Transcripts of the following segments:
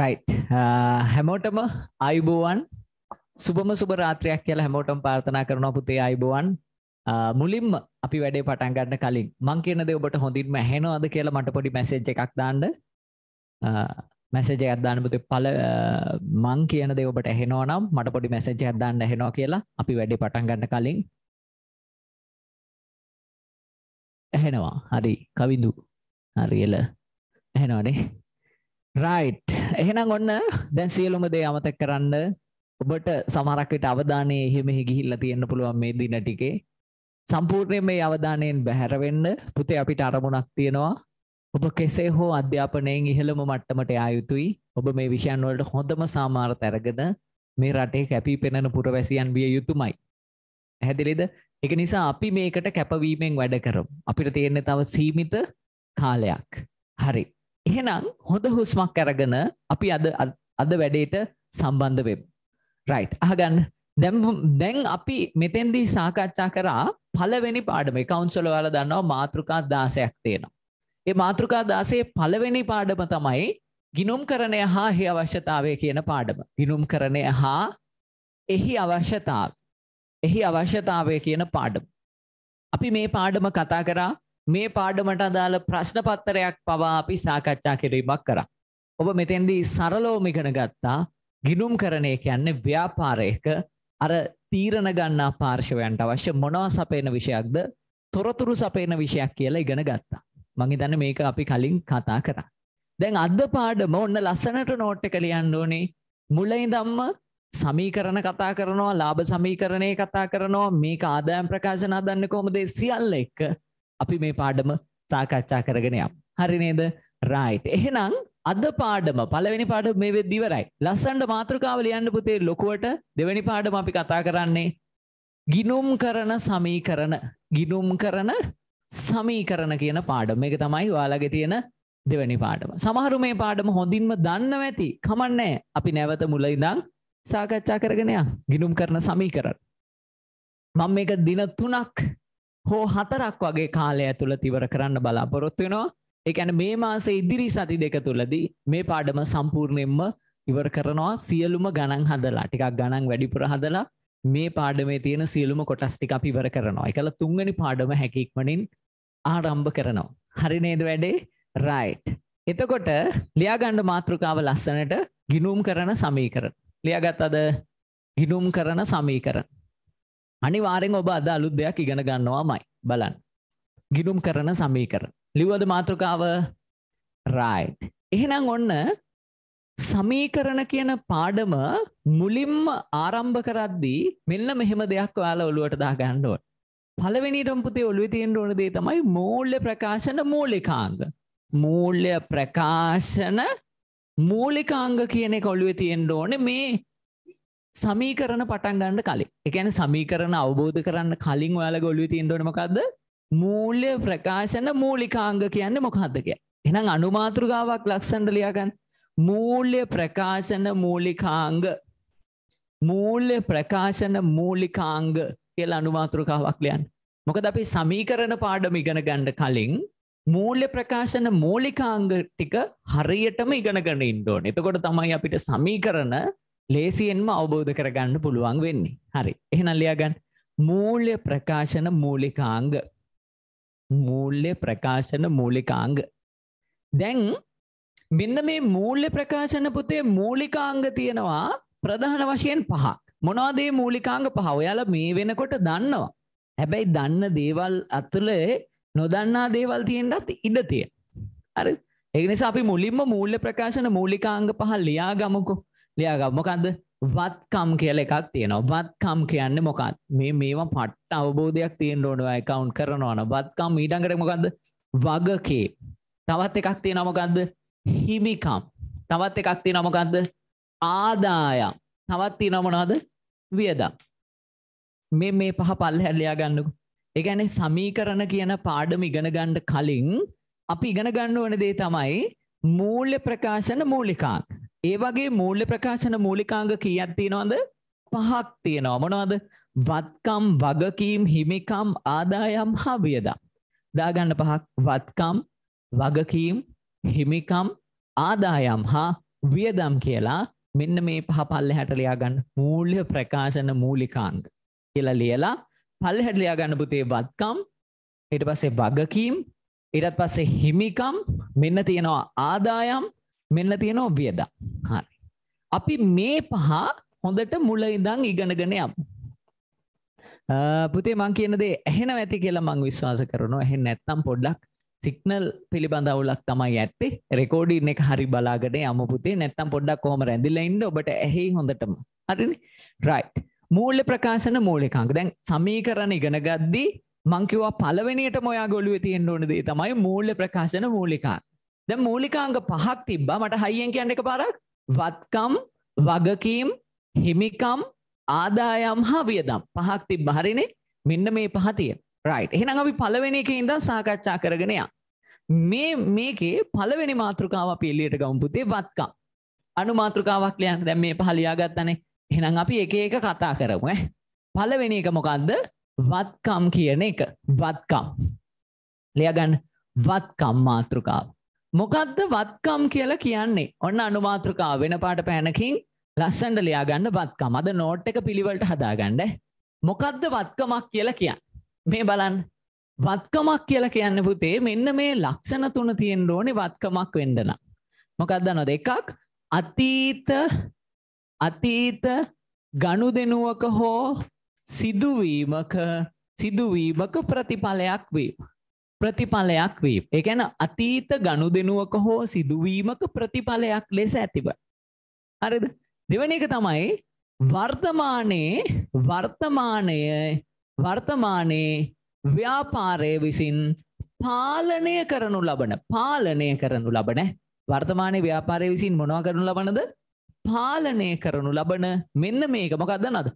Right uh, හැමෝටම අයිබෝවන් සුබම සුබරාත්‍රයක් කියලා හැමෝටම පාර්ථනා කරන පුතේ අයිබෝවන් uh, මුලින්ම අපි වැඩේ පටන් ගන්න කලින් මං කියනද ඔබට හොඳින්ම ඇහෙනවාද කියලා මට පොඩි මැසේජ් එකක් දාන්න මැසේජ uh, අදදාන්න පුතේ පල මං කියනද ඔබට ඇහෙනවනම් මට පොඩි මැසේජ් අදදාන්න ඇහෙනවා කියලා අපි වැඩේ පටන් ගන්න කලින් ඇහෙනවා හරි කවිදු හරිල ඇහෙනවානේ right එහෙනම් ඔන්න දැන් සියලුම දේ අමතක කරන්න ඔබට සමහරක් විට අවධානය එහෙම මෙහි ගිහිල්ලා තියෙන්න පුළුවන් මේ දින ටිකේ සම්පූර්ණයෙන් මේ අවධානයෙන් බැහැර වෙන්න පුතේ අපිට අරමුණක් තියෙනවා ඔබ කෙසේ හෝ අධ්‍යාපනයෙන් ඉහළම මට්ටමට ආ යුතුයි ඔබ මේ විෂයන් වලට හොඳම සාමාර්ථ අරගෙන මේ රටේ කැපී පෙනෙන පුරවැසියන් විය යුතුමයි පැහැදිලිද ඒක නිසා අපි මේකට කැපවීමෙන් වැඩ කරමු අපිට තියෙන්නේ තව සීමිත කාලයක් හරි එහෙනම් හොඳ හුස්මක් අරගෙන අපි අද අද වැඩේට සම්බන්ධ වෙමු. රයිට්. අහගන්න. දැන් දැන් අපි මෙතෙන්දී සාකච්ඡා කරා පළවෙනි පාඩම. කවුන්සල් වල දන්නවා මාතෘකා 16ක් තියෙනවා. ඒ මාතෘකා 16 පළවෙනි පාඩම තමයි ගිනුම්කරණය හා එහි අවශ්‍යතාවය කියන පාඩම. ගිනුම්කරණය හා එහි අවශ්‍යතාව. එහි අවශ්‍යතාවය කියන පාඩම. අපි මේ පාඩම කතා කරා මේ පාඩමට අදාළ ප්‍රශ්න පත්තරයක් පවා අපි සාකච්ඡා කිරීමක් කරා. ඔබ මෙතෙන්දී සරලෝම ඉගෙන ගත්තා ගිනුම් කරන එක යන්නේ ව්‍යාපාරයක අර තීරණ ගන්නා පාර්ශවයන්ට අවශ්‍ය මොනවා සපයන විෂයක්ද තොරතුරු සපයන විෂයක් කියලා ඉගෙන ගත්තා. මං හිතන්නේ මේක අපි කලින් කතා කරා. දැන් අද පාඩම ඔන්න ලස්සනට නෝට් එක ලියන්න ඕනේ. මුලින්දම්ම සමීකරණ කතා කරනවා, ලාභ සමීකරණේ කතා කරනවා, මේක ආදායම් ප්‍රකාශන හදන්නේ කොහොමද සියල්ල එක්ක අපි මේ පාඩම සාකච්ඡා කරගෙන යමු. හරි නේද? right. එහෙනම් අද පාඩම පළවෙනි පාඩම මේ වෙද්දි ඉවරයි. ලස්සනට මාතෘකාව ලියන්න පුතේ ලොකුවට දෙවෙනි පාඩම අපි කතා කරන්නේ ගිනුම් කරන සමීකරණ ගිනුම් කරන සමීකරණ කියන පාඩම. මේක තමයි ඔයාලගේ තියෙන දෙවැනි පාඩම. සමහරු මේ පාඩම හොඳින්ම දන්නව ඇති. කමන්නේ අපි නැවත මුල ඉඳන් සාකච්ඡා කරගෙන යමු. ගිනුම් කරන සමීකරණ. මම මේක දින 3ක් හෝ හතරක් වගේ කාලය ඇතුළ තිවර කරන්න බලාපොරොත්තු වෙනවා එකැන මේ මාස ඉදිරි සති දෙක තුළදී මේ පාඩම සම්පූර්ණයෙන්ම ඉවර කරනවා සියලුම ගණන් හදලා ටිකක් ගණන් වැඩිපුර හදලා මේ පාඩමේ තියෙන සියලුම කොටස් ටික අපි ඉවර කරනවා එකල තුන්වැනි පාඩම හැකික්මනින් ආරම්භ කරනවා හරි නේද වැඩේ රයිට් එතකොට ලියාගණ්ඩ මාතෘකාව ලස්සනට ගිනුම් කරන සමීකරන ලියාගත් අද ගිනුම් කරන සමීකරන අනිවාරෙන් ඔබ අද අලුත් දෙයක් ඉගෙන ගන්නවාමයි බලන් ගිනුම් කරන සමීකරන ලිවද මාතෘකාව රයි එහෙනම් ඔන්න සමීකරන කියන පාඩම මුලින්ම ආරම්භ කරද්දී මෙන්න මෙහෙම දෙයක් ඔයාලා ඔළුවට දා ගන්න ඕන. පළවෙනිටම පුතේ ඔළුවේ තියෙන්න ඕන දේ තමයි මූල්‍ය ප්‍රකාශන මූලිකාංග. මූල්‍ය ප්‍රකාශන මූලිකාංග කියන එක ඔළුවේ තියෙන්න ඕනේ මේ සමීකරන පටන් ගන්න කලින් එකන සමීකරන අවබෝධ කරන්න කලින් ඔයාල ගොලු තිීන්දොනමකක්ද මූල්‍ය ප්‍රකාශන මූලිකාංග කියන්න මොකක්දකය එනම් අනුමාතෘගාවක් ලක්සන්ඩ ලියාගන්න මූල්‍ය ප්‍රකාශන මූලිකාංග මූල්‍ය ප්‍රකාශන මූලිකාංග කියල අනුමාතෘකාවක් ලියන් මොකද අපි සමීකරන පාඩම ඉගෙන ගණ්ඩ කලින් මූල්‍ය ප්‍රකාශන මූලිකාංග ටික හරියටම ඉගෙනගෙන ඉන්ඩෝන එතකොට තමයි අපිට සමීකරන ලේසියෙන්ම අවබෝධ කරගන්න පුළුවන් වෙන්නේ. හරි. එහෙනම් ලියාගන්න. මූල්‍ය ප්‍රකාශන මූලිකාංග. මූල්‍ය ප්‍රකාශන මූලිකාංග. දැන් මෙන්න මේ මූල්‍ය ප්‍රකාශන පුතේ මූලිකාංග තියෙනවා ප්‍රධාන වශයෙන් පහක්. මොනවද මේ මූලිකාංග පහ? ඔයාලා මේ වෙනකොට දන්නවා. හැබැයි දන්න දේවල් අතුලේ නොදන්නා දේවල් තියෙනත් ඉඩ තියෙනවා. හරි? ඒක නිසා අපි මුලින්ම මූල්‍ය ප්‍රකාශන මූලිකාංග පහ ලියා ගමුකෝ. ලියාගම් මොකක්ද වත්කම් කියල එකක් තියෙනවා වත්කම් කියන්න මොකත් මේ මේවා පට්ට අවබෝධයක් තියෙන් ඕොඩ එකවුන්් කරනවන වත්කම් ඊඩඟට මොකක්ද වගකේ තවත් එකක් තිය නමකක්ද හිමිකම් තවත් එකක් තිය නමකක්ද ආදායම් තවත් තිය නමනාද වියදම් මේ මේ පහ පල් හැල්ලයා ගන්නකු ඒගැන සමීකරණ කියන පාඩම ඉගෙන ගණ්ඩ කලින් අපි ඉගෙන ගන්න ඕන දේ තමයි මූල්‍ය ප්‍රකාශන මූලිකාක් ඒ වගේ මූල්‍ය ප්‍රකාශන මූලිකාංග කීයක් තියෙනවද? පහක් තියෙනවා. මොනවද? වත්කම්, වගකීම්, හිමිකම්, ආදායම් හා වියදම්. දාගන්න පහක්. වත්කම්, වගකීම්, හිමිකම්, ආදායම් හා වියදම් කියලා මෙන්න මේ පහ පල්ලෙහාට ලියා ගන්න. මූල්‍ය ප්‍රකාශන මූලිකාංග කියලා ලියලා පල්ලෙහාට ලියා ගන්න පුතේ වත්කම්, ඊට පස්සේ වගකීම්, ඊටත් පස්සේ හිමිකම් මෙන්න තියෙනවා ආදායම් මෙන්න තියෙන ඔබ්වියදා. හරි. අපි මේ පහ හොඳට මුල ඉඳන් ඉගෙනගෙන යමු. පුතේ මං කියන දේ ඇහෙන ඇති කියලා මං විශ්වාස කරනවා. ඇහෙන්නේ නැත්නම් පොඩ්ඩක් සිග්නල් පිළිබඳ අවුලක් තමයි ඇත්තේ. රෙකෝඩින් එක හරි බලාගෙන යමු පුතේ. නැත්නම් පොඩ්ඩක් කොහොම රැඳිලා ඉන්න ඔබට ඇහි හොඳටම. හරිනේ? right. මූල්‍ය ප්‍රකාශන මූලිකාංග. දැන් සමීකරණ ඉගෙන ගද්දී මං කිව්වා පළවෙනියටම ඔයාගේ ඔළුවේ තියෙන්න ඕන දේ තමයි මූල්‍ය ප්‍රකාශන මූලිකාංග. දැන් මූලිකාංග පහක් තිබ්බා මට හයියෙන් කියන්න එක පාරක් වත්කම් වගකීම් හිමිකම් ආදායම් හා වියදම් පහක් තිබ්බා හරිනේ මෙන්න මේ පහ තියෙන රයිට් එහෙනම් අපි පළවෙනි එකේ ඉඳන් සාකච්ඡා කරගෙන යමු මේ මේකේ පළවෙනි මාතෘකාව අපි එළියට ගමු පුතේ වත්කම් අනු මාතෘකාවක් ලියන්න දැන් මේ පහ ලියාගත්තනේ එහෙනම් අපි එක එක කතා කරමු ඈ පළවෙනි එක මොකද්ද වත්කම් කියන එක වත්කම් ලියගන්න වත්කම් මාතෘකාව මොකක්ද වත්කම් කියලා කියන්නේ ඔන්න අනුමාත්‍රකා වෙන පාට පැනකින් ලස්සන්ට ලියාගන්න වත්කම් අද නෝට් එක පිළිවලට හදාගන්න මොකක්ද වත්කමක් කියලා කියන්න මේ බලන්න වත්කමක් කියලා කියන්න පුතේ මෙන්න මේ ලක්ෂණ තුන තියෙන්න ඕනේ වත්කමක් වෙන්න නම් මොකක්ද නොද එකක් අතීත අතීත ගනුදෙනුවක හෝ සිදුවීමක සිදුවීමක ප්‍රතිඵලයක් වීම ප්‍රතිඵලයක් වී. එකැන අතීත ගණු දෙනුවක හෝ සිදුවීමක ප්‍රතිඵලයක් ලෙස ඇතිබ. හරිද දෙවන එක තමයි වර්තමානයේ වර්තමානය වර්තමානයේ ව්‍යාපාරය විසින් පාලනය කරනු ලබන පාලනය කරනු ලබන වර්තමානය ව්‍යාපාරය විසින් මොනවා කරනු ලබනද පාලනය කරනු ලබන මෙන්න මේක මොකක්ද නද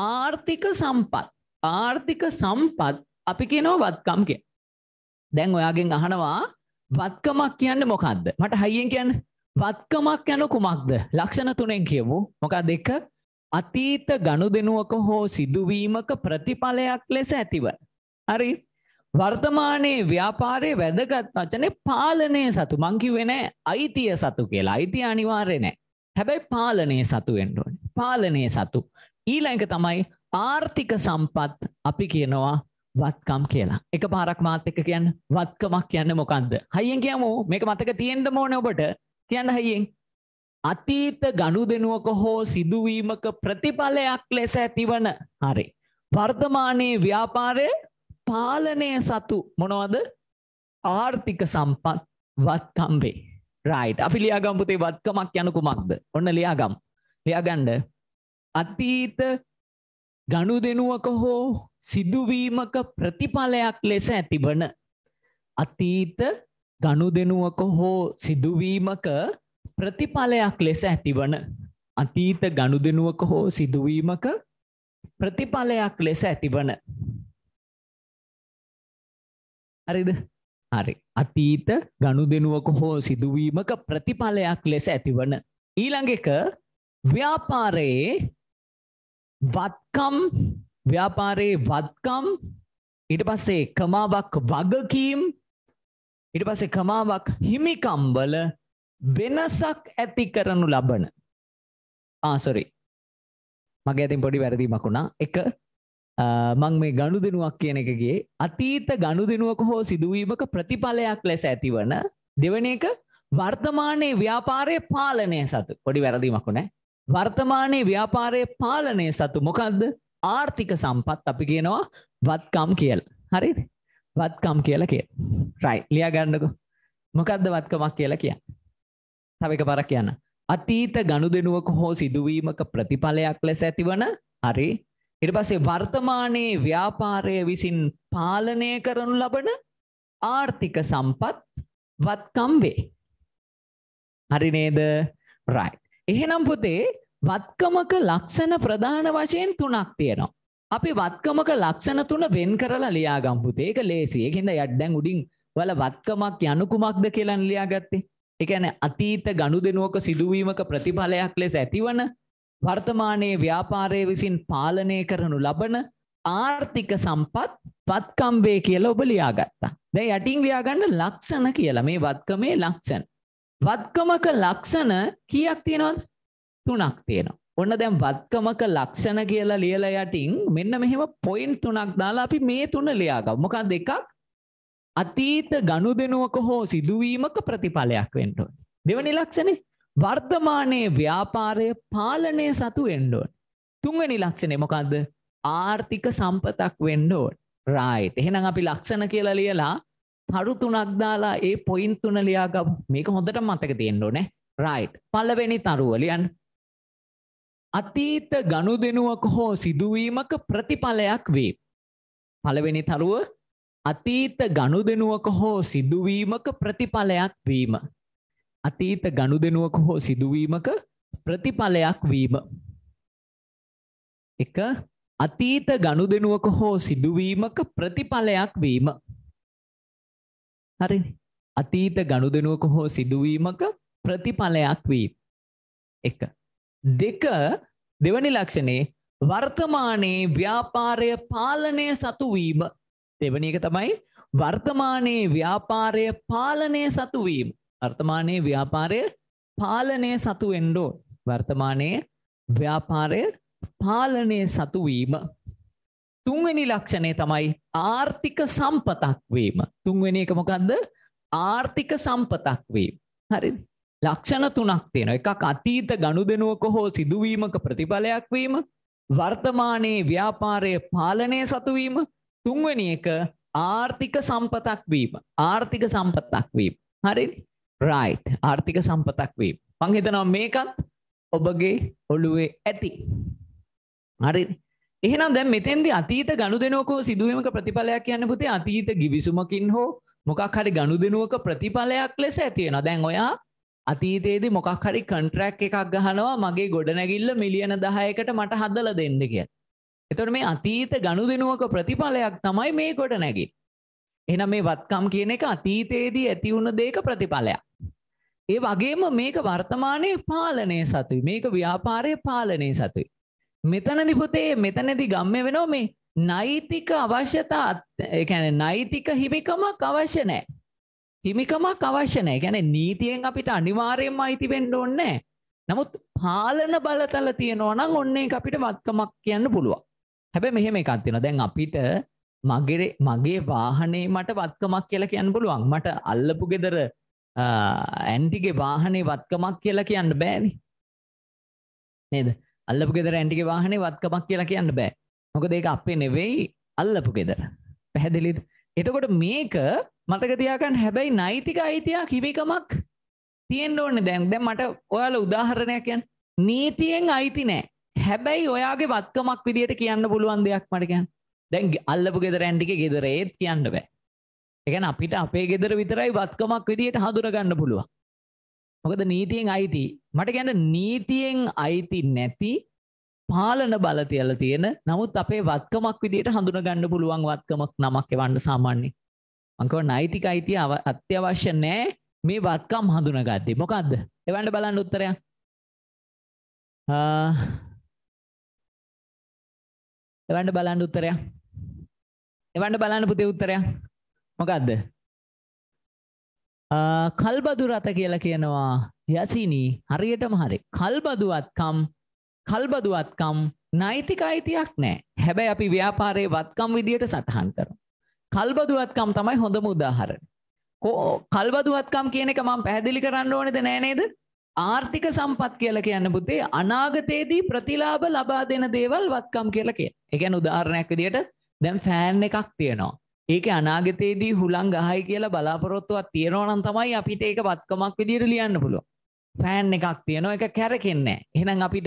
ආර්ථික සම්පත් ආර්ථික සම්පත් අපි කියනව වත්කම් කිය දැන් ඔයාගෙන් අහනවා වත්කමක් කියන්න මොකක්ද මට හයියෙන් කියන්න වත්කමක් යන කුමක්ද ලක්ෂණ තුනෙන් කියමු මොකක් දෙක අතීත ගණු දෙනුවක හෝ සිදුවීමක ප්‍රතිඵලයක් ලෙස ඇතිව. හරි වර්තමානයේ ව්‍යාපාරයේ වැදගත් වචනේ පාලනය සතු මංකිවෙනෑ අයිතිය සතු කියලා අයිති අනිවාර්ය නෑ හැබැයි පාලනය සතු වෙන්ඩුවන පාලනය සතු ඊලැක තමයි ආර්ථික සම්පත් අපි කියනවා වත්කම් කියලා. එක පාරක් මාත් එක්ක කියන්න වත්කමක් කියන්න මොකන්ද. හයියෙන් කියමු මේක මතක තියෙන්ට මෝන ඔබට කියන්න හයියෙන්. අතීත ගණු දෙනුවක හෝ සිදුවීමක ප්‍රතිඵලයක් ලෙස ඇතිවන හරි. වර්තමානයේ ව්‍යාපාරය පාලනය සතු මොනවද ආර්ථික සම්පත් වත්කම්වේ. රයි් අපි ලියාගම්පුතේ වත්කමක් යනකුමක්ද ඔන්න ලියාගම් ලියාගන්ඩ අතීත ගණු දෙනුවක හෝ සිදුවීමක ප්‍රතිඵලයක් ලෙස ඇතිවන අතීත ගනුදෙනුවක හෝ සිදුවීමක ප්‍රතිඵලයක් ලෙස ඇතිවන අතීත ගනුදෙනුවක හෝ සිදුවීමක ප්‍රතිඵලයක් ලෙස ඇතිවන හරිද හරි අතීත ගනුදෙනුවක හෝ සිදුවීමක ප්‍රතිඵලයක් ලෙස ඇතිවන ඊළඟ එක ව්‍යාපාරයේ වත්කම් ව්‍යාපාරයේ වත්කම් ඊට පස්සේ කමාවක් වගකීම් ඊට පස්සේ කමාවක් හිමිකම් වල වෙනසක් ඇති කරනු ලබන ආ සෝරි මගේ අතින් පොඩි වැරදීමක් වුණා එක මං මේ ගනුදෙනුවක් කියන එක ගියේ අතීත ගනුදෙනුවක හෝ සිදුවීමක ප්‍රතිඵලයක් ලෙස ඇතිවන දෙවන එක වර්තමානයේ ව්‍යාපාරයේ පාලනය සතු පොඩි වැරදීමක් වුණා වර්තමානයේ ව්‍යාපාරයේ පාලනය සතු මොකද්ද ආර්ථික සම්පත් අපි කියනවා වත්කම් කියල හරිද වත්කම් කියලා කිය රයි ලියා ගන්නක මොකක්ද වත්කමක් කියලා කියන්න තවක පර කියන්න අතීත ගණු දෙනුවක හෝ සිදුවීමක ප්‍රතිඵලයක් ලෙස ඇතිවන හරි ඉරිපසේ වර්තමානයේ ව්‍යාපාරය විසින් පාලනය කරනු ලබන ආර්ථික සම්පත් වත්කම් වේ හරි නේද රයි එහෙනම් පුතේ වත්කමක ලක්ෂණ ප්‍රධාන වශයෙන් තුනක් තියෙනවා. අපි වත්කමක ලක්ෂණ තුන වෙන් කරලා ලියාගම් පුතේ. ඒක ලේසියි. ඒකෙන්ද යක් දැන් උඩින් වල වත්කමක් යනු කුමක්ද කියලා ලියාගත්තේ. ඒ කියන්නේ අතීත ගනුදෙනුවක සිදුවීමක ප්‍රතිඵලයක් ලෙස ඇතිවන වර්තමානයේ ව්‍යාපාරයේ විසින් පාලනය කරනු ලබන ආර්ථික සම්පත් වත්කම් වේ කියලා ඔබ ලියාගත්තා. දැන් යටින් ලියාගන්න ලක්ෂණ කියලා මේ වත්කමේ ලක්ෂණ. වත්කමක ලක්ෂණ කීයක් තියෙනවද? තුනක් තියෙනවා. ඔන්න දැන් වත්කමක ලක්ෂණ කියලා ලියලා යටින් මෙන්න මෙහෙම පොයින්ට් තුනක් දාලා අපි මේ තුන ලියාගමු. මොකක්ද එකක් අතීත ගනුදෙනුවක හෝ සිදුවීමක ප්‍රතිඵලයක් වෙන්න ඕනේ. දෙවෙනි ලක්ෂණේ වර්තමානයේ ව්‍යාපාරය පාලනය සතු වෙන්න ඕනේ. තුන්වෙනි ලක්ෂණේ මොකද්ද? ආර්ථික සම්පතක් වෙන්න ඕනේ. රයිට්. එහෙනම් අපි ලක්ෂණ කියලා ලියලා කරු තුනක් දාලා ඒ පොයින්ට් තුන ලියාගමු. මේක හොඳට මතක තියෙන්න ඕනේ. රයිට්. පළවෙනි තරුව ලියන්න. අතීත ගනුදෙනුවක හෝ සිදුවීමක ප්‍රතිඵලයක් වේ. පළවෙනි තරුව අතීත ගනුදෙනුවක හෝ සිදුවීමක ප්‍රතිඵලයක් වීම. අතීත ගනුදෙනුවක හෝ සිදුවීමක ප්‍රතිඵලයක් වීම. එක අතීත ගනුදෙනුවක හෝ සිදුවීමක ප්‍රතිඵලයක් වීම. හරි අතීත ගනුදෙනුවක හෝ සිදුවීමක ප්‍රතිඵලයක් වී. එක දෙක දෙවනි ලක්ෂණේ වර්තමානයේ ව්‍යාපාරය පාලනය සතුවීම දෙවනි එක තමයි වර්තමානයේ ව්‍යාපාරය පාලනය සතුවීම වර්තමානයේ ව්‍යාපාරය පාලනය සතු වෙන්න ඕන වර්තමානයේ ව්‍යාපාරය පාලනය සතුවීම තුන්වෙනි ලක්ෂණය තමයි ආර්ථික සම්පතක් වීම තුන්වෙනි එක මොකද්ද ආර්ථික සම්පතක් වීම හරිද ලක්ෂණ තුනක් තියෙන එකක් අතීත ගණුදෙනුවක හෝ සිදුවීමක ප්‍රතිඵලයක් වීම වර්තමානයේ ව්‍යාපාරය පාලනය සතුවීම තුන්වැනි එක ආර්ථික සම්පතක් වීම ආර්ථික සම්පතක් වීම හරි රයිට් ආර්ථික සම්පතක් වීම මං හිතනවා මේකත් ඔබගේ ඔළුවේ ඇති හරි එහෙනම් දැන් මෙතෙන්දී අතීත ගනුදෙනුවක හෝ සිදුවීමක ප්‍රතිඵලයක් කියන්නේ පුතේ අතීත ගිවිසුමකින් හෝ මොකක් හරි ගනුදෙනුවක ප්‍රතිඵලයක් ලෙස ඇති වෙනවා දැන් ඔයා අතීතයේද මොකක් හරි කන්ට්‍රැක් එකක් ගහනවා මගේ ගොඩනැගිල්ල මිලියන දහයකට මට හදල දෙන්න කිය. එතොට මේ අතීත ගණු දෙනුවක ප්‍රතිඵලයක් තමයි මේ ගොඩ නැගි. එන මේ වත්කම් කියන එක අතීතයේදී ඇතිවුණ දේක ප්‍රතිඵලයක්. ඒ වගේම මේක වර්තමානය පාලනය සතුයි මේක ව්‍යාපාරය පාලනය සතුයි. මෙතනදිපොතේ මෙතනැති ගම්ම වෙනෝ මේ නෛතික අවශ්‍යතා එකැන නෛතික හිමිකමක් අවශ්‍ය නෑ. හිමිකමක් අවශ්‍ය නැහැ. කියන්නේ නීතියෙන් අපිට අනිවාර්යයෙන්ම අයිති වෙන්න ඕනේ නමුත් පාලන බලතල තියෙනවා නම් ඔන්න ඒක අපිට වත්කමක් කියන්න පුළුවන්. හැබැයි මෙහෙම එකක් තියෙනවා. දැන් අපිට මගේ මගේ වාහනේ මට වත්කමක් කියලා කියන්න පුළුවන්. මට අල්ලපු ගෙදර ඇන්ටිගේ වාහනේ වත්කමක් කියලා කියන්න බෑනේ. නේද? අල්ලපු ගෙදර ඇන්ටිගේ වාහනේ වත්කමක් කියලා කියන්න බෑ. මොකද ඒක අපේ නෙවෙයි අල්ලපු ගෙදර. පැහැදිලිද? එතකොට මේක මතක තියාගන්න හැබැයි නෛතික අයිතියක් හිමිකමක් තියෙන්න ඕනේ දැන් දැන් මට ඔයාලා උදාහරණයක් කියන්න නීතියෙන් අයිති නෑ හැබැයි ඔයාගේ වත්කමක් විදියට කියන්න පුළුවන් දෙයක් මට කියන්න දැන් අල්ලපු ගෙදර ඇන්ටිගේ ගෙදර ඒත් කියන්න බෑ ඒ කියන්නේ අපිට අපේ ගෙදර විතරයි වත්කමක් විදියට හඳුනගන්න පුළුවන් මොකද නීතියෙන් අයිති මට කියන්න නීතියෙන් අයිති නැති පාලන බල තියලා තියෙන නමුත් අපේ වත්කමක් විදියට හඳුනගන්න පුළුවන් වත්කමක් නමක් එවන්න සාමාන්‍යයෙන් මං කියව නෛතික අයිතිය අත්‍යවශ්‍ය නැහැ මේ වත්කම් හඳුනගත්තේ මොකද්ද එවන්න බලන්න උත්තරයක් එවන්න බලන්න උත්තරයක් එවන්න බලන්න පුතේ උත්තරයක් මොකද්ද කල්බදු රත කියලා කියනවා යසිනී හරියටම හරි කල්බදුවත්කම් කල්බදුවත්කම් නෛතික අයිතියක් නැහැ. හැබැයි අපි ව්‍යාපාරයේ වත්කම් විදියට සටහන් කරමු. කල්බදුවත්කම් තමයි හොඳම උදාහරණය. කල්බදුවත්කම් කියන එක මම පැහැදිලි කරන්න ඕනේද නෑ නේද? ආර්ථික සම්පත් කියලා කියන්න පුතේ අනාගතයේදී ප්‍රතිලාභ ලබා දෙන දේවල් වත්කම් කියලා කියන. ඒ කියන්නේ උදාහරණයක් විදියට දැන් ෆෑන් එකක් තියෙනවා. ඒකේ අනාගතයේදී හුලං ගහයි කියලා බලාපොරොත්තුවක් තියෙනවා නම් තමයි අපිට ඒක වත්කමක් විදියට ලියන්න පුළුවන්. ෆෑන් එකක් තියෙනවා ඒක කැරකෙන්නේ නැහැ. එහෙනම් අපිට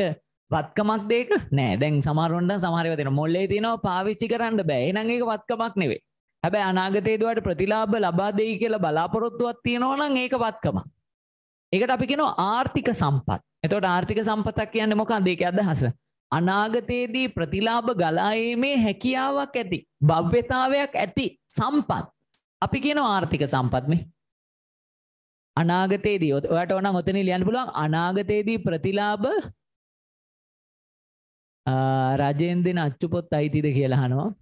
වත්කමක් දේක නෑ දැන් සමහරොන්ට සමහරව තියෙන මොල්ලේ තියෙනවා පාවිච්චි කරන්න බෑ එහෙනම් ඒක වත්කමක් නෙවෙයි හැබැයි අනාගතයේ දුවට ප්‍රතිලාභ ලබා දෙයි කියලා බලාපොරොත්තුවක් තියෙනවා නම් ඒක වත්කමක් ඒකට අපි කියනවා ආර්ථික සම්පත් එතකොට ආර්ථික සම්පතක් කියන්නේ මොකක්ද ඒකේ අදහස අනාගතයේදී ප්‍රතිලාභ ගලා ඒමේ හැකියාවක් ඇති භව්‍යතාවයක් ඇති සම්පත් අපි කියනවා ආර්ථික සම්පත් මේ අනාගතයේදී ඔයාට ඕන නම් ඔතන ලියන්න පුළුවන් අනාගතයේදී ප්‍රතිලාභ රජයෙන් දෙන අච්චුපොත් අයිතිද කියලාහනවා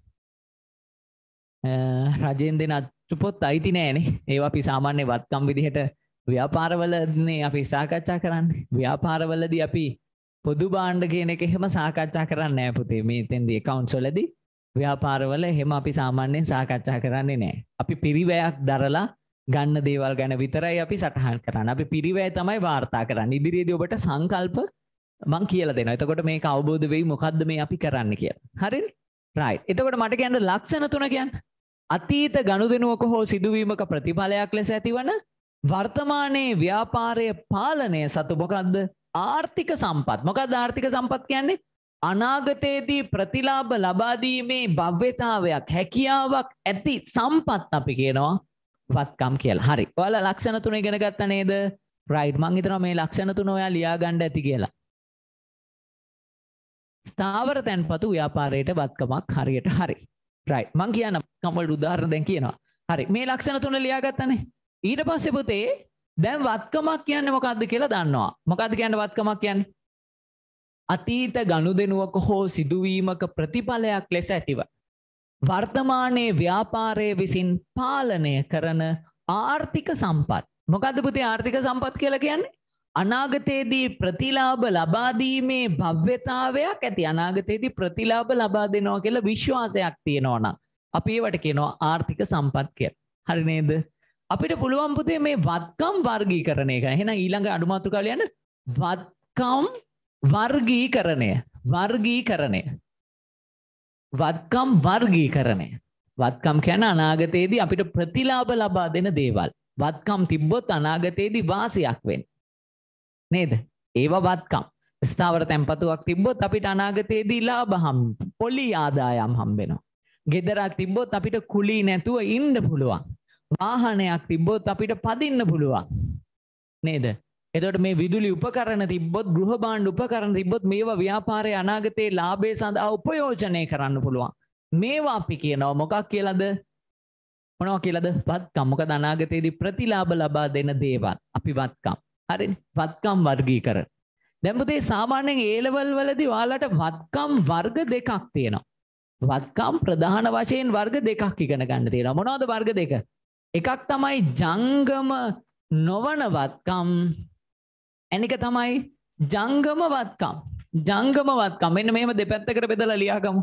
රජයෙන් දෙන අච්චුපොත් අයිති නෑනේ ඒවා අපි සාමාන්‍ය වත්කම් විදිහට ව්‍යාපාරවලනේ අපි සාකච්ඡා කරන්න ව්‍යාපාරවලද අපි පොදු බාණ්ඩ කියන එක එහෙම සාකච්ඡා කරන්න නෑ පුතේ මේ තෙන්දී කවුන්සොලද ව්‍යාපාරවල එහෙම අපි සාමාන්‍යයෙන් සාකච්ඡා කරන්නේ නෑ අපි පිරිවයක් දරලා ගන්න දේවල් ගැන විතරයි අපි සටහන් කරන්න අපි පිරිවෑ තමයි වාර්තා කරන්න ඉදිරියේදී ඔබට සංකල්ප මං කියල දෙෙන එතකොට මේ අවබෝධ වෙයි මොකක්ද මේ අපි කරන්න කිය හරි රයි එතකොට මට කියන්න ලක්ෂණ තුන කියන්න අතීත ගණුදනුවක හෝ සිදුවීමක ප්‍රතිඵලයක් ලෙස ඇතිවන වර්තමානයේ ව්‍යාපාරය පාලනය සතු මොකක්ද ආර්ථික සම්පත් මොකක්ද ආර්ථික සම්පත් කියන්නේ අනාගතයේදී ප්‍රතිලාභ ලබාදීමේ භව්‍යතාවයක් හැකියාවක් ඇති සම්පත් අපි කියනවා වත්කම් කියලා හරි ඔයාලා ලක්ෂණ තුන ඉගෙන ගත්තා නේද රයිට් මං හිතනවා මේ ලක්ෂණ තුන ඔයා ලියා ගන්න ඇති කියලා ස්ථාවර තැන්පතු ව්‍යාපාරයට වත්කමක් හරියට හරි රයි මං කියන්න කම්වලට උදාහරණ දැන් කියනවා හරි මේ ලක්ෂණ තුන ලියාගත්තනේ ඊට පස්සේ පුතේ දැන් වත්කමක් කියන්නේ මොකද්ද කියලා දන්නවා මොකද්ද කියන්නේ වත්කමක් කියන්නේ අතීත ගනුදෙනුවක හෝ සිදුවීමක ප්‍රතිඵලයක් ලෙස ඇතිව වර්තමානයේ ව්‍යාපාරයේ විසින් පාලනය කරන ආර්ථික සම්පත් මොකද්ද පුතේ ආර්ථික සම්පත් කියලා කියන්නේ අනාගතයේදී ප්‍රතිලාභ ලබා දීමේ භව්‍යතාවයක් ඇති අනාගතයේදී ප්‍රතිලාභ ලබා දෙනවා කියලා විශ්වාසයක් තියෙනවා නම් අපි ඒවට කියනවා ආර්ථික සම්පත් කියලා. හරි නේද? අපිට පුළුවන් පුතේ මේ වත්කම් වර්ගීකරණය කරන්න. එහෙනම් ඊළඟ අඩුමාතුකාවල යන වත්කම් වර්ගීකරණය. වර්ගීකරණය. වත්කම් වර්ගීකරණය. වත්කම් කියන්නේ අනාගතයේදී අපිට ප්‍රතිලාභ ලබා දෙන දේවල්. වත්කම් තිබ්බොත් අනාගතයේදී වාසියක් වෙන්නේ. නේද? ඒව වත්කම්. ස්ථාවර තැන්පතුවක් තිබ්බොත් අපිට අනාගතයේදී ලාභ හම් පොලි ආදායම් හම්බෙනවා. ගෙදරක් තිබ්බොත් අපිට කුලී නැතුව ඉන්න පුළුවන්. වාහනයක් තිබ්බොත් අපිට පදින්න පුළුවන්. නේද? එතකොට මේ විදුලි උපකරණ තිබ්බොත් ගෘහ භාණ්ඩ උපකරණ තිබ්බොත් මේවා ව්‍යාපාරයේ අනාගතයේ ලාභය සඳහා උපයෝජනය කරන්න පුළුවන්. මේවා අපි කියනවා මොකක් කියලාද? මොනවා කියලාද? වත්කම්. මොකද අනාගතයේදී ප්‍රතිලාභ ලබා දෙන දේවල්. අපි වත්කම්. හරි වත්කම් වර්ගීකරණ. දැන් පුතේ සාමාන්‍යයෙන් A level වලදී ඔයාලට වත්කම් වර්ග දෙකක් තියෙනවා. වත්කම් ප්‍රධාන වශයෙන් වර්ග දෙකක් ඉගෙන ගන්න තියෙනවා. මොනවද වර්ග දෙක? එකක් තමයි ජංගම නොවන වත්කම්. අනික තමයි ජංගම වත්කම්. ජංගම වත්කම්. මෙන්න මේව දෙපැත්තකට බෙදලා ලියාගමු.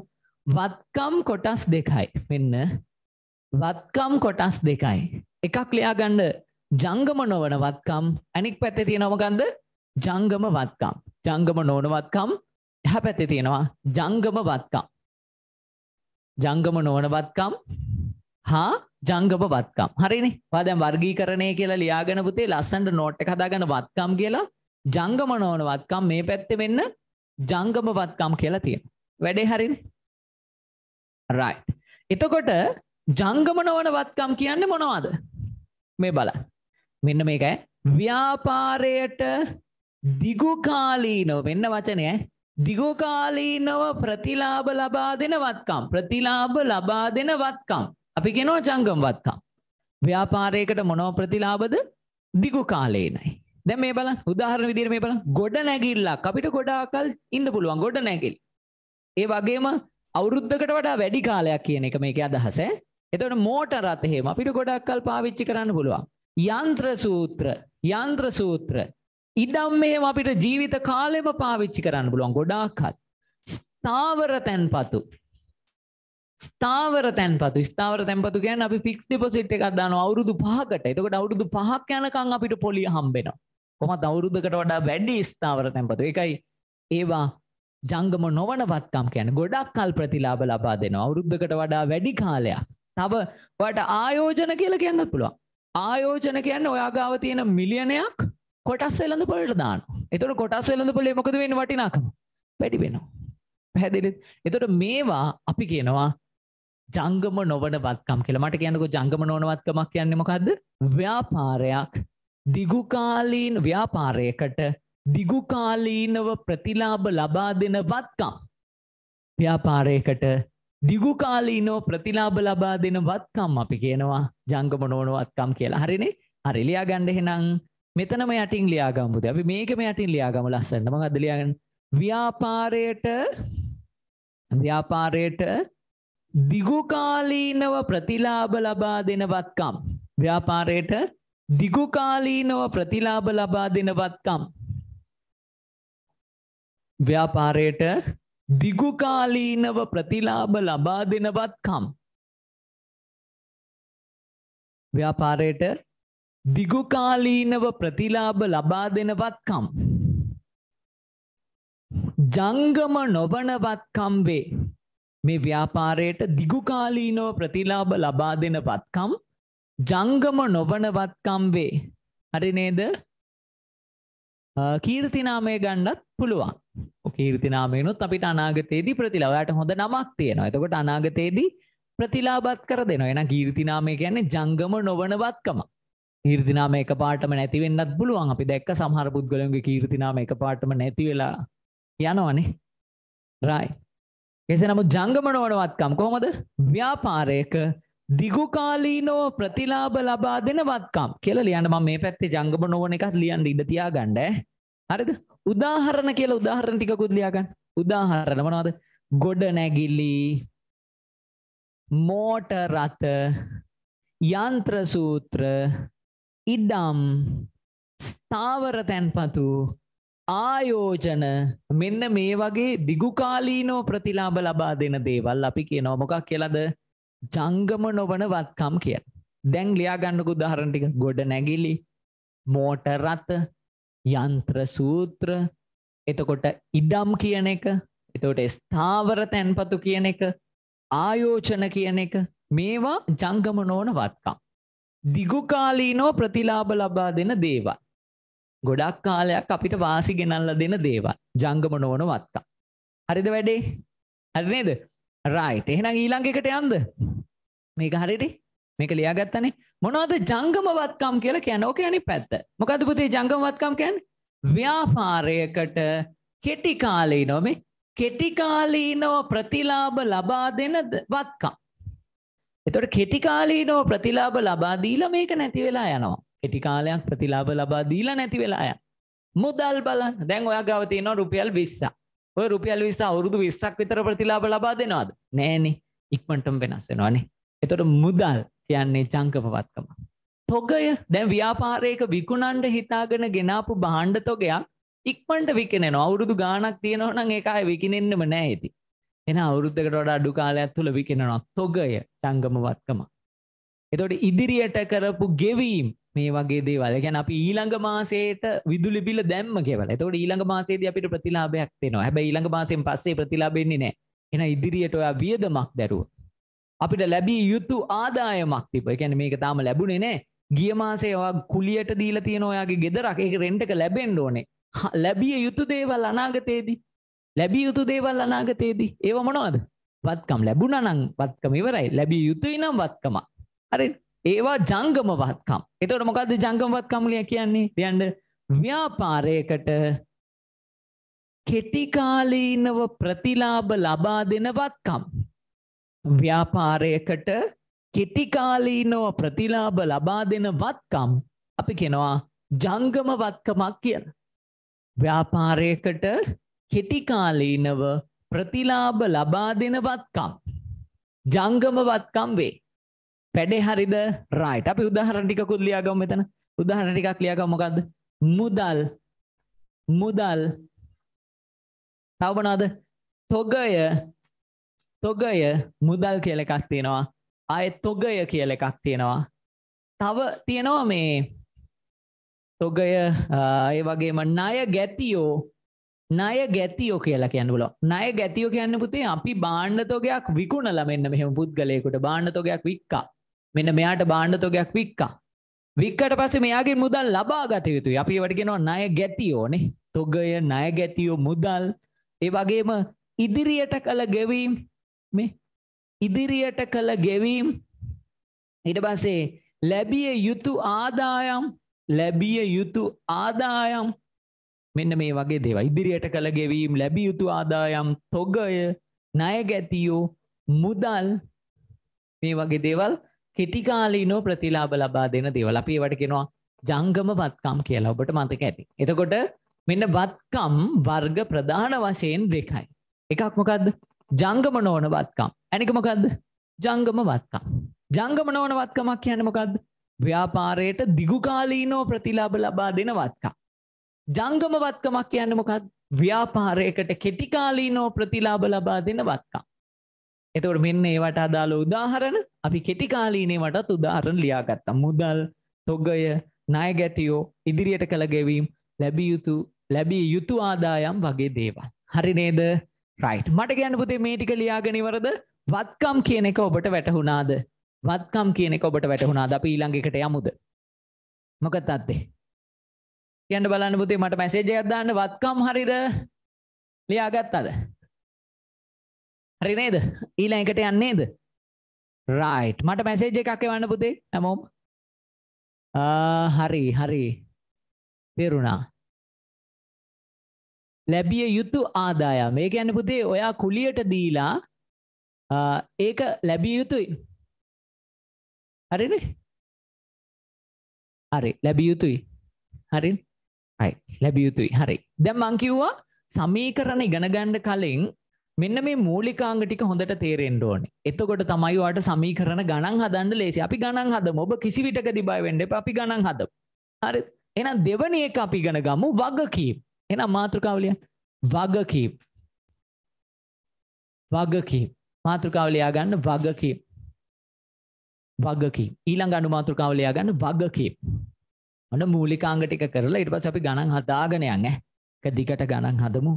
වත්කම් කොටස් දෙකයි. මෙන්න වත්කම් කොටස් දෙකයි. එකක් ලියාගන්න ජංගම නොවන වත්කම් අනික් පැත්තේ තියෙනවකන්ද ජංගම වත්කම් ජංගම නොවන වත්කම් එහ පැත්තේ තියෙනවා ජංගම වත්කම් ජංගම නොවන වත්කම් හා ජංගම වත්කම් හරිනේ පා දැන් වර්ගීකරණය කියලා ලියාගෙන පුතේ ලස්සනට නෝට් එක හදාගෙන වත්කම් කියලා ජංගම නොවන වත්කම් මේ පැත්තේ වෙන්න ජංගම වත්කම් කියලා තියෙනවා වැඩේ හරිනේ right එතකොට ජංගම නොවන වත්කම් කියන්නේ මොනවද මේ බලන්න මෙන්න මේකයි ව්‍යාපාරයට දිගුකාලීනව මෙන්න වචනය දිගුකාලීනව ප්‍රතිලාභ ලබා දෙන වත්කම් ප්‍රතිලාභ ලබා දෙන වත්කම් අපි කියනවා ජංගම වත්කම් ව්‍යාපාරයකට මොනව ප්‍රතිලාභද දිගු කාලේනයි දැන් මේ බලන්න උදාහරණ විදිහට මේ බලන්න ගොඩ නැගිල්ලක් අපිට ගොඩාකල් ඉන්න පුළුවන් ගොඩ නැගිලි ඒ වගේම අවුරුද්දකට වඩා වැඩි කාලයක් කියන එක මේකේ අදහස ඈ එතකොට මෝටරත් එහෙම අපිට ගොඩක්කල් පාවිච්චි කරන්න පුළුවන් යන්ත්‍ර සූත්‍ර යන්ත්‍ර සූත්‍ර ඉඩම් මේව අපිට ජීවිත කාලෙම පාවිච්චි කරන්න පුළුවන් ගොඩාක්හත් ස්ථාවර තැන්පතු ස්ථාවර තැන්පතු ස්ථාවර තැන්පතු ගැන අපි ෆික්ස් ඩිපොසිට් එකක් දානවා අවුරුදු පහකට එතකොට අවුරුදු පහක් යනකම් අපිට පොලිය හම්බෙනවා කොහොමත් අවුරුද්දකට වඩා වැඩි ස්ථාවර තැන්පතු ඒකයි ඒවා ජංගම නොවනවත්කම් කියන ගොඩක් කල් ප්‍රතිලාභ ලබා දෙනවා අවුරුද්දකට වඩා වැඩි කාලයක් තව වට ආයෝජන කියලා කියන්න පුළුවන් ආයෝජන කියන්නේ ඔයා ගාව තියෙන මිලියනයක් කොටස් වෙළඳ පොළට දානවා. එතකොට කොටස් වෙළඳ පොළේ මොකද වෙන්නේ වටිනාකම? වැඩි වෙනවා. පැහැදිලිද? එතකොට මේවා අපි කියනවා ජංගම නොවන වත්කම් කියලා. මට කියන්නකෝ ජංගම නොවන වත්කමක් කියන්නේ මොකද්ද? ව්‍යාපාරයක් දිගුකාලීන ව්‍යාපාරයකට දිගුකාලීනව ප්‍රතිලාභ ලබා දෙන වත්කම්. ව්‍යාපාරයකට දිගුකාලීනෝ ප්‍රතිලාභ ලබා දෙන වත්කම් අපි කියනවා ජංගම නෝන වත්කම් කියලා. හරිනේ? හරි ලියා ගන්න එහෙනම් මෙතනම යටින් ලියා ගමුද? අපි මේකෙම යටින් ලියා ගමු ලස්සනට. මම අද ලියාගෙන ව්‍යාපාරයට ව්‍යාපාරයට දිගුකාලීනව ප්‍රතිලාභ ලබා දෙන වත්කම්. ව්‍යාපාරයට දිගුකාලීනව ප්‍රතිලාභ ලබා දෙන වත්කම්. ව්‍යාපාරයට දිගුකාලීනව ප්‍රතිලාභ ලබා දෙනවත්කම්. ව්‍යාපාරයට දිගුකාලීනව ප්‍රතිලාභ ලබා දෙනවත්කම්. ජංගම නොබනවත්කම් වේ. මේ ව්‍යාපාරයට දිගුකාලීනව ප්‍රතිලාභ ලබා දෙනවත්කම් ජංගම නොබනවත්කම් වේ. හරි නේද? කීර්තිනාමය ගන්නත් පුළුවන්. කීර්තිනාමයනුත් අපිට අනාගතයේදී ප්‍රතිලාවයට හොඳ නමක් තියෙනවා එතකොට අනාගතයේදී ප්‍රතිලාබත් කර දෙනවා එන කීර්තිනාමය කියන්නේ ජංගම නොවනවත්කම කීර්තිනාම එක පාටම නැතිවෙන්නත් පුළුවන් අපි දැක්ක සමහර පුද්ගලයන්ගේ කීර්තිනාම එක පාටම නැති වෙලා යනවනේ රයි එසේ නමුත් ජංගම නොවනවත්කම් කොහොමද ව්‍යාපාරයක දිගුකාලීනෝ ප්‍රතිලාබ ලබා දෙන වත්කම් කියලා ලියන්න මම මේ පැත්තේ ජංගම නොවන එකත් ලියන්න ඉඩ තියාගන්න හරිද උදාහරණ කියලා උදාහරණ ටිකකුත් ලියාගන්න. උදාහරණ මොනවද? ගොඩ නැගිලි මෝටර් රථ යන්ත්‍ර සූත්‍ර ඉඩම් ස්ථාවර තැන්පතු ආයෝජන මෙන්න මේ වගේ දිගුකාලීනෝ ප්‍රතිලාභ ලබා දෙන දේවල් අපි කියනවා මොකක් කියලාද ජංගම නොවන වත්කම් කියලා. දැන් ලියා ගන්නකු උදාහරණ ටික ගොඩ නැගිලි මෝටර් රථ යන්ත්‍ර සූත්‍ර එතකොට ඉඩම් කියන එක එතකොට ස්ථාවර තැන්පතු කියන එක ආයෝචන කියන එක මේවා ජංගම නෝන වත්කම්. දිගුකාලීනෝ ප්‍රතිලාභ ලබා දෙන දේවල්. ගොඩක් කාලයක් අපිට වාසි ගෙනල්ල දෙන දේවල් ජංගම නෝන වත්තා. හරිද වැඩේ හරිනේද රයි් එහෙනම් ඊළංඟකට යන්ද මේක හරිරි මේක ලියාගත්තනේ මොනවද ජංගමවත්කම් කියලා කියන්නේ? ඕකේ අනිත් පැත්ත. මොකද්ද පුතේ ජංගමවත්කම් කියන්නේ? ව්‍යාපාරයකට කෙටි කාලීනව මේ කෙටි කාලීනව ප්‍රතිලාභ ලබා දෙන වත්කම්. එතකොට කෙටි කාලීනව ප්‍රතිලාභ ලබා දීලා මේක නැති වෙලා යනවා. කෙටි කාලයක් ප්‍රතිලාභ ලබා දීලා නැති වෙලා යනවා. මුදල් බලන්න. දැන් ඔයා ගාව තියෙනවා රුපියල් 20ක්. ඔය රුපියල් 20 අවුරුදු 20ක් විතර ප්‍රතිලාභ ලබා දෙනවද? නෑනේ. ඉක්මනටම වෙනස් වෙනවනේ. එතකොට මුදල් කියන්නේ චංකපවත්කම. තොගය දැන් ව්‍යාපාරයක විකුණන්ඩ හිතාගෙන ගෙනාපු බාණ්ඩ තොගයක් ඉක්මට විකෙනෙන අවුරුදු ගානක් තියෙනවනම් ඒකාය විකිනෙන්න්නම නෑ ඇති. එන අවුරුද්ධකට වඩා අඩු කාලයක් තුළ විකෙනනොත් තොගය චංගමවත්කම. එතොට ඉදිරියට කරපු ගෙවීම් මේ වගේ දේවල් ගැන අපි ඊළඟ මාසේට විදුලි බිල දැම්ම කෙවල තොට ඊළඟ මාසේද අපිට ප්‍රතිලාභයක් වෙනවා හැබැ ඊළඟ මාසයෙන් පස්සේ ප්‍රතිලාබෙන්නේ නෑ එන ඉදිරියට ඔයා වියදමක් දැරුව අපිට ලැබී යුතු ආදායමක් තිබ එකැන මේක තාම ලැබුණේ නෑ ගිය මාසේවා කුලියට දීල තියෙන ඔයාගේ ගෙදරක් එක රෙන්ටක ලැබෙන්ඩ ඕනේ ලැබිය යුතු දේවල් අනාගතයේදී ලැබිය යුතු දේවල් අනාගතයේදී ඒව මොනවද වත්කම් ලැබුණනං වත්කම ඉවරයි ලැබිය යුතුයි නම් වත්කම අරි ඒවා ජංගම වත්කම් එතවට මොකක්ද ජංගම වත්කම්ලිය කියන්නේ ලියන්ඩ ව්‍යාපාරයකට කෙටිකාලීනව ප්‍රතිලාභ ලබා දෙන වත්කම් ව්‍යාපාරයකට කෙටිකාලීනව ප්‍රතිලාභ ලබා දෙන වත්කම් අපි කෙනවා ජංගම වත්කමක් කියල. ව්‍යාපාරයකට කෙටිකාලීනව ප්‍රතිලාභ ලබා දෙන වත්කම්. ජංගම වත්කම් වේ. පැඩේ හරිද රයිට් අපි උදාහරණ ටිකකුත් ලියාගමු මෙතන. උදාහරණ ටිකක් ලියාගමු මොකද්ද? මුදල් මුදල් තව මොනවද? තොගය තොගය මුදල් කියල එකක් තියෙනවා අය තොගය කියල එකක් තියෙනවා තව තියෙනවා මේ තොගය ඒ වගේම ණය ගැතියෝ ණය ගැතියෝ කියලා කියන්න බුල ණය ගැතියෝ කියන්න පුතේ අපි බාණ්ඩ තොගයක් විකුණලා මෙන්න මෙහෙම පුද්ගලයෙකුට බාණ්ඩ තොගයක් වික්කා මෙන්න මෙයාට බාණ්ඩ තොගයක් වික්කා වික්කට පස්සේ මෙයාගේ මුදල් ලබා ගත යුතුයි. අපි ඒවට කියනවා ණය ගැතියෝනේ. තොගය ණය ගැතියෝ මුදල් ඒ වගේම ඉදිරියට කළ ගෙවීම් මේ ඉදිරියට කළ ගෙවීම් ඊට පස්සේ ලැබිය යුතු ආදායම් ලැබිය යුතු ආදායම් මෙන්න මේ වගේ දේවා ඉදිරියට කළ ගෙවීම් ලැබිය යුතු ආදායම් තොගය ණය ගැතියෝ මුදල් මේ වගේ දේවල් කෙටි කාලීනව ප්‍රතිලාභ ලබා දෙන දේවල් අපි ඒවට කියනවා ජංගම වත්කම් කියලා ඔබට මතක ඇති. එතකොට මෙන්න වත්කම් වර්ග ප්‍රධාන වශයෙන් දෙකයි. එකක් මොකද්ද? ජංගම නොවන වත්කම්. ඇනික මොකද්ද? ජංගම වත්කම්. ජංගම නොවන වත්කමක් කියන්නේ මොකද්ද? ව්‍යාපාරයට දිගුකාලීනව ප්‍රතිලාභ ලබා දෙන වත්කම්. ජංගම වත්කමක් කියන්නේ මොකද්ද? ව්‍යාපාරයකට කෙටිකාලීනව ප්‍රතිලාභ ලබා දෙන වත්කම්. එතකොට මෙන්න ඒවට අදාළ උදාහරණ අපි කෙටිකාලීනේවටත් උදාහරණ ලියාගත්තා. මුදල්, තොගය, ණය ගැතියෝ, ඉදිරියට කළ ගෙවීම්, ලැබිය යුතු ලැබිය යුතු ආදායම් වගේ දේවල්. හරි නේද? රයිට් මට ගැන්න පුතේ මේ ටික ලියාගනිවරද වත්කම් කියන එක ඔබට වැටහුණාද වත්කම් කියන එක ඔබට වැටහුණාද අපි ඊළඟකට යමුද මොකද තාත්තේ කියන්න බලන්න පුතේ මට මැසේජ් එකක් දාන්න වත්කම් හරිද ලියාගත්තද හරි නේද ඊළඟකට යන්නේ නේද රයිට් මට මැසේජ් එකක් එවන්න පුතේ හැමෝම හරි හරි තේරුණා ලැබිය යුතු ආදායම් ඒ ගැන පුතේ ඔයා කුලියට දීලා ඒක ලැබිය යුතුයි හරින හරි ලැබිය යුතුයි හරි අයි ලැබිය යුතුයි හරි දැම් මංකිව්වා සමීකරණ ඉගෙනගණ්ඩ කලින් මෙන්න මේ මූලිකාංග ටික හොඳට තේරෙන්ඩ ඕන එතකොට තමයි වාට සමීකරණ ගණන් හදන්න ලේසි අපි ගණන් හදම ඔබ කිසිවිටක දිබයි වෙන්ඩ අපි ගණන් හද හරි එනම් දෙවන එක අපි ගණ ගමු වගකීම් එහෙනම් මාතෘකාව ලියන්න. වගකීම්. වගකීම්. මාතෘකාව ලියා ගන්න වගකීම්. වගකීම්. ඊළඟ අනු මාතෘකාව ලියා ගන්න වගකීම්. අන්න මූලිකාංග ටික කරලා ඊට පස්සේ අපි ගණන් හදාගෙන යන්න. එක දිගට ගණන් හදමු.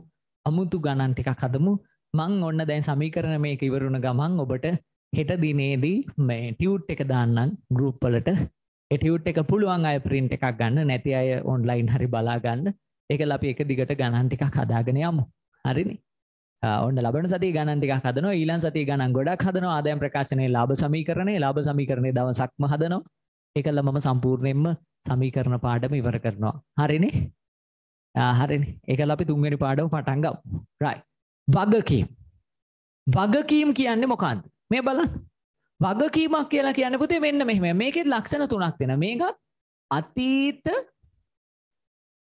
අමුතු ගණන් ටිකක් හදමු. මං ඔන්න දැන් සමීකරණ මේක ඉවරුණ ගමන් ඔබට හෙට දිනේදී මේ ටියුට් එක දාන්නම් ගෲප් වලට ඒ ටියුට් එක පුළුවන් අය print එකක් ගන්න නැති අය online හරි බලා ගන්න ඒකල් අපි එක දිගට ගණන් ටිකක් හදාගෙන යමු හරිනි ඔන්න ලබන සති ගණන් ටිකක් හදනවා ඊළන් සති ගණන් ගොඩක් හදනවා ආදායම් ප්‍රකාශනයේ ලාභ සමීකරණය ලාභ සමීකරණයේ දවසක්ම හදනවා ඒකල මම සම්පූර්ණයෙන්ම සමීකරණ පාඩම ඉවර කරනවා හරිනේ හරිනි ඒකල අපි තුන්වෙනි පාඩම පටන් ගමු රයිට් වගකීම් වගකීම් කියන්නේ මොකක්ද මේ බලන්න වගකීමක් කියලා කියන පුතේ මෙන්න මෙහෙම මේකෙත් ලක්ෂණ තුනක් දෙන මේකත් අතීත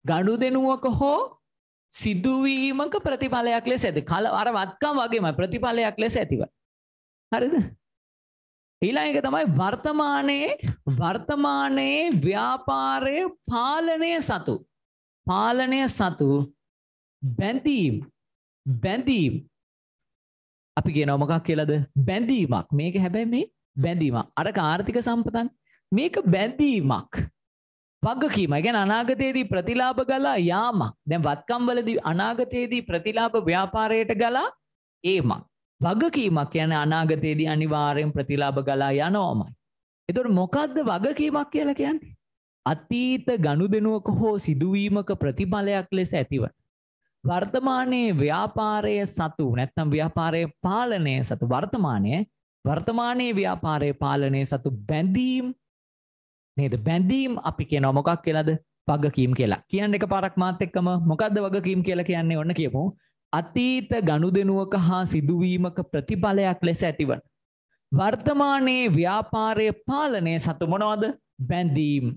ගඩුදෙනුවක හෝ සිදුවීමක ප්‍රතිඵලයක් ලෙස ඇති කල අර වත්කම් වගේම ප්‍රතිඵලයක් ලෙස ඇතිව. හරිද ඊළඟ එක තමයි වර්තමානයේ වර්තමානයේ ව්‍යාපාරය පාලනය සතු පාලනය සතු බැඳීම් බැඳීම් අපි කියනවා මොකක් කියලාද බැඳීමක් මේක හැබැයි මේ බැඳීමක් අර කාර්තික සම්පතන් මේක බැඳීමක් වගකීම. ඒ කියන්නේ අනාගතයේදී ප්‍රතිලාභ ගලා යාමක්. දැන් වත්කම්වලදී අනාගතයේදී ප්‍රතිලාභ ව්‍යාපාරයට ගලා ඒමක්. වගකීමක් කියන්නේ අනාගතයේදී අනිවාර්යෙන් ප්‍රතිලාභ ගලා යනවමයි. එතකොට මොකද්ද වගකීමක් කියලා කියන්නේ? අතීත ගනුදෙනුවක හෝ සිදුවීමක ප්‍රතිඵලයක් ලෙස ඇතිව වර්තමානයේ ව්‍යාපාරය සතු නැත්නම් ව්‍යාපාරයේ පාලනය සතු වර්තමානයේ වර්තමානයේ ව්‍යාපාරයේ පාලනය සතු බැඳීම් නේද බැඳීම් අපි කියනවා මොකක් කියලාද වගකීම් කියලා කියන්න එක පාරක් මාත් එක්කම මොකක්ද වගකීම් කියලා කියන්නේ ඔන්න කියමු අතීත ගනුදෙනුවක හා සිදුවීමක ප්‍රතිඵලයක් ලෙස ඇතිවන වර්තමානයේ ව්‍යාපාරය පාලනය සතු මොනවද බැඳීම්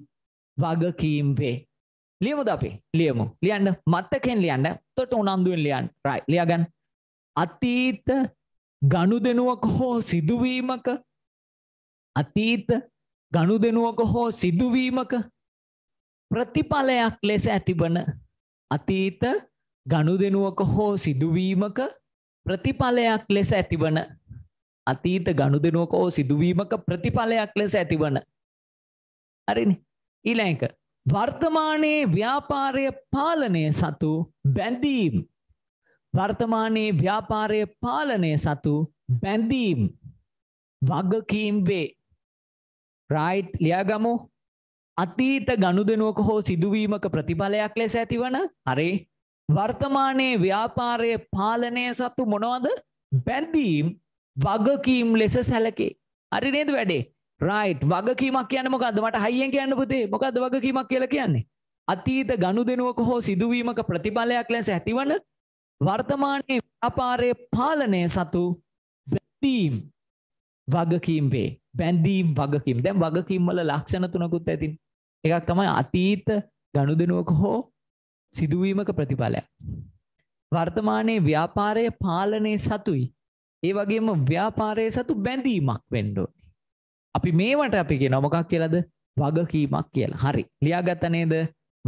වගකීම් වේ ලියමුද අපි ලියමු ලියන්න මත්තකෙන් ලියන්න තොට උනන්දුවෙන් ලියන්න රයි ලියගන්න අතීත ගනුදෙනුවක හෝ සිදුවීමක අතීත ගනුදෙනුවක හෝ සිදුවීමක ප්‍රතිඵලයක් ලෙස ඇතිබන අතීත ගනුදෙනුවක හෝ සිදුවීමක ප්‍රතිඵලයක් ලෙස ඇතිබන අතීත ගනුදෙනුවක හෝ සිදුවීමක ප්‍රතිඵලයක් ලෙස ඇතිබන හරිනේ ඊළඟ එක වර්තමානයේ ව්‍යාපාරය පාලනය සතු බැඳීම් වර්තමානයේ ව්‍යාපාරය පාලනය සතු බැඳීම් වගකීම් වේ රයිට් ලියාගමු අතීත ගණුදෙනුවක හෝ සිදුවීමක ප්‍රතිඵලයක් ලෙස ඇතිවන හරි වර්තමානයේ ව්‍යාපාරය පාලනය සත්තු මොනවද බැඳීම් වගකීම් ලෙස සැලකේ හරි නේද වැඩේ රයිට් වගකීමක් කියන්න මොකද මට හයියෙන් කියන්න පුතේ මොකද වගකීමක් කියලා කියන්නේ අතීත ගණුදෙනුවක හෝ සිදුවීමක ප්‍රතිඵලයක් ලෙස ඇතිවන වර්තමානයේ ව්‍යාපාරයේ පාලනය සතු බැඳීම් වගකීම් වේ බැඳීම් වගකීම් දැන් වගකීම්වල ලක්ෂණ තුනකුත් ඇතින් එකක් තමයි අතීත ගණුදනුවක හෝ සිදුවීමක ප්‍රතිඵලයක් වර්තමානයේ ව්‍යාපාරය පාලනය සතුයි ඒ වගේම ව්‍යාපාරය සතු බැඳීමක් වෙන්ඩෝ අපි මේවට අපි කිය නොමකක් කියලද වගකීමක් කියලා හරි ලියාගත්තනේද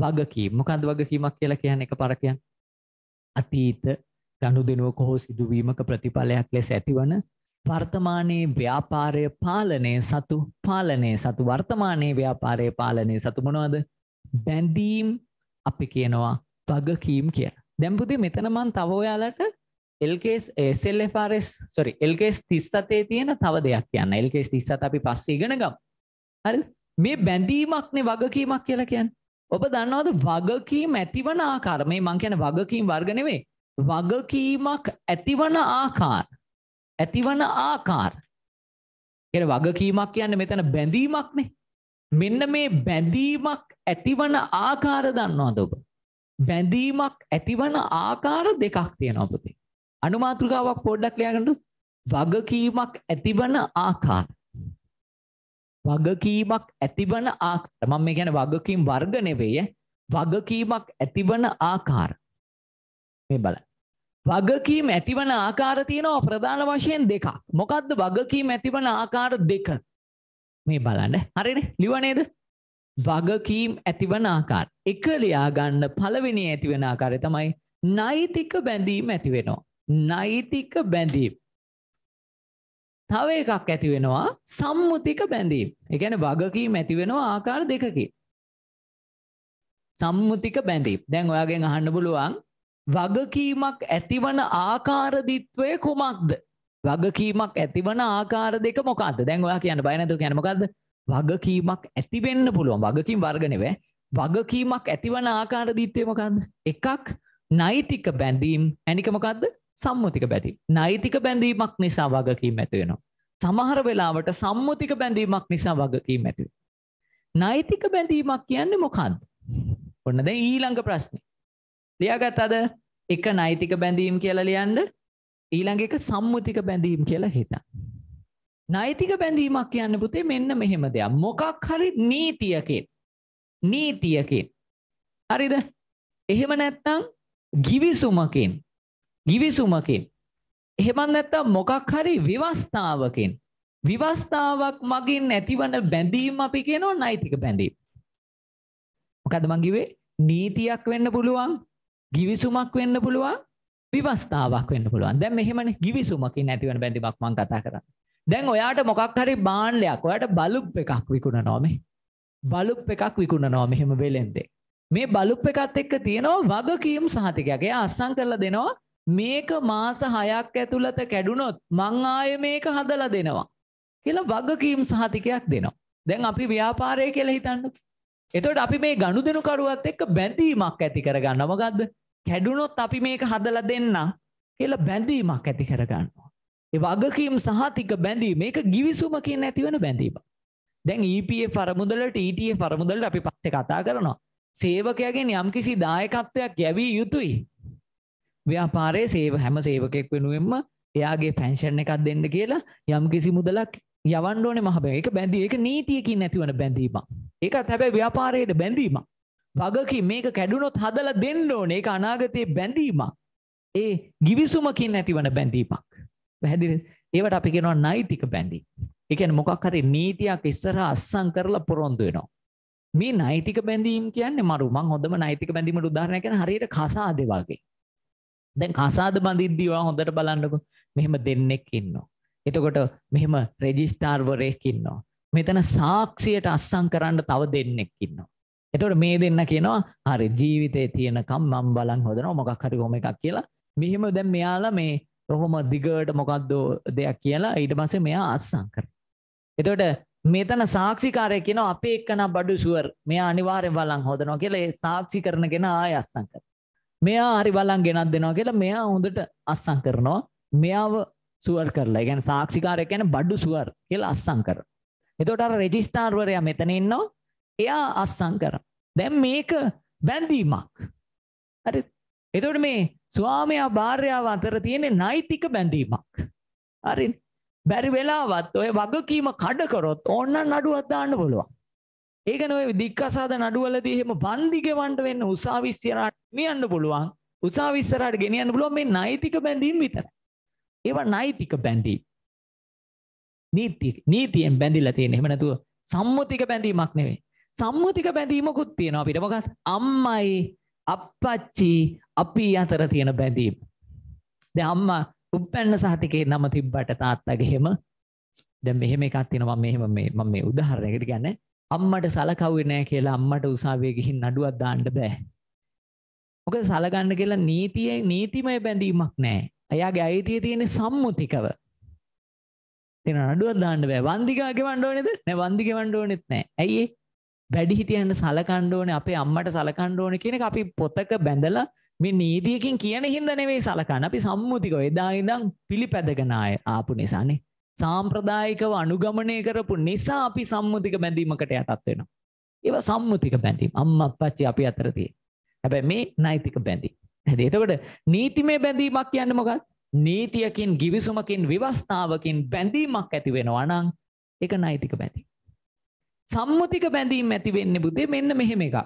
වගකීම මොකන්ද වගකීමක් කියලා කියන එක පරකයන් අතීත ගණු දෙනුවක හෝ සිදුවීමක ප්‍රතිඵලයක් ලෙස ඇතිවන වර්තමානයේ ව්‍යාපාරය පාලනය සතු පාලනය සතු වර්තමානයේ ව්‍යාපාරය පාලනය සතු මොනවද බැඳීම් අපි කියනවා වගකීම් කිය දැම්පුති මෙතනමන් තව ඔයාලට එල්කේස්ල්FRස් සොරි එල්කේස් තිස්සතේ තියෙන තව දෙයක් කියන්න එල්කේස් තිස්සත අපි පස්සේ ඉගෙනගම් හරි මේ බැඳීමක්නේ වගකීමක් කියලා කියන්න ඔබ දන්නවද වගකීම් ඇතිවන ආකාර මේ මං කියන වගකීම් වර්ග නෙවෙයි වගකීමක් ඇතිවන ආකාර ඇතිවන ආකාර. කියන වගකීමක් කියන්නේ මෙතන බැඳීමක්නේ. මෙන්න මේ බැඳීමක් ඇතිවන ආකාර දන්නවද ඔබ? බැඳීමක් ඇතිවන ආකාර දෙකක් තියෙනවා පුතේ. අනුමාත්‍රිකාවක් පොඩ්ඩක් ලියාගන්න. වගකීමක් ඇතිවන ආකාර. වගකීමක් ඇතිවන ආකාර. මම මේ කියන්නේ වගකීම් වර්ග නෙවෙයි. වගකීමක් ඇතිවන ආකාර. මේ බලන්න. වගකීම් ඇතිවන ආකාර තියෙනවා ප්‍රධාන වශයෙන් දෙකක්. මොකද්ද වගකීම් ඇතිවන ආකාර දෙක? මේ බලන්න. හරිනේ? ලිව නේද? වගකීම් ඇතිවන ආකාර. එක ලියා ගන්න පළවෙනි ඇතිවන ආකාරය තමයි නෛතික බැඳීම ඇති වෙනවා. නෛතික බැඳීම්. තව එකක් ඇති වෙනවා සම්මුතික බැඳීම්. ඒ කියන්නේ වගකීම් ඇති වෙනවා ආකාර දෙකකින්. සම්මුතික බැඳීම්. දැන් ඔයාගෙන් අහන්න පුළුවන් වගකීමක් ඇතිවන ආකාරදිත්වය කුමක්ද? වගකීමක් ඇතිවන ආකාර දෙක මොකක්ද? දැන් ඔයා කියන්න බය නැතුව කියන්නේ මොකද්ද? වගකීමක් ඇති වෙන්න පුළුවන්. වගකීම් වර්ග නෙවෙයි. වගකීමක් ඇතිවන ආකාරදිත්වය මොකක්ද? එකක් නෛතික බැඳීම් ඇනික මොකක්ද? සම්මුතික බැඳීම්. නෛතික බැඳීමක් නිසා වගකීම් ඇති වෙනවා. සමහර වෙලාවට සම්මුතික බැඳීමක් නිසා වගකීම් ඇති වෙනවා. නෛතික බැඳීමක් කියන්නේ මොකක්ද? ඔන්න දැන් ඊළඟ ප්‍රශ්නේ. ලියාගත් අද එක නෛතික බැඳීම් කියලා ලියන්ඩ ඊළඟ එක සම්මුතික බැඳීම් කියලා හිතා. නෛතික බැඳීමක් කියන්න පුතේ මෙන්න මෙහෙම දෙයක් මොකක් හරි නීතියකින් නීතියකින් හරිද එහෙම නැත්තං ගිවිසුමකින් ගිවිසුමකින් එහෙමන් නැත්තම් මොකක් හරි විවස්ථාවකින් විවස්ථාවක් මගින් නැතිවන බැඳීම් අපි කියනවා නෛතික බැඳීම් මොකද මං කිව්වේ නීතියක් වෙන්න පුළුවන් ගිවිසුමක් වෙන්න පුළුවන් විවස්ථාවක් වෙන්න පුළුවන්. දැන් මෙහෙමනේ ගිවිසුමකින් ඇති වෙන බැඳීමක් මම කතා කරන්නේ. දැන් ඔයාට මොකක් හරි බාණ්ඩයක් ඔයාට බලුප් එකක් විකුණනවා මේ. බලුප් එකක් විකුණනවා මෙහෙම වෙලෙන්දේ. මේ බලුප් එකත් එක්ක තියෙනවා වගකීම් සහතිකයක්. එයා අස්සම් කරලා දෙනවා මේක මාස 6ක් ඇතුළත කැඩුනොත් මං ආයේ මේක හදලා දෙනවා කියලා වගකීම් සහතිකයක් දෙනවා. දැන් අපි ව්‍යාපාරය කියලා හිතන්නකෝ. එතකොට අපි මේ ගනුදෙනුකරුවත් එක්ක බැඳීමක් ඇති කරගන්නවා. මොකද්ද? කැඩුනොත් අපි මේක හදලා දෙන්න කියලා බැඳීමක් ඇති කරගන්නවා. ඒ වගකීම් සහතික බැඳීම මේක givisුමකින් ඇතිවන බැඳීමක්. දැන් EPA පරමුදලට ETA පරමුදලට අපි පස්සේ කතා කරනවා. සේවකයාගෙන් යම්කිසි දායකත්වයක් යැවිය යුතුයි. ව්‍යාපාරයේ සේව හැම සේවකෙක් වෙනුවෙන්ම එයාගේ පැන්ෂන් එකක් දෙන්න කියලා යම්කිසි මුදලක් යවන්න ඕනේ මහ බැංකුව. ඒක බැඳී ඒක නීතියකින් නැතිවන බැඳීමක්. ඒකත් හැබැයි ව්‍යාපාරයේ බැඳීමක්. වගකීම් මේක කැඩුනොත් හදලා දෙන්න ඕනේ. ඒක අනාගතයේ බැඳීමක්. ඒ givisුමකින් නැතිවන බැඳීමක්. පැහැදිලිද? ඒවට අපි කියනවා නෛතික බැඳීම්. ඒ කියන්නේ මොකක් හරි නීතියක් ඉස්සරහා අස්සම් කරලා පොරොන්දු වෙනවා. මේ නෛතික බැඳීම් කියන්නේ මරු මං හොඳම නෛතික බැඳීමට උදාහරණයක් කියන හරියට කසාද වගේ. දැන් කසාද බඳිද්දී ඔයා හොඳට බලන්නකො මෙහෙම දෙන්නෙක් ඉන්නවා. එතකොට මෙහෙම රෙජිස්ටාර්වරයෙක් ඉන්නවා. මෙතන සාක්ෂියට අස්සම් කරන්න තව දෙන්නෙක් ඉන්නවා. එතකොට මේ දෙන්න කියනවා හරි ජීවිතේ තියෙනකම් මම බලන් හොදනවා මොකක් හරි කොහොම එකක් කියලා. මෙහෙම දැන් මෙයාලා මේ කොහොම දිගට මොකද්ද දෙයක් කියලා ඊට පස්සේ මෙයා අස්සම් කරනවා. එතකොට මෙතන සාක්ෂිකාරය කියන අපේ එක්කන බඩු සුවර් මෙයා අනිවාර්යෙන් බලන් හොදනවා කියලා ඒ සාක්ෂි කරන කෙනා ආය අස්සම් කරනවා. මෙයා හරි බලන් ගෙනත් දෙනවා කියලා මෙයා හොඳට අස්සම් කරනවා. මෙයාව සුවර් කරලා. ඒ කියන්නේ සාක්ෂිකාරය කියන්නේ බඩු සුවර් කියලා අස්සම් කරනවා. එතකොට අර රෙජිස්ට්‍රාර්වරයා මෙතන ඉන්නවා. එයා අස්සම් කරනවා. දැන් මේක බැඳීමක්. හරි. එතකොට මේ ස්වාමයා භාර්යාව අතර තියෙන නෛතික බැඳීමක්. හරි. බැරි වෙලාවත් ඔය වගකීම කඩ කරොත් ඕන්නම් නඩුවක් දාන්න පුළුවන්. ඒකන ඔය දික්කසාද නඩුවලදී එහෙම වන්දි ගෙවන්න වෙන්න උසාවි ඉස්සරහට ගෙනියන්න පුළුවන්. උසාවි ඉස්සරහට ගෙනියන්න පුළුවන් මේ නෛතික බැඳීම් විතරයි. ඒවා නෛතික බැඳීම්. නීති නීතියෙන් බැඳිලා තියෙන. එහෙම නැතුව සම්මුතික බැඳීමක් නෙවෙයි. සම්මුතික බැඳීමකුත් තියෙනවා අපිට. මොකද අම්මයි අප්පච්චි අපි අතර තියෙන බැඳීම. දැන් අම්මා උප්පැන්න සහතිකේ නම තිබ්බට තාත්තගේ එහෙම දැන් මෙහෙම එකක් තියෙනවා මම මෙහෙම මේ මම මේ උදාහරණයකට කියන්නේ අම්මට සලකව්වේ නැහැ කියලා අම්මට උසාවියේ ගිහින් නඩුවක් දාන්න බෑ. මොකද සලකන්න කියලා නීතියේ නීතිමය බැඳීමක් නැහැ. එයාගේ අයිතිය තියෙන සම්මුතිකව තින අඩුවත් දාන්න බෑ වන්දිකාගේ වණ්ඩෝනෙද නැ වන්දිගේ වණ්ඩෝනෙත් නෑ ඇයි වැඩිහිටියන්න සලකණ්ඩෝන අපේ අම්මට සලකණ්ඩෝන කියනක අපි පොතක බැඳලා මේ නීතියකින් කියන හින්ද නෙවෙයි සලකන්න අපි සම්මුතිකව එදා ඉඳන් පිළිපැදගෙනාය ආපු නිසානේ සාම්ප්‍රදායිකව අනුගමනය කරපු නිසා අපි සම්මුතික බැඳීමකට යටත් වෙනවා. ඒවා සම්මුතික බැඳීම්. අම්මා අප්පච්චි අපි අතර තියෙන. හැබැයි මේ නෛතික බැඳීම්. හරි එතකොට නීතිමය බැඳීමක් කියන්නේ මොකක්ද? නීතියකින් givisුමකින් විවස්ථාවකින් බැඳීමක් ඇති වෙනවා නම් ඒක නෛතික බැඳීම. සම්මුතික බැඳීම් ඇති වෙන්නේ පුතේ මෙන්න මෙහෙම එකක්.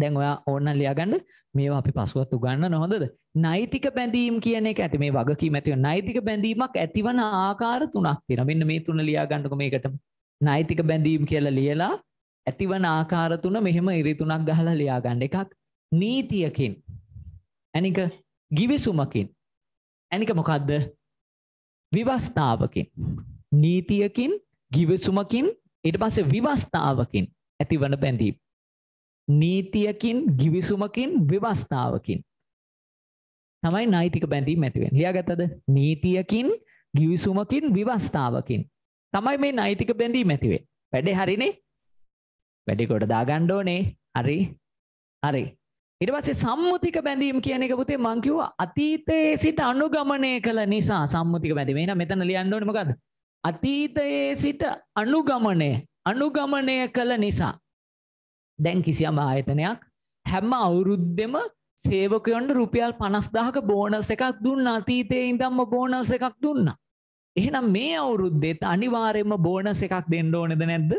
දැන් ඔයා ඕන්න ලියාගන්න මේවා අපි පසුවත් උගන්නන හොඳද? නෛතික බැඳීම් කියන එක ඇති මේ වගකීම ඇති වෙන නෛතික බැඳීමක් ඇතිවන ආකාර තුනක් තියෙනවා. මෙන්න මේ තුන ලියාගන්නකො මේකටම. නෛතික බැඳීම් කියලා ලියලා ඇතිවන ආකාර තුන මෙහෙම ඉරි තුනක් ගහලා ලියාගන්න. එකක් නීතියකින් ඇනික ගිවිසුමකින් ඇනික මොකක්ද විවස්ථාවකින් නීතියකින් ගිවිසුමකින් ඊට පස්සේ විවස්ථාවකින් ඇතිවන බැඳීම් නීතියකින් ගිවිසුමකින් විවස්ථාවකින් තමයි නෛතික බැඳීම් ඇතිවෙන්නේ ලියාගත්තද නීතියකින් ගිවිසුමකින් විවස්ථාවකින් තමයි මේ නෛතික බැඳීම් ඇතිවේ වැඩේ හරිනේ වැඩි කොට දාගන්න ඕනේ හරි හරි ඊට පස්සේ සම්මුතික බැඳීම් කියන එක පුතේ මං කිව්වා අතීතයේ සිට අනුගමනය කළ නිසා සම්මුතික බැඳීම. එහෙනම් මෙතන ලියන්න ඕනේ මොකද්ද? අතීතයේ සිට අනුගමනය අනුගමනය කළ නිසා දැන් කිසියම් ආයතනයක් හැම අවුරුද්දෙම සේවකයොන්ට රුපියල් 50000ක බෝනස් එකක් දුන්නා අතීතයේ ඉඳන්ම බෝනස් එකක් දුන්නා. එහෙනම් මේ අවුරුද්දෙත් අනිවාර්යයෙන්ම බෝනස් එකක් දෙන්න ඕනේද නැද්ද?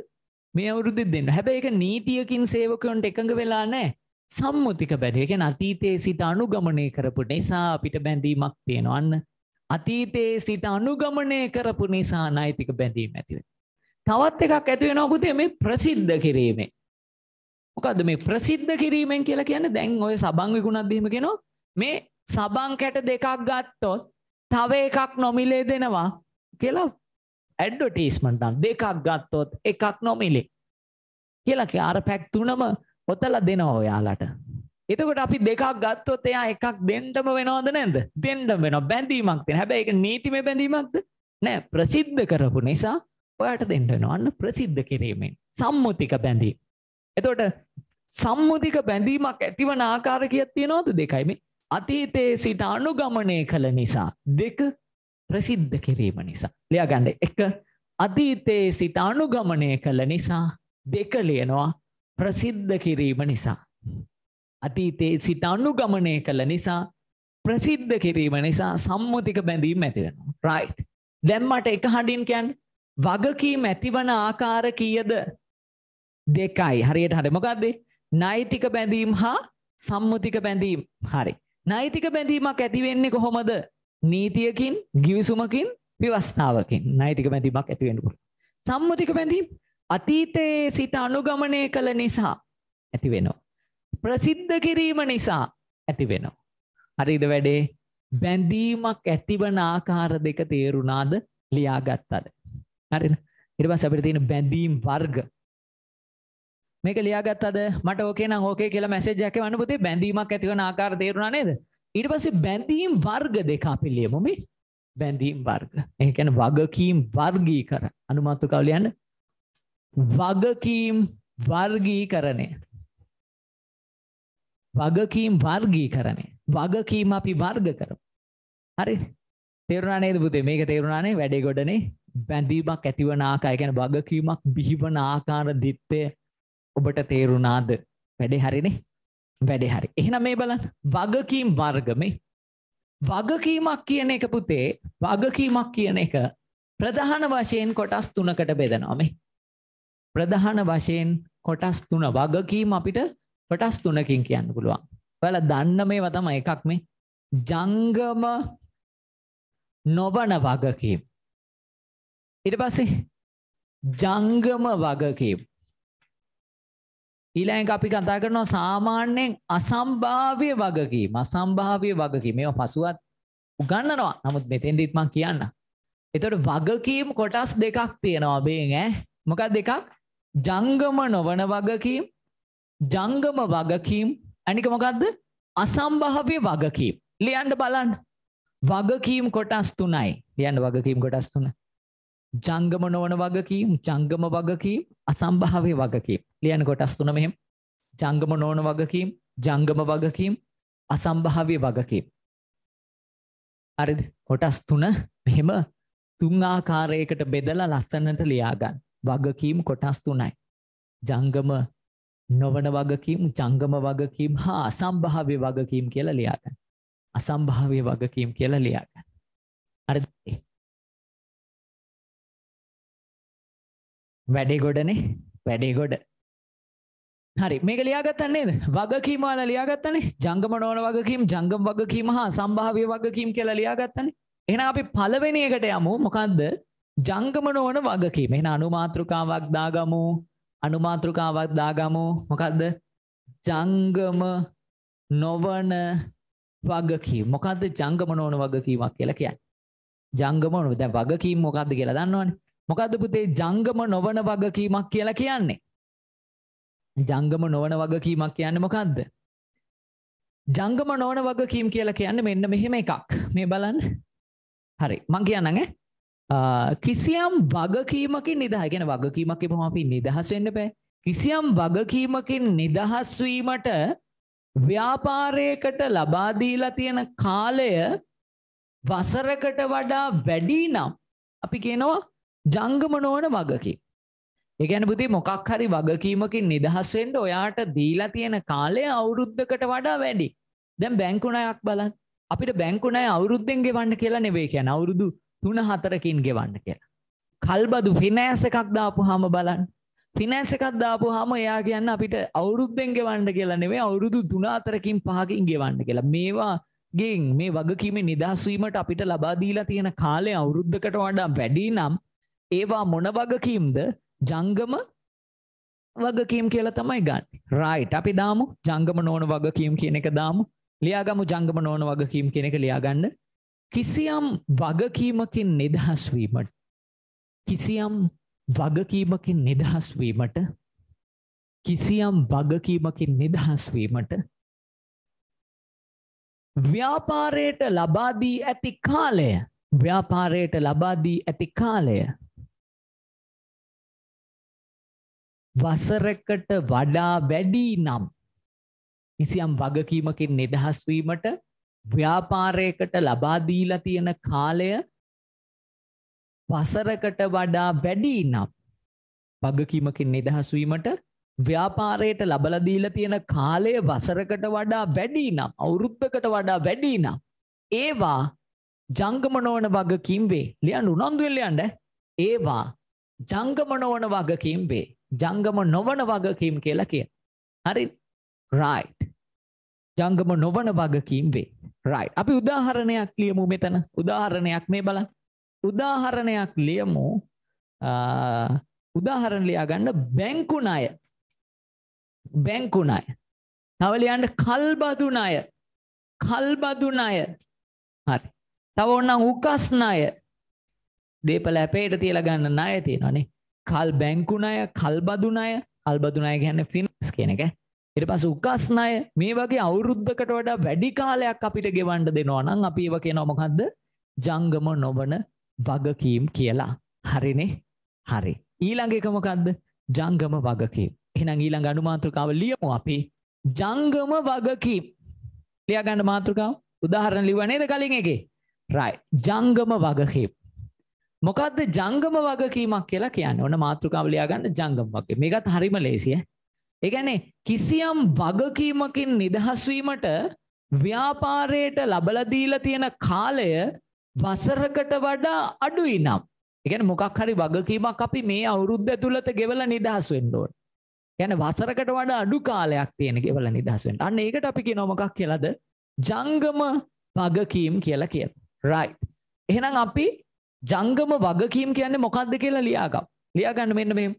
මේ අවුරුද්දෙත් දෙන්න. හැබැයි ඒක නීතියකින් සේවකයොන්ට එකඟ වෙලා නැහැ. සම්මුතික බැඳීම. ඒ අතීතයේ සිට අනුගමනය කරපු නිසා අපිට බැඳීමක් තියෙනවා. අන්න අතීතයේ සිට අනුගමනය කරපු නිසා නෛතික බැඳීම් ඇති තවත් එකක් ඇති වෙනවා පුතේ මේ ප්‍රසිද්ධ කිරීමෙන්. මොකද්ද මේ ප්‍රසිද්ධ කිරීමෙන් කියලා කියන්නේ දැන් ඔය සබන් විකුණත් දීම කියනවා මේ සබන් කැට දෙකක් ගත්තොත් තව එකක් නොමිලේ දෙනවා කියලා ඇඩ්වර්ටයිස්මන්ට් දෙකක් ගත්තොත් එකක් නොමිලේ කියලා කිය අර පැක් තුනම ඔතලා දෙනවා ඔයාලට. එතකොට අපි දෙකක් ගත්තොත් එයා එකක් දෙන්නම වෙනවද නැද්ද? දෙන්නම වෙනවා. බැඳීමක් තියෙන. හැබැයි ඒක නීතිමය බැඳීමක්ද? නෑ. ප්‍රසිද්ධ කරපු නිසා ඔයාට දෙන්න වෙනවා. අන්න ප්‍රසිද්ධ කිරීමෙන් සම්මුතික බැඳීම. එතකොට සම්මුතික බැඳීමක් ඇතිවන ආකාර කීයක් තියෙනවද? දෙකයි මේ. අතීතයේ සිට අනුගමනය කළ නිසා දෙක ප්‍රසිද්ධ කිරීම නිසා ලියාගන්න එක අතීතයේ සිට අනුගමනය කළ නිසා දෙක ලියනවා ප්‍රසිද්ධ කිරීම නිසා. අතීතයේ සිට අනුගමනය කළ නිසා ප්‍රසිද්ධ කිරීම නිසා සම්මුතික බැඳීම් ඇති වෙනවා. රයිට්. දැන් මට එක හඬින් කියන්නේ වගකීම් ඇතිවන ආකාර කීයද? දෙකයි. හරියට හරි. මොකද්ද? නෛතික බැඳීම් හා සම්මුතික බැඳීම්. හරි. නෛතික බැඳීමක් ඇති වෙන්නේ කොහොමද? නීතියකින්, ගිවිසුමකින්, විවස්ථාවකින් නෛතික බැඳීමක් ඇති වෙන්න පුළුවන්. සම්මුතික බැඳීම් අතීතයේ සිට අනුගමනය කළ නිසා ඇති වෙනවා. ප්‍රසිද්ධ කිරීම නිසා ඇති වෙනවා. හරිද වැඩේ බැඳීමක් ඇතිවන ආකාර දෙක තේරුණාද ලියාගත්තද. හරිද ඊට පස්සේ අපිට තියෙන බැඳීම් වර්ග මේක ලියාගත්තද මට ඕකේ නම් ඕකේ කියලා මැසේජ් එකක් එවන්න පුතේ බැඳීමක් ඇති වෙන ආකාරය තේරුණා නේද ඊට පස්සේ බැඳීම් වර්ග දෙක අපි ලියමු මේ බැඳීම් වර්ග ඒ කියන්නේ වගකීම් වර්ගීකරණ අනුමාතු කව ලියන්න වගකීම් වර්ගීකරණය වගකීම් වර්ගීකරණය වගකීම් අපි වර්ග කරමු හරි තේරුණා නේද පුතේ මේක තේරුණා නේ වැඩේ ගොඩනේ බැඳීමක් ඇතිවන ආකාරය කියන්නේ වගකීමක් බිහිවන ආකාර දිත්තේ ඔබට තේරුණාද වැඩේ හරිනේ වැඩේ හරි එහෙනම් මේ බලන්න වගකීම් වර්ග මේ වගකීමක් කියන එක පුතේ වගකීමක් කියන එක ප්‍රධාන වශයෙන් කොටස් තුනකට බෙදනවා මේ ප්‍රධාන වශයෙන් කොටස් තුන වගකීම අපිට කොටස් තුනකින් කියන්න පුළුවන්. ඔයාලා දන්න මේවා තමයි එකක් මේ ජංගම නොවන වගකීම්. ඊට පස්සේ ජංගම වගකීම්. ඊළඟ අපි කතා කරනවා සාමාන්‍යයෙන් අසම්භාව්‍ය වගකීම්. අසම්භාව්‍ය වගකීම්. මේවා පසුවත් උගන්වනවා. නමුත් මෙතෙන්දිත් මම කියන්න. ඒතකොට වගකීම් කොටස් දෙකක් තියෙනවා බේන් ඈ. මොකක් දෙකක්? ජංගම නොවන වගකීම් ජංගම වගකීම් අනික මොකක්ද අසම්භාව්‍ය වගකීම් ලියන්න බලන්න වගකීම් කොටස් තුනයි ලියන්න වගකීම් කොටස් තුන ජංගම නොවන වගකීම් ජංගම වගකීම් අසම්භාව්‍ය වගකීම් ලියන්න කොටස් තුන මෙහෙම ජංගම නොවන වගකීම් ජංගම වගකීම් අසම්භාව්‍ය වගකීම් හරිද කොටස් තුන මෙහෙම තුන් ආකාරයකට බෙදලා ලස්සනට ලියාගන්න වගකීම් කොටස් තුනයි. ජංගම නොවන වගකීම් ජංගම වගකීම් හා අසම්භාව්‍ය වගකීම් කියලා ලියාගන්න. අසම්භාව්‍ය වගකීම් කියලා ලියාගන්න. හරිද? වැඩේ ගොඩනේ වැඩේ ගොඩ. හරි මේක ලියාගත්තා නේද? වගකීම් වල ලියාගත්තානේ. ජංගම නොවන වගකීම්, ජංගම වගකීම හා සම්භාව්‍ය වගකීම් කියලා ලියාගත්තානේ. එහෙනම් අපි පළවෙනි එකට යමු. මොකද්ද? ජංගම නොවන වගකීම එහෙනම් අනුමාත්‍රකාවක් දාගමු අනුමාත්‍රකාවක් දාගමු මොකද්ද ජංගම නොවන වගකීම මොකද්ද ජංගම නොවන වගකීමක් කියලා කියන්නේ ජංගම නොවන දැන් වගකීම් මොකද්ද කියලා දන්නවනේ මොකද්ද පුතේ ජංගම නොවන වගකීමක් කියලා කියන්නේ ජංගම නොවන වගකීමක් කියන්නේ මොකද්ද ජංගම නොවන වගකීම් කියලා කියන්නේ මෙන්න මෙහෙම එකක් මේ බලන්න හරි මං කියන්නම් ඈ කිසියම් වගකීමකින් නිදහ ගැන වගකීමක් එපම අපි නිදහස්වෙන්න පෑ කිසියම් වගකීමකින් නිදහස්වීමට ව්‍යාපාරයකට ලබාදීලා තියෙන කාලය වසරකට වඩා වැඩි නම් අපි කියනවා ජංගම නොවන වගකි. ඒ කියන්නේ පුතේ මොකක් හරි වගකීමකින් නිදහස් වෙන්න ඔයාට දීලා තියෙන කාලය අවුරුද්දකට වඩා වැඩි. දැන් බැංකු ණයක් බලන්න. අපිට බැංකු ණය අවුරුද්දෙන් ගෙවන්න කියලා නෙවෙයි කියන්නේ අවුරුදු තුන හතරකින් ගෙවන්න කියලා. කල්බදු ෆිනෑන්ස් එකක් දාපුවාම බලන්න. ෆිනෑන්ස් එකක් දාපුවාම එයා කියන්න අපිට අවුරුද්දෙන් ගෙවන්න කියලා නෙමෙයි අවුරුදු තුන හතරකින් පහකින් ගෙවන්න කියලා. මේවා ගෙන් මේ වගකීමේ නිදහස් වීමට අපිට ලබා දීලා තියෙන කාලය අවුරුද්දකට වඩා වැඩි නම් ඒවා මොන වගකීම්ද? ජංගම වගකීම් කියලා තමයි ගන්න. රයිට් අපි දාමු ජංගම නෝන වගකීම් කියන එක දාමු. ලියාගමු ජංගම නෝන වගකීම් කියන එක ලියාගන්න. කිසියම් වගකීමකින් නිදහස්වීමට කිසියම් වගකීමකින් නිදහස්වීමට කිසියම් වගකීමකින් නිදහස්වීමට ව්‍යාපාරයට ලබාදී ඇති කාලය ව්‍යාපාරයට ලබාදී ඇති කාලය වසරකට වඩා වැඩි නම් කිසියම් වගකීමකින් නිදහස්වීමට ව්‍යාපාරයකට ලබා දීලා තියෙන කාලය වසරකට වඩා වැඩි නම් වගකීමකින් නිදහස් වීමට ව්‍යාපාරයට ලබලා දීලා තියෙන කාලය වසරකට වඩා වැඩි නම් අවුරුද්දකට වඩා වැඩි නම් ඒවා ජංගම නොවන වගකීම් වේ. ලියන්න උනන්දුවෙන් ලියන්න. ඒවා ජංගම නොවන වගකීම් වේ. ජංගම නොවන වගකීම් කියලා කියන. හරි. right ජංගම නොවන වගකීම් වේ. රයි. අපි උදාහරණයක් ලියමු මෙතන. උදාහරණයක් මේ බලන්න. උදාහරණයක් ලියමු උදාහරණ ලියා ගන්න බැංකු ණය. බැංකු ණය. තව ලියන්න කල්බදු ණය. කල්බදු ණය. හරි. තව ඕනනම් උකස් ණය. දීපල ඇපේට තියලා ගන්න ණය තියෙනවානේ. කල් බැංකු ණය, කල්බදු ණය. කල්බදු ණය කියන්නේ ෆිනස් කියන එක. ඊට පස්සේ උකස් ණය මේ වගේ අවුරුද්දකට වඩා වැඩි කාලයක් අපිට ගෙවන්න දෙනවා නම් අපි ඒව කියනවා මොකද්ද? ජංගම නොවන වගකීම් කියලා. හරිනේ? හරි. ඊළඟ එක මොකද්ද? ජංගම වගකීම්. එහෙනම් ඊළඟ අනුමාත්‍රකාව ලියමු අපි. ජංගම වගකීම්. ලියා ගන්න මාත්‍රකාව. උදාහරණ ලිව්වා නේද කලින් එකේ? right. ජංගම වගකීම්. මොකද්ද ජංගම වගකීමක් කියලා කියන්නේ? ඔන්න මාත්‍රකාව ලියා ගන්න ජංගම වගකීම. මේකත් හරිම ලේසියි. ඒ කියන්නේ කිසියම් වගකීමකින් නිදහස් වීමට ව්‍යාපාරයට ලබලා දීලා තියෙන කාලය වසරකට වඩා අඩුයි නම්. ඒ කියන්නේ මොකක් හරි වගකීමක් අපි මේ අවුරුද්ද ඇතුළත ගෙවලා නිදහස් වෙන්න ඕන. කියන්නේ වසරකට වඩා අඩු කාලයක් තියෙන ගෙවලා නිදහස් වෙන්න. අන්න ඒකට අපි කියනවා මොකක් කියලාද? ජංගම වගකීම් කියලා කියනවා. right. එහෙනම් අපි ජංගම වගකීම් කියන්නේ මොකක්ද කියලා ලියාගමු. ලියාගන්න මෙන්න මෙහෙම.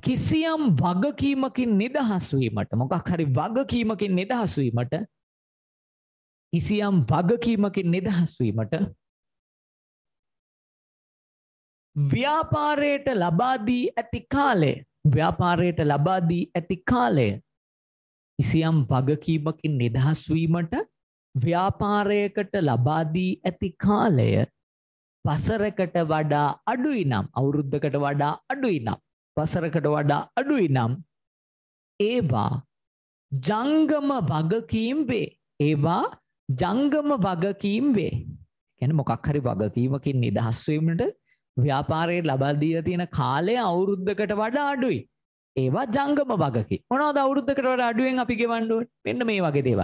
කිසියම් වගකීමකින් නිදහස් වීමට මොකක් හරි වගකීමකින් නිදහස් වීමට කිසියම් වගකීමකින් නිදහස් වීමට ව්‍යාපාරයට ලබා දී ඇති කාලය ව්‍යාපාරයට ලබා දී ඇති කාලය කිසියම් වගකීමකින් නිදහස් වීමට ව්‍යාපාරයකට ලබා දී ඇති කාලය වසරකට වඩා අඩුයි නම් අවුරුද්දකට වඩා අඩුයි නම් වසරකට වඩා අඩුයි නම් ඒවා ජංගම වගකීම් වේ. ඒවා ජංගම වගකීම් වේ. ගැන මොකක් හරි වගකීමකින් නිදහස්වීමට ව්‍යාපාරයේ ලබල්දීර තියෙන කාලය අවුරුද්ධකට වඩා අඩුයි. ඒවා ජංගම වගකි මොනවද අවුරුද්ධකට වඩා අඩුවෙන් අපි ගෙවන්නුවන් මෙන්න මේ වගේ දේවල්.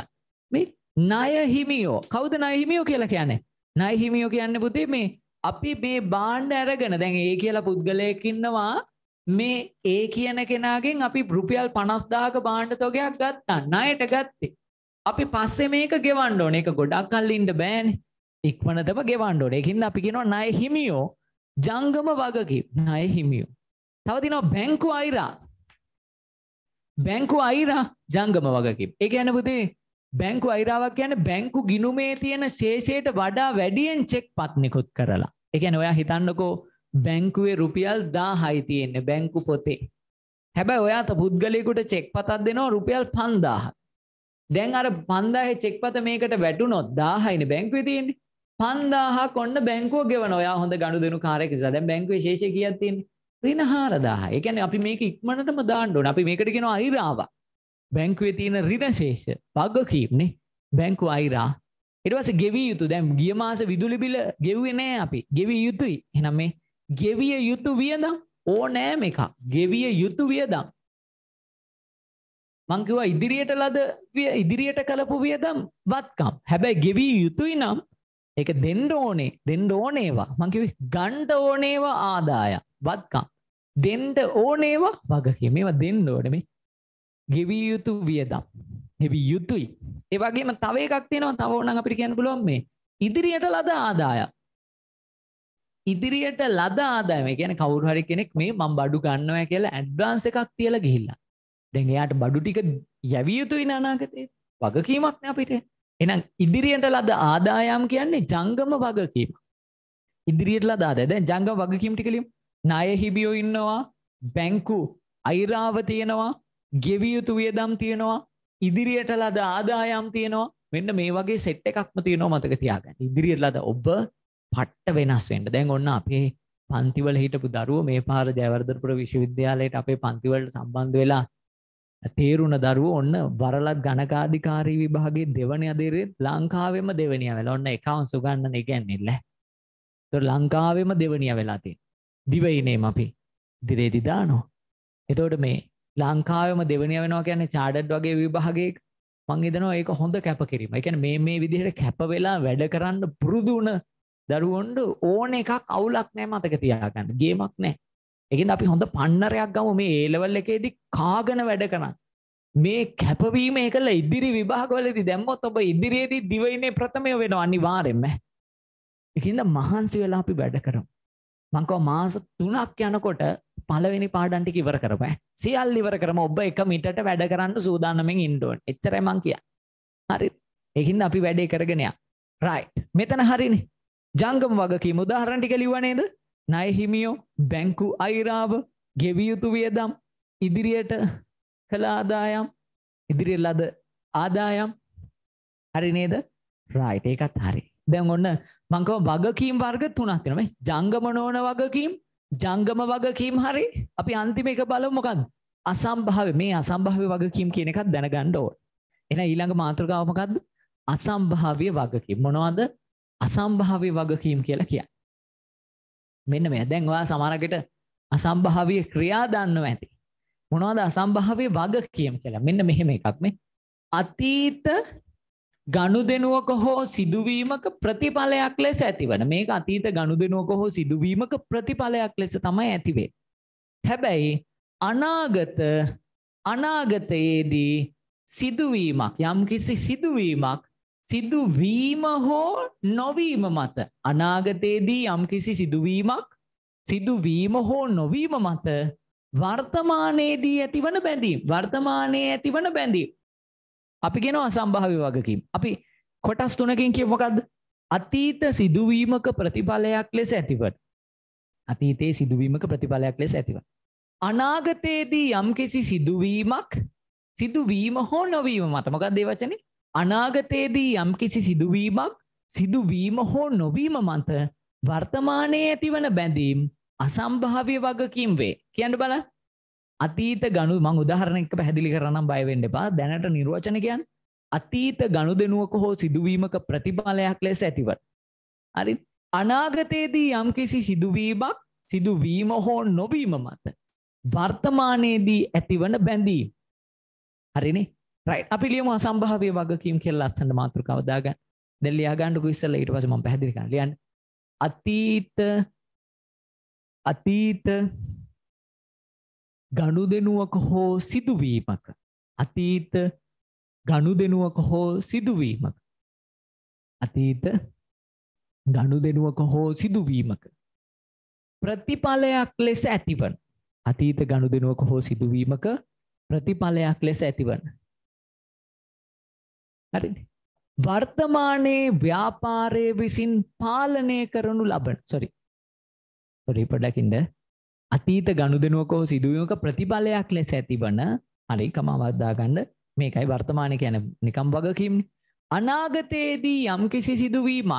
මේ ණය හිමියෝ කවුද ණය හිමියෝ කියලා කියන්නේ? ණය හිමියෝ කියන්නේ පුතේ මේ අපි මේ බාණ්ඩ අරගෙන දැන් ඒ කියලා පුද්ගලයෙක් ඉන්නවා මේ ඒ කියන කෙනාගෙන් අපි රුපියල් 50000ක භාණ්ඩ තොගයක් ගත්තා ණයට ගත්තේ. අපි පස්සේ මේක ගෙවන්න ඕනේ. ඒක ගොඩක් කල් ඉන්න බෑනේ. ඉක්මනටම ගෙවන්න ඕනේ. ඒකින්ද අපි කියනවා ණය හිමියෝ ජංගම වගකීම් ණය හිමියෝ. තව දිනවා බැංකු අයිරා. බැංකු අයිරා ජංගම වගකීම්. ඒ කියන්නේ පුතේ බැංකු අයිරාවක් කියන්නේ බැංකු ගිණුමේ තියෙන ශේෂයට වඩා වැඩියෙන් චෙක් පත් නිකුත් කරලා. ඒ කියන්නේ ඔයා හිතන්නකෝ බැංකුවේ රුපියල් 1000යි තියෙන්නේ බැංකු පොතේ. හැබැයි ඔයාට පුද්ගලයෙකුට චෙක් පතක් දෙනවා රුපියල් 5000ක්. දැන් අර 5000 චෙක් පත මේකට වැටුනොත් 1000යිනේ බැංකුවේ තියෙන්නේ. 5000ක් ඔන්න බැංකුව ගෙවනවා. ඔයා හොඳ ගනුදෙනු කාර්යයක් නිසා. දැන් බැංකුවේ ශේෂය කීයක් තියෙන්නේ? ඍණ 4000. ඒ කියන්නේ අපි මේක ඉක්මනටම දාන්න ඕනේ. අපි මේකට කියනවා අයිරාවක්. බැංකුවේ තියෙන ඍණ ශේෂ වගකීම්නේ. බැංකු අයිරා ඊට පස්සේ ගෙවිය යුතු දැන් ගිය මාසේ විදුලි බිල ගෙව්වේ නැහැ අපි. ගෙවිය යුතුයි. එහෙනම් මේ ගෙවිය යුතු වියදම් ඕනෑම එකක් ගෙවිය යුතු වියදම් මංකිවා ඉදිරියට ලද ඉදිරියට කලපු වියදම් වත්කම් හැබැයි ගෙවී යුතුයි නම් එක දෙන්න ඕනේ දෙන්න ඕනේවා මංකිව ගණ්ඩ ඕනේවා ආදාය වත්කම් දෙන්ඩ ඕනේවා වගකි මේවා දෙන්න ඕනම ගෙවී යුතු වියදම් හෙවි යුතුයි ඒවගේම තව එකක් තියෙනවා තව ඕනන් අපිට කියන්න පුළුවන් මේ ඉදිරියට ලද ආදායක් ඉදිරියට ලද ආදායම ගැන කවුරු හරි කෙනෙක් මේ මං බඩු ගන්නවා කියලා ඇඩ්වාන්ස එකක් තියලා ගිහිල්ලා. දැන් එයාට බඩු ටික යැවිය යුතුයි අනාගතේ. වගකීමක් නේ අපිට. එහෙනම් ඉදිරියට ලද ආදායම් කියන්නේ ජංගම වගකීම. ඉදිරියට ලද ආදාය. දැන් ජංගම වගකීම් ටික ලියමු. ණය හිබියෝ ඉන්නවා, බැංකු අයිරාව තියෙනවා, ගෙවිය යුතු වියදම් තියෙනවා, ඉදිරියට ලද ආදායම් තියෙනවා. මෙන්න මේ වගේ සෙට් එකක්ම තියෙනවා මතක තියාගන්න. ඉදිරියට ලද ඔබ පට්ට වෙනස් වෙන්න. දැන් ඔන්න අපේ පන්තිවල හිටපු දරුවෝ මේ පාර ජයවර්ධනපුර විශ්වවිද්‍යාලයට අපේ පන්තිවලට සම්බන්ධ වෙලා තේරුණ දරුවෝ ඔන්න වරලත් ගණකාධිකාරී විභාගේ දෙවන අදිරෙත් ලංකාවෙම දෙවනිය වෙලා ඔන්න එකවුන් සුගන්නන ඉගන්නේ නැහැ. තො ලංකාවෙම දෙවනිය වෙලාතිය දිවයිනේම අපි දිරේදි දානෝ එතෝට මේ ලංකාවම දෙවනිය වෙනවා කියන චාඩඩ් වගේ විභාගේ මං ඉදනවා ඒක හොඳ කැපකිරීම එකන මේ මේ විදිහට කැපවෙලා වැඩ කරන්න පුරුදුන දරුවොන්ට ඕන එකක් අවුලක් නෑ මතක තියාගන්න. ගේමක් නෑ. ඒකෙන් අපි හොඳ පන්නරයක් ගමු මේ A level එකේදී කාගෙන වැඩ කරන. මේ කැපවීම ඒකල ඉදිරි විභාගවලදී දැම්මොත් ඔබ ඉදිරියේදී දිවයිනේ ප්‍රථමය වෙනවා අනිවාර්යෙන්ම. ඒකින්ද මහන්සි වෙලා අපි වැඩ කරමු. මං කව මාස 3ක් යනකොට පළවෙනි පාඩම් ටික ඉවර කරපෑ. සියල්ල ඉවර කරම ඔබ එක මිටට වැඩ කරන්න සූදානම්ෙන් ඉන්න ඕනේ. එච්චරයි මං කියන්නේ. හරි. ඒකින්ද අපි වැඩේ කරගෙන යන්න. රයිට්. මෙතන හරිනේ. ජංගම වගකීම උදාහරණ ටික ලිව්වනේද ණය හිමියෝ බැංකු අයිරාව ගෙවිය යුතු වියදම් ඉදිරියට කළ ආදායම් ඉදිරියට ලද ආදායම් හරි නේද රයිට් ඒකත් හරි දැන් ඔන්න මං කව වගකීම් වර්ග තුනක් තියෙනවා මේ ජංගම නොවන වගකීම් ජංගම වගකීම් හරි අපි අන්තිම එක බලමු මොකද්ද අසම්භාව්‍ය මේ අසම්භාව්‍ය වගකීම් කියන එකත් දැනගන්න ඕන එහෙනම් ඊළඟ මාතෘකාව මොකද්ද අසම්භාව්‍ය වගකීම් මොනවද අසම්භාව්‍ය වගකීම් කියලා කියන්නේ. මෙන්න මේ දැන් ඔයා සමහරකට අසම්භාව්‍ය ක්‍රියා දන්නව ඇති. මොනවද අසම්භාව්‍ය වගකීම් කියලා? මෙන්න මෙහෙම එකක් මේ. අතීත ගනුදෙනුවක හෝ සිදුවීමක ප්‍රතිඵලයක් ලෙස ඇතිවන මේක අතීත ගනුදෙනුවක හෝ සිදුවීමක ප්‍රතිඵලයක් ලෙස තමයි ඇතිවේ. හැබැයි අනාගත අනාගතයේදී සිදුවීමක් යම්කිසි සිදුවීමක් සිදුවීම හෝ නොවීම මත අනාගතයේදී යම්කිසි සිදුවීමක් සිදුවීම හෝ නොවීම මත වර්තමානයේදී ඇතිවන බැඳීම් වර්තමානයේ ඇතිවන බැඳීම් අපි කියනවා අසම්භාව්‍ය වගකීම් අපි කොටස් තුනකින් කිය මොකක්ද අතීත සිදුවීමක ප්‍රතිඵලයක් ලෙස ඇතිවට අතීතයේ සිදුවීමක ප්‍රතිඵලයක් ලෙස ඇතිව අනාගතයේදී යම්කිසි සිදුවීමක් සිදුවීම හෝ නොවීම මත මොකක්ද ඒ වචනේ අනාගතයේදී යම්කිසි සිදුවීමක් සිදුවීම හෝ නොවීම මත වර්තමානයේ ඇතිවන බැඳීම් අසම්භාව්‍ය වගකීම් වේ. කියන්න බලන්න. අතීත ගනු මං උදාහරණයක් පැහැදිලි කරනම් බය වෙන්න එපා. දැනට නිර්වචන කියන්නේ අතීත ගනුදෙනුවක හෝ සිදුවීමක ප්‍රතිඵලයක් ලෙස ඇතිව. හරි. අනාගතයේදී යම්කිසි සිදුවීමක් සිදුවීම හෝ නොවීම මත වර්තමානයේදී ඇතිවන බැඳීම්. හරිනේ. රයි අපිලියම සම්භාවය වගකීම් කෙල් අස්සට මාතෘකාව දාගන්න දෙල්ලියා ගණ්ඩුකු ඉස්සල ඊට පස ම පැදිරික ලියන් අතීත අතීත ගණු දෙනුවක හෝ සිදුවීමක අතීත ගණු දෙනුවක හෝ සිදුවීමක අතීත ගණු දෙනුවක හෝ සිදුවීමක ප්‍රතිඵලයක් ලෙස ඇතිවන අතීත ගණු දෙනුවක හෝ සිදුවීමක ප්‍රතිඵලයක් ලෙස ඇතිවන හරිනේ. වර්තමානයේ ව්‍යාපාරයේ විසින් පාලනය කරනු ලබන සොරි. සොරි පොඩ්ඩකින්ද අතීත ගනුදෙනුවක හෝ සිදුවීමක ප්‍රතිඵලයක් ලෙස ඇතිවන හරි කමාවක් දාගන්න මේකයි වර්තමානයේ කියන්නේ නිකම් වගකීම්නේ. අනාගතයේදී යම්කිසි සිදුවීමක්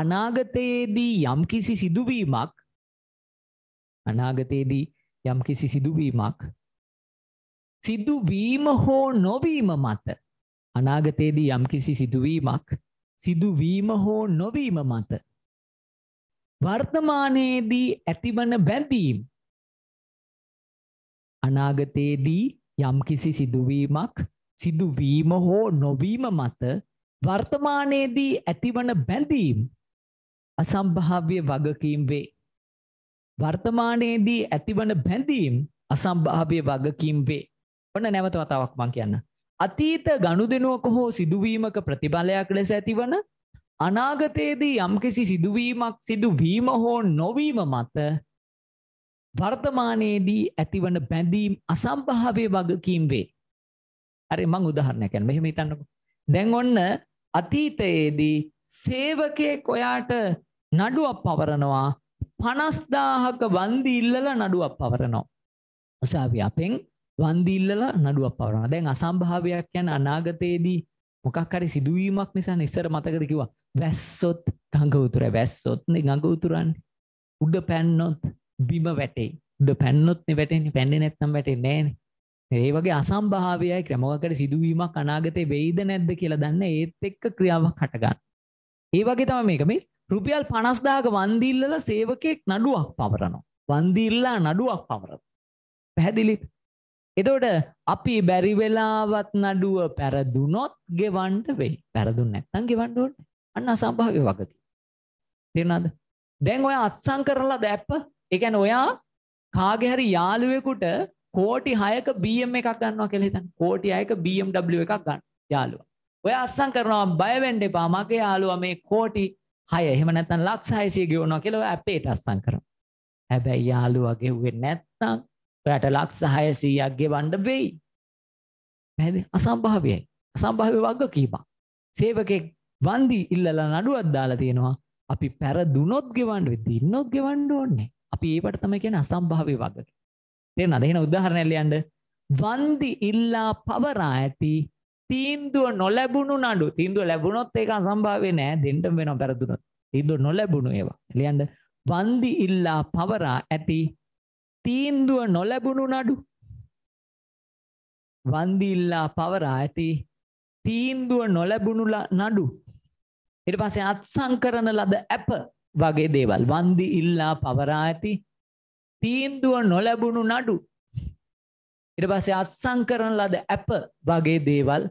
අනාගතයේදී යම්කිසි සිදුවීමක් අනාගතයේදී යම්කිසි සිදුවීමක් සිදුවීම හෝ නොවීම මත අනාගතයේදී යම්කිසි සිදුවීමක් සිදුවීම හෝ නොවීම මත වර්තමානයේදී ඇතිවන බැඳීම් අනාගතයේදී යම්කිසි සිදුවීමක් සිදුවීම හෝ නොවීම මත වර්තමානයේදී ඇතිවන බැඳීම් අසම්භාව්‍ය වගකීම් වේ වර්තමානයේදී ඇතිවන බැඳීම් අසම්භාව්‍ය වගකීම් වේ ඔන්න නැවත වතාවක් මං කියන්න අතීත ගණුදෙනුවක හෝ සිදුවීමක ප්‍රතිඵලයක් ලෙස ඇතිවන අනාගතයේදී යම්කිසි සිදුවීමක් සිදුවීම හෝ නොවීම මත වර්තමානයේදී ඇතිවන බැඳීම් අසම්භාවය වගකීම් වේ. හරි මං උදාහරණයක් යන්න මෙහෙම හිතන්නකෝ. දැන් ඔන්න අතීතයේදී සේවකයෙක් ඔයාට නඩුවක් පවරනවා 50000ක වන්දි ඉල්ලලා නඩුවක් පවරනවා. උසාවිය අපෙන් වන්දිල්ලලා නඩුවක් පවරන දැන් අසම්භාවයක් යන අනාගතයේදී මොකක් හරි සිදුවීමක් නිසා ඉස්සර මතකද කිව්වා වැස්සොත් ගඟ උතුර වැස්සොත් ගඟ උතුරන්නේ උඩ පැන්නොත් බිම වැටේ උඩ පැන්නොත්නේ වැටෙන්නේ පැන්නේ නැත්නම් වැටෙන්නේ නෑනේ ඒ වගේ අසම්භාව්‍යයි ක්‍රමවකට සිදුවීමක් අනාගතේ වෙයිද නැද්ද කියලා දන්න ඒත් එක්ක ක්‍රියාවක් හටගන්න ඒ වගේ තමයි මේක මේ රුපියල් 50000ක වන්දිල්ලලා සේවකෙක් නඩුවක් පවරනවා වන්දිල්ලා නඩුවක් පවරනවා පැහැදිලිද එතකොට අපි බැරි වෙලාවත් නඩුව පැරදුනොත් ගෙවන්න වෙයි. පැරදුන්නේ නැත්නම් ගෙවන්න ඕනේ. අන්න අසම්භාව්‍ය වගකීම. තේරුණාද? දැන් ඔයා අත්සන් කරලා දැප්ප, ඒ කියන්නේ ඔයා කාගේ හරි යාළුවෙකුට කෝටි 6ක BM එකක් ගන්නවා කියලා හිතන්න. කෝටි 6ක BMW එකක් ගන්න යාළුවා. ඔයා අත්සන් කරනවා බය වෙන්න එපා. මගේ යාළුවා මේ කෝටි 6 එහෙම නැත්නම් ලක්ෂ 600 ගෙවනවා කියලා ඔයා අපේට අත්සන් කරනවා. හැබැයි යාළුවා ගෙව්වේ නැත්නම් ඔයාට ලක්ෂ 600ක් ගෙවන්න වෙයි. පැහැදිලි? අසම්භාව්‍යයි. අසම්භාව්‍ය වගකීමක්. සේවකෙක් වන්දි ඉල්ලලා නඩුවක් දාලා තියෙනවා. අපි පෙරදුනොත් ගෙවන්න දෙන්නොත් ගෙවන්න ඕනේ. අපි ඒවට තමයි කියන්නේ අසම්භාව්‍ය වගකීම. තේරෙනවද? එහෙනම් උදාහරණයක් ලියන්න. වන්දි ඉල්ලා පවරා ඇති තීන්දුව නොලැබුණු නඩු. තීන්දුව ලැබුණොත් ඒක අසම්භාව්‍ය නෑ. දෙන්නම වෙනවා පෙරදුනොත්. තීන්දුව නොලැබුණු ඒවා. ලියන්න. වන්දි ඉල්ලා පවරා ඇති තීන්දුව නොලැබුණු නඩු වන්දිල්ලා පවරා ඇති තීන්දුව නොලැබුණු නඩු ඊට පස්සේ අත්සන් කරන ලද ඇප වගේ දේවල් වන්දි ඉල්ලා පවරා ඇති තීන්දුව නොලැබුණු නඩු ඊට පස්සේ අත්සන් කරන ලද ඇප වගේ දේවල්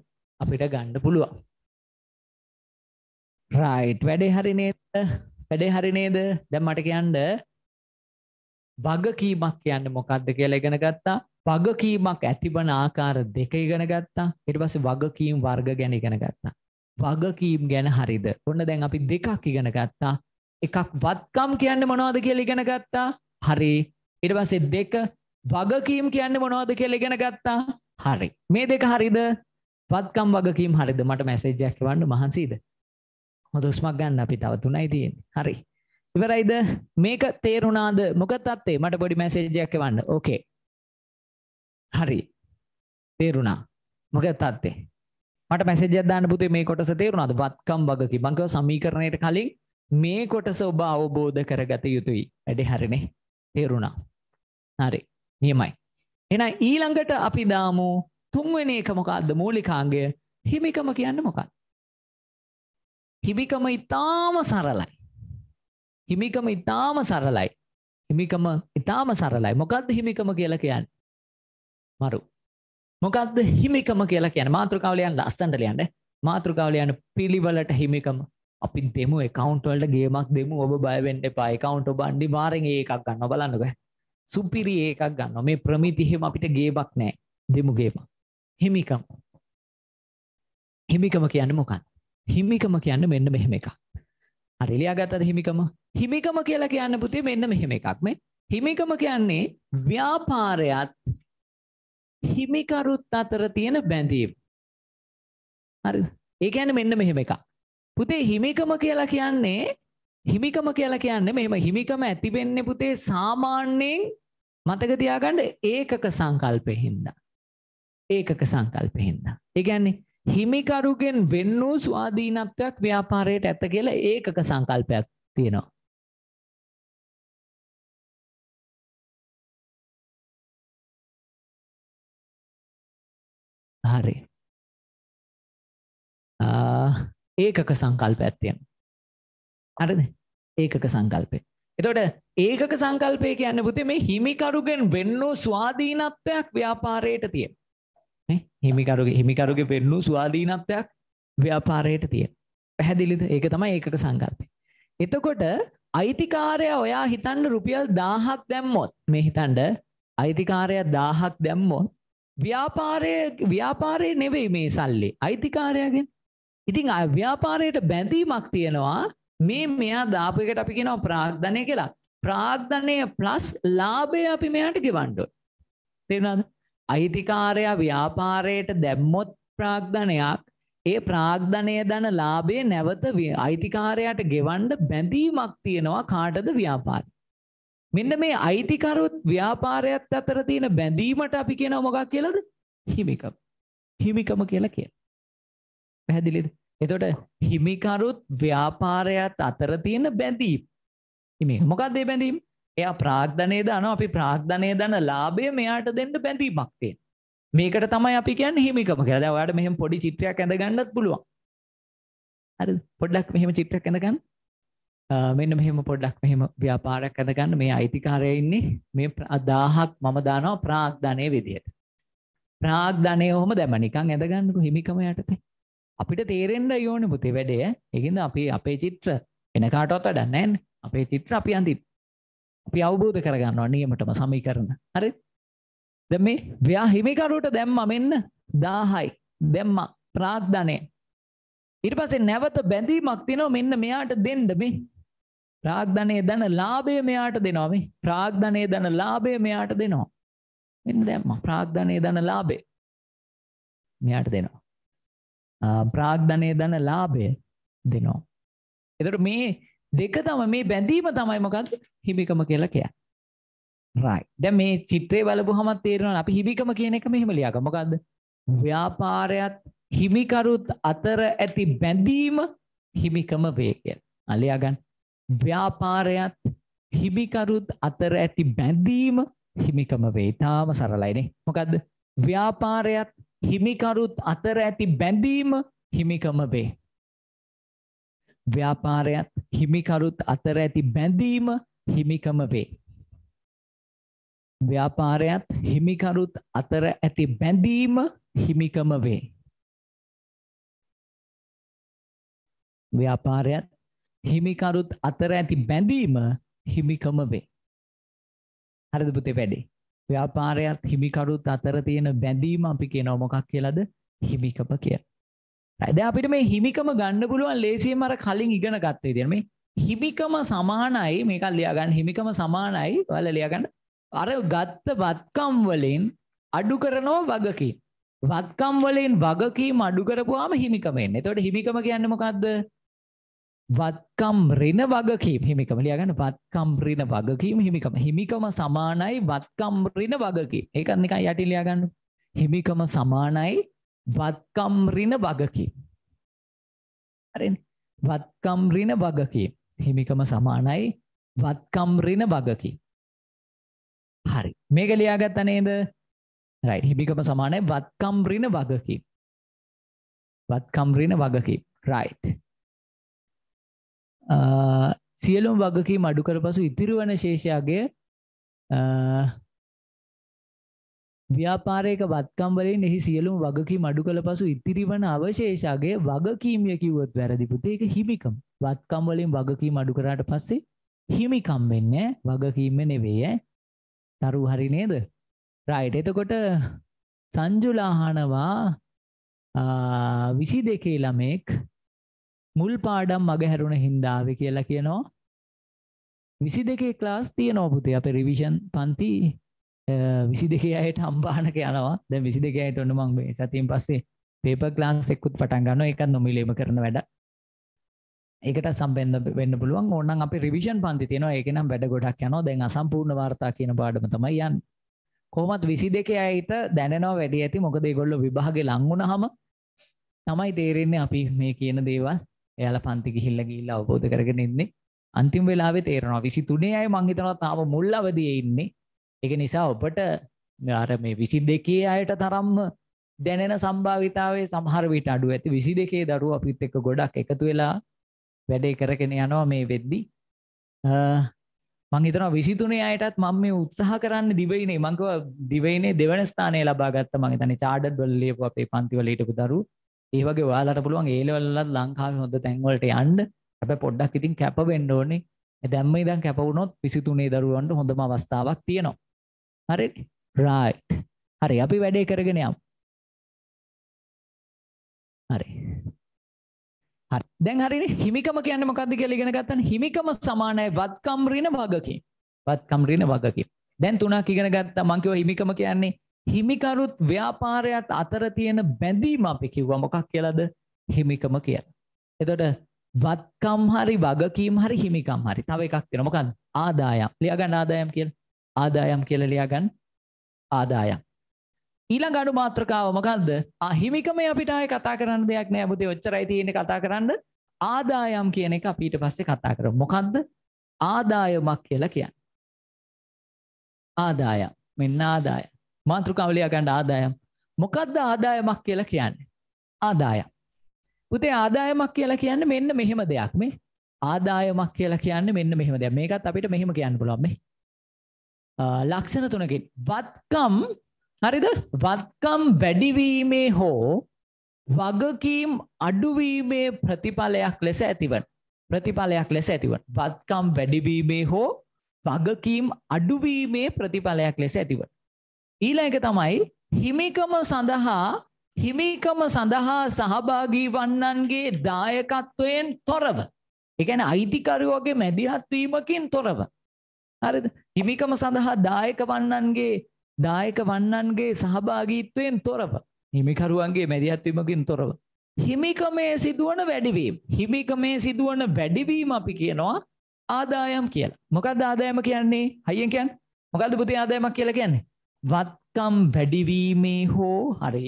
අපිට ගන්න පුළුවන් රයිට් වැඩේ හරි නේද වැඩේ හරි නේද දැන් මට කියන්න වගකීමක් කියන්නේ මොකක්ද කියලා ඉගෙන ගත්තා. වගකීමක් ඇතිවන ආකාර දෙක ඉගෙන ගත්තා. ඊට පස්සේ වගකීම් වර්ග ගැන ඉගෙන ගත්තා. වගකීම් ගැන හරිද? ඔන්න දැන් අපි දෙකක් ඉගෙන ගත්තා. එකක් වත්කම් කියන්නේ මොනවද කියලා ඉගෙන ගත්තා. හරි. ඊට පස්සේ දෙක වගකීම් කියන්නේ මොනවද කියලා ඉගෙන ගත්තා. හරි. මේ දෙක හරිද? වත්කම් වගකීම් හරිද? මට මැසේජ් එකක් එවන්න මහන්සියද? හොඳ උස්මක් ගන්න අපි තව තුනයි තියෙන්නේ. හරි. ඉවරයිද මේක තේරුණාද මොකද තත්ත්වේ මට පොඩි මැසේජ් එකක් එවන්න ඕකේ හරි තේරුණා මොකද තත්ත්වේ මට මැසේජ් එකක් දාන්න පුතේ මේ කොටස තේරුණාද වත්කම් වගකීම් මං කියව සමීකරණයට කලින් මේ කොටස ඔබ අවබෝධ කරගත යුතුයි වැඩේ හරිනේ තේරුණා හරි නියමයි එහෙනම් ඊළඟට අපි දාමු තුන්වෙනි එක මොකක්ද මූලිකාංගය හිමිකම කියන්නේ මොකක්ද හිමිකම ඉතාම සරලයි හිමිකම ඉතාම සරලයි. හිමිකම ඉතාම සරලයි. මොකක්ද හිමිකම කියලා කියන්නේ? මරු. මොකක්ද හිමිකම කියලා කියන්නේ? මාතෘකාව ලියන්න ලස්සනට ලියන්න. මාතෘකාව ලියන්න පිළිවෙලට හිමිකම. අපි දෙමු account වලට ගේමක් දෙමු. ඔබ බය වෙන්න එපා. account ඔබ අනිවාර්යෙන් ඒකක් ගන්නවා බලන්නකෝ. සුපිරි එකක් ගන්නවා. මේ ප්‍රමිති හිම අපිට ගේමක් නැහැ. දෙමු ගේමක්. හිමිකම. හිමිකම කියන්නේ මොකක්ද? හිමිකම කියන්නේ මෙන්න මෙහෙම එකක්. හරි ලියාගත්තද හිමිකම? හිමිකම කියලා කියන්න පුතේ මෙන්න මෙහෙම එකක් මේ. හිමිකම කියන්නේ ව්‍යාපාරයත් හිමිකරුත් අතර තියෙන බැඳීම්. හරිද? ඒ කියන්නේ මෙන්න මෙහෙම එකක්. පුතේ හිමිකම කියලා කියන්නේ හිමිකම කියලා කියන්නේ මෙහෙම හිමිකම ඇති වෙන්නේ පුතේ සාමාන්‍යයෙන් මතක තියාගන්න ඒකක සංකල්පෙ හින්දා. ඒකක සංකල්පෙ හින්දා. ඒ කියන්නේ හිමිකරුගෙන් වෙන් වූ ස්වාධීනත්වයක් ව්‍යාපාරයට ඇත කියලා ඒකක සංකල්පයක් තියෙනවා. හරි. ඒකක සංකල්පයක් තියෙනවා. හරිද? ඒකක සංකල්පේ. එතකොට ඒකක සංකල්පය කියන්නේ පුතේ මේ හිමිකරුගෙන් වෙන් වූ ස්වාධීනත්වයක් ව්‍යාපාරයට තියෙනවා. හිමිකරුගේ හිමිකරුගේ පෙන්නු ස්වාධීනත්වයක් ව්‍යාපාරයට තියෙන. පැහැදිලිද ඒක තමයි ඒකක සංකල්පය. එතකොට අයිතිකාරය ඔයා හිතන්න රුපියල් දාහක් දැම්මොත් මේ හිතන්ඩ අයිතිකාරය දාහක් දැම්මොත් ව්‍යාපාරය ව්‍යාපාරය නෙවෙයි මේ සල්ලි අයිතිකාරයගෙන් ඉතිං අය ව්‍යාපාරයට බැඳීමක් තියෙනවා මේ මෙයා දාපකට අපි කෙනව ප්‍රාග්ධනය කියලා ප්‍රාග්ධනය ප්ලස් ලාභය අපි මෙයාට ගෙවන්ඩොත් තෙරනාද අයිතිකාරයා ව්‍යාපාරයට දැම්මොත් ප්‍රාග්ධනයක් ඒ ප්‍රාග්ධනය දන ලාභේ නැවත අයිතිකාරයට ගෙවන්ඩ බැඳීමක් තියෙනවා කාටද ව්‍යාපාර. මෙන්න මේ අයිතිකරුත් ව්‍යාපාරයත් අතර තියෙන බැඳීමට අපි කියන මොකක් කියලද හිමිකම් හිමිකම කියලා කිය. පැහැදිලිද එතොට හිමිකරුත් ව්‍යාපාරයත් අතර තියෙන බැඳීම් හිමි මොකක්දේ බැඳීම් එයා ප්‍රාග්ධනය දානවා අපි ප්‍රාග්ධනය දන ලාභය මෙයාට දෙන්න බැඳීමක් තියෙනවා. මේකට තමයි අපි කියන්නේ හිමිකම කියලා. දැන් ඔයාලට මෙහෙම පොඩි චිත්‍රයක් ඇඳ ගන්නත් පුළුවන්. හරිද? පොඩ්ඩක් මෙහෙම චිත්‍රයක් ඇඳ ගන්න. මෙන්න මෙහෙම පොඩ්ඩක් මෙහෙම ව්‍යාපාරයක් ඇඳ ගන්න මේ අයිතිකාරය ඉන්නේ මේ 1000ක් මම දානවා ප්‍රාග්ධනයේ විදියට. ප්‍රාග්ධනය ඔහොම දැම නිකන් ඇඳ ගන්නකො හිමිකම යටතේ. අපිට තේරෙන්න ඕනේ පුතේ වැඩේ. ඒකින්ද අපි අපේ චිත්‍ර වෙන කාටවත් වැඩක් නැහැ නේ. අපේ චිත්‍ර අපි අඳින්න. අපි අවබෝධ කරගන්නවා නියමටම සමීකරණ. හරි? දැන් මේ ව්‍යා හිමිකරුවට දැම්මා මෙන්න 1000යි. දැම්මා ප්‍රාග්ධනය. ඊට පස්සේ නැවත බැඳීමක් තියෙනවා මෙන්න මෙයාට දෙන්න මේ ප්‍රාග්ධනයේ දන ලාභය මෙයාට දෙනවා මේ. ප්‍රාග්ධනයේ දන ලාභය මෙයාට දෙනවා. මෙන්න දැම්මා ප්‍රාග්ධනයේ දන ලාභය. මෙයාට දෙනවා. ප්‍රාග්ධනයේ දන ලාභය දෙනවා. එතකොට මේ දෙක තම මේ බැඳීම තමයි මොකක්ද හිමිකම කියලා කියන්නේ. right. දැන් මේ චිත්‍රය බලපුවහම තේරෙනවා අපි හිමිකම කියන එක මෙහෙම ලියාගමු. මොකද්ද? ව්‍යාපාරයත් හිමිකරුත් අතර ඇති බැඳීම හිමිකම වේ කියලා. අලියා ගන්න. ව්‍යාපාරයත් හිමිකරුත් අතර ඇති බැඳීම හිමිකම වේ. ඊටාම සරලයිනේ. මොකද්ද? ව්‍යාපාරයත් හිමිකරුත් අතර ඇති බැඳීම හිමිකම වේ. ව්‍යාපාරයත් හිමිකරුත් අතර ඇති බැඳීම හිමිකම වේ. ව්‍යාපාරයත් හිමිකරුත් අතර ඇති බැඳීම හිමිකම වේ. ව්‍යාපාරයත් හිමිකරුත් අතර ඇති බැඳීම හිමිකම වේ. හරිද පුතේ වැඩේ. ව්‍යාපාරයත් හිමිකරුත් අතර තියෙන බැඳීම අපි කියනවා මොකක් කියලාද? හිමිකම කියලා. දැන් අපිට මේ හිමිකම ගන්න පුළුවන් ලේසියෙන් අර කලින් ඉගෙන ගත්ත විදියට මේ හිමිකම සමානයි මේක ලියා ගන්න හිමිකම සමානයි ඔයාලා ලියා ගන්න අර ගත්ත වත්කම් වලින් අඩු කරනවා වගකීම් වත්කම් වලින් වගකීම් අඩු කරපුවාම හිමිකම එන්නේ. එතකොට හිමිකම කියන්නේ මොකද්ද? වත්කම් ඍණ වගකීම් හිමිකම ලියා ගන්න වත්කම් ඍණ වගකීම් හිමිකම හිමිකම සමානයි වත්කම් ඍණ වගකීම් ඒකත් නිකන් යටි ලියා ගන්න හිමිකම සමානයි වත්කම් රින වගකීම්. හරිනේ. වත්කම් රින වගකීම්. හිමිකම සමානයි වත්කම් රින වගකීම්. හරි. මේක ලියාගත්තා නේද? right හිමිකම සමානයි වත්කම් රින වගකීම්. වත්කම් රින වගකීම්. right. සියලුම වගකීම් අඩු කර පසු ඉතිරිවන ශේෂයාගේ ව්‍යාපාරයක වත්කම් වලින් එහි සියලුම වගකීම් අඩු කළ පසු ඉතිරි වන අවශේෂාගේ වගකීමිය කිව්වොත් වැරදි පුතේ ඒක හිමිකම්. වත්කම් වලින් වගකීම් අඩු කරාට පස්සේ හිමිකම් වෙන්නේ වගකීම නෙවෙයි ඈ. තරු හරි නේද? රයිට්. එතකොට සංජුලාහනවා 22 ළමෙක් මුල් පාඩම් මගහැරුණ හින්දාවේ කියලා කියනවා. 22 ක්ලාස් තියෙනවා පුතේ අපේ රිවිෂන් පන්ති විසි දෙකේ අයට හම්බානක යනවා ද විසි දෙක අයට ඔන්න මං මේ සතින් පස්සේ පේප ලාන්ස් එක්කුත් පටන් ගන්න එකත් නොමිලේම කරන වැඩ ඒකට සම්බන්ධ වෙන්න පුළුවන් ඕන්න අපි රිවිෂන් පන්ති තියෙනවා ඒකනම් වැඩ ගොඩක් යනවා දැන් අසම්පූර්ණ වාර්තා කියන පාඩම තමයි යන්න කොහොමත් විසි දෙක අයට දැනවා වැඩි ඇති මොකද ගොල්ල විභාග ලංගුණ හම තමයි තේරෙන්නේ අපි මේ කියන දේවල් එයාල පන්ති ගිහිල්ල ගිල්ලා අවබෝධ කරගෙන ඉන්නේ අන්තිම් වෙලාවේ තේරනවා විසි තුනේ අය මංහිතනවා තාම මුල්ලවදිය ඉන්නේ ඒක නිසා ඔබට අර මේ 22 අයට තරම්ම දැනෙන සම්භාවිතාවයේ සමහර විට අඩු ඇති 22 දරුවෝ අපිත් එක්ක ගොඩක් එකතු වෙලා වැඩේ කරගෙන යනවා මේ වෙද්දි මං හිතනවා 23 අයටත් මම මේ උත්සාහ කරන්නේ දිවයිනේ මං කව දිවයිනේ දෙවන ස්ථානය ලබා ගත්තා මං හිතන්නේ චාඩඩ් වල ලියපු අපේ පන්ති වල හිටපු දරුවෝ ඒ වගේ ඔයාලට පුළුවන් ඒ ලෙවල් වලත් ලංකාවේ හොඳ තැන් වලට යන්න හැබැයි පොඩ්ඩක් ඉතින් කැප වෙන්න ඕනේ දැම්ම ඉදන් කැප වුණොත් 23 දරුවන්ට හොඳම අවස්ථාවක් තියෙනවා හරිනේ? right. හරි අපි වැඩේ කරගෙන යමු. හරි. හරි. දැන් හරිනේ හිමිකම කියන්නේ මොකද්ද කියලා ඉගෙන ගත්තානේ. හිමිකම සමානයි වත්කම් ඍණ වගකීම්. වත්කම් ඍණ වගකීම්. දැන් තුනක් ඉගෙන ගත්තා. මම කිව්වා හිමිකම කියන්නේ හිමිකරුත් ව්‍යාපාරයත් අතර තියෙන බැඳීම අපි කිව්වා මොකක් කියලාද? හිමිකම කියලා. එතකොට වත්කම් හරි වගකීම් හරි හිමිකම් හරි. තව එකක් තියෙනවා මොකද්ද? ආදායම්. ලියා ගන්න ආදායම් කියලා. ආදායම් කියලා ලියාගන්න ආදායම් ඊළඟ අනුමාත්‍රකාව මොකද්ද අහිමිකම අපිට ආයේ කතා කරන්න දෙයක් නෑ පුතේ ඔච්චරයි තියෙන්නේ කතා කරන්න ආදායම් කියන එක අපි ඊට පස්සේ කතා කරමු මොකද්ද ආදායමක් කියලා කියන්නේ ආදායම් මෙන්න ආදායම් මාත්‍රකාව ලියාගන්න ආදායම් මොකද්ද ආදායමක් කියලා කියන්නේ ආදායම් පුතේ ආදායමක් කියලා කියන්නේ මෙන්න මෙහෙම දෙයක් මේ ආදායමක් කියලා කියන්නේ මෙන්න මෙහෙම දෙයක් මේකත් අපිට මෙහෙම කියන්න පුළුවන් මේ ලක්ෂණ තුනකින් වත්කම් හරිද වත්කම් වැඩිවීමේ හෝ වගකීම් අඩුවීමේ ප්‍රතිඵලයක් ලෙස ඇතිවන ප්‍රතිඵලයක් ලෙස ඇතිවන වත්කම් වැඩිවීමේ හෝ වගකීම් අඩුවීමේ ප්‍රතිඵලයක් ලෙස ඇතිවන ඊළඟ තමයි හිමිකම සඳහා හිමිකම සඳහා සහභාගී වන්නන්ගේ දායකත්වයෙන් තොරව එකන අයිතිකරුවගේ මැදිහත්වීමකින් තොරව හරිද හිමිකම සඳහා දායක වන්නන්ගේ දායක වන්නන්ගේ සහභාගීත්වයෙන් තොරව හිමිකරුවන්ගේ මැදිහත් වීමකින් තොරව හිමිකමේ සිදුවන වැඩිවීම හිමිකමේ සිදුවන වැඩිවීම අපි කියනවා ආදායම් කියලා. මොකක්ද ආදායම කියන්නේ? හයියෙන් කියන්නේ මොකද්ද පුතේ ආදායමක් කියලා කියන්නේ? වත්කම් වැඩිවීමේ හෝ හරි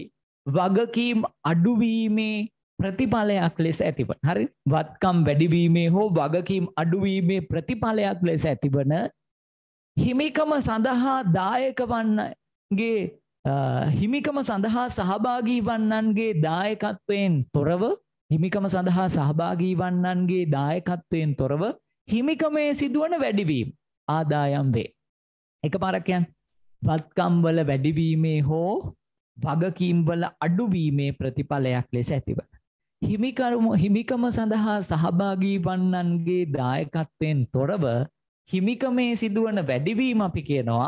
වගකීම් අඩුවීමේ ප්‍රතිඵලයක් ලෙස ඇතිවන හරි වත්කම් වැඩිවීමේ හෝ වගකීම් අඩුවීමේ ප්‍රතිඵලයක් ලෙස ඇතිවන හිමිකම සඳහා දායක වන්නගේ හිමිකම සඳහා සහභාගී වන්නන්ගේ දායකත්වයෙන් තොරව හිමිකම සඳහා සහභාගී වන්නන්ගේ දායකත්වයෙන් තොරව හිමිකමේ සිදුවන වැඩිවීම ආදායම් වේ. එක පරක්යන් පත්කම්වල වැඩිවීමේ හෝ වගකීම්වල අඩුවීමේ ප්‍රතිඵලයක් ලෙස ඇතිව. හිමිකම සඳහා සහභාගී වන්නන්ගේ දායකත්වයෙන් තොරව හිමිකමේ සිදුවන වැඩිවීම අපි කියනවා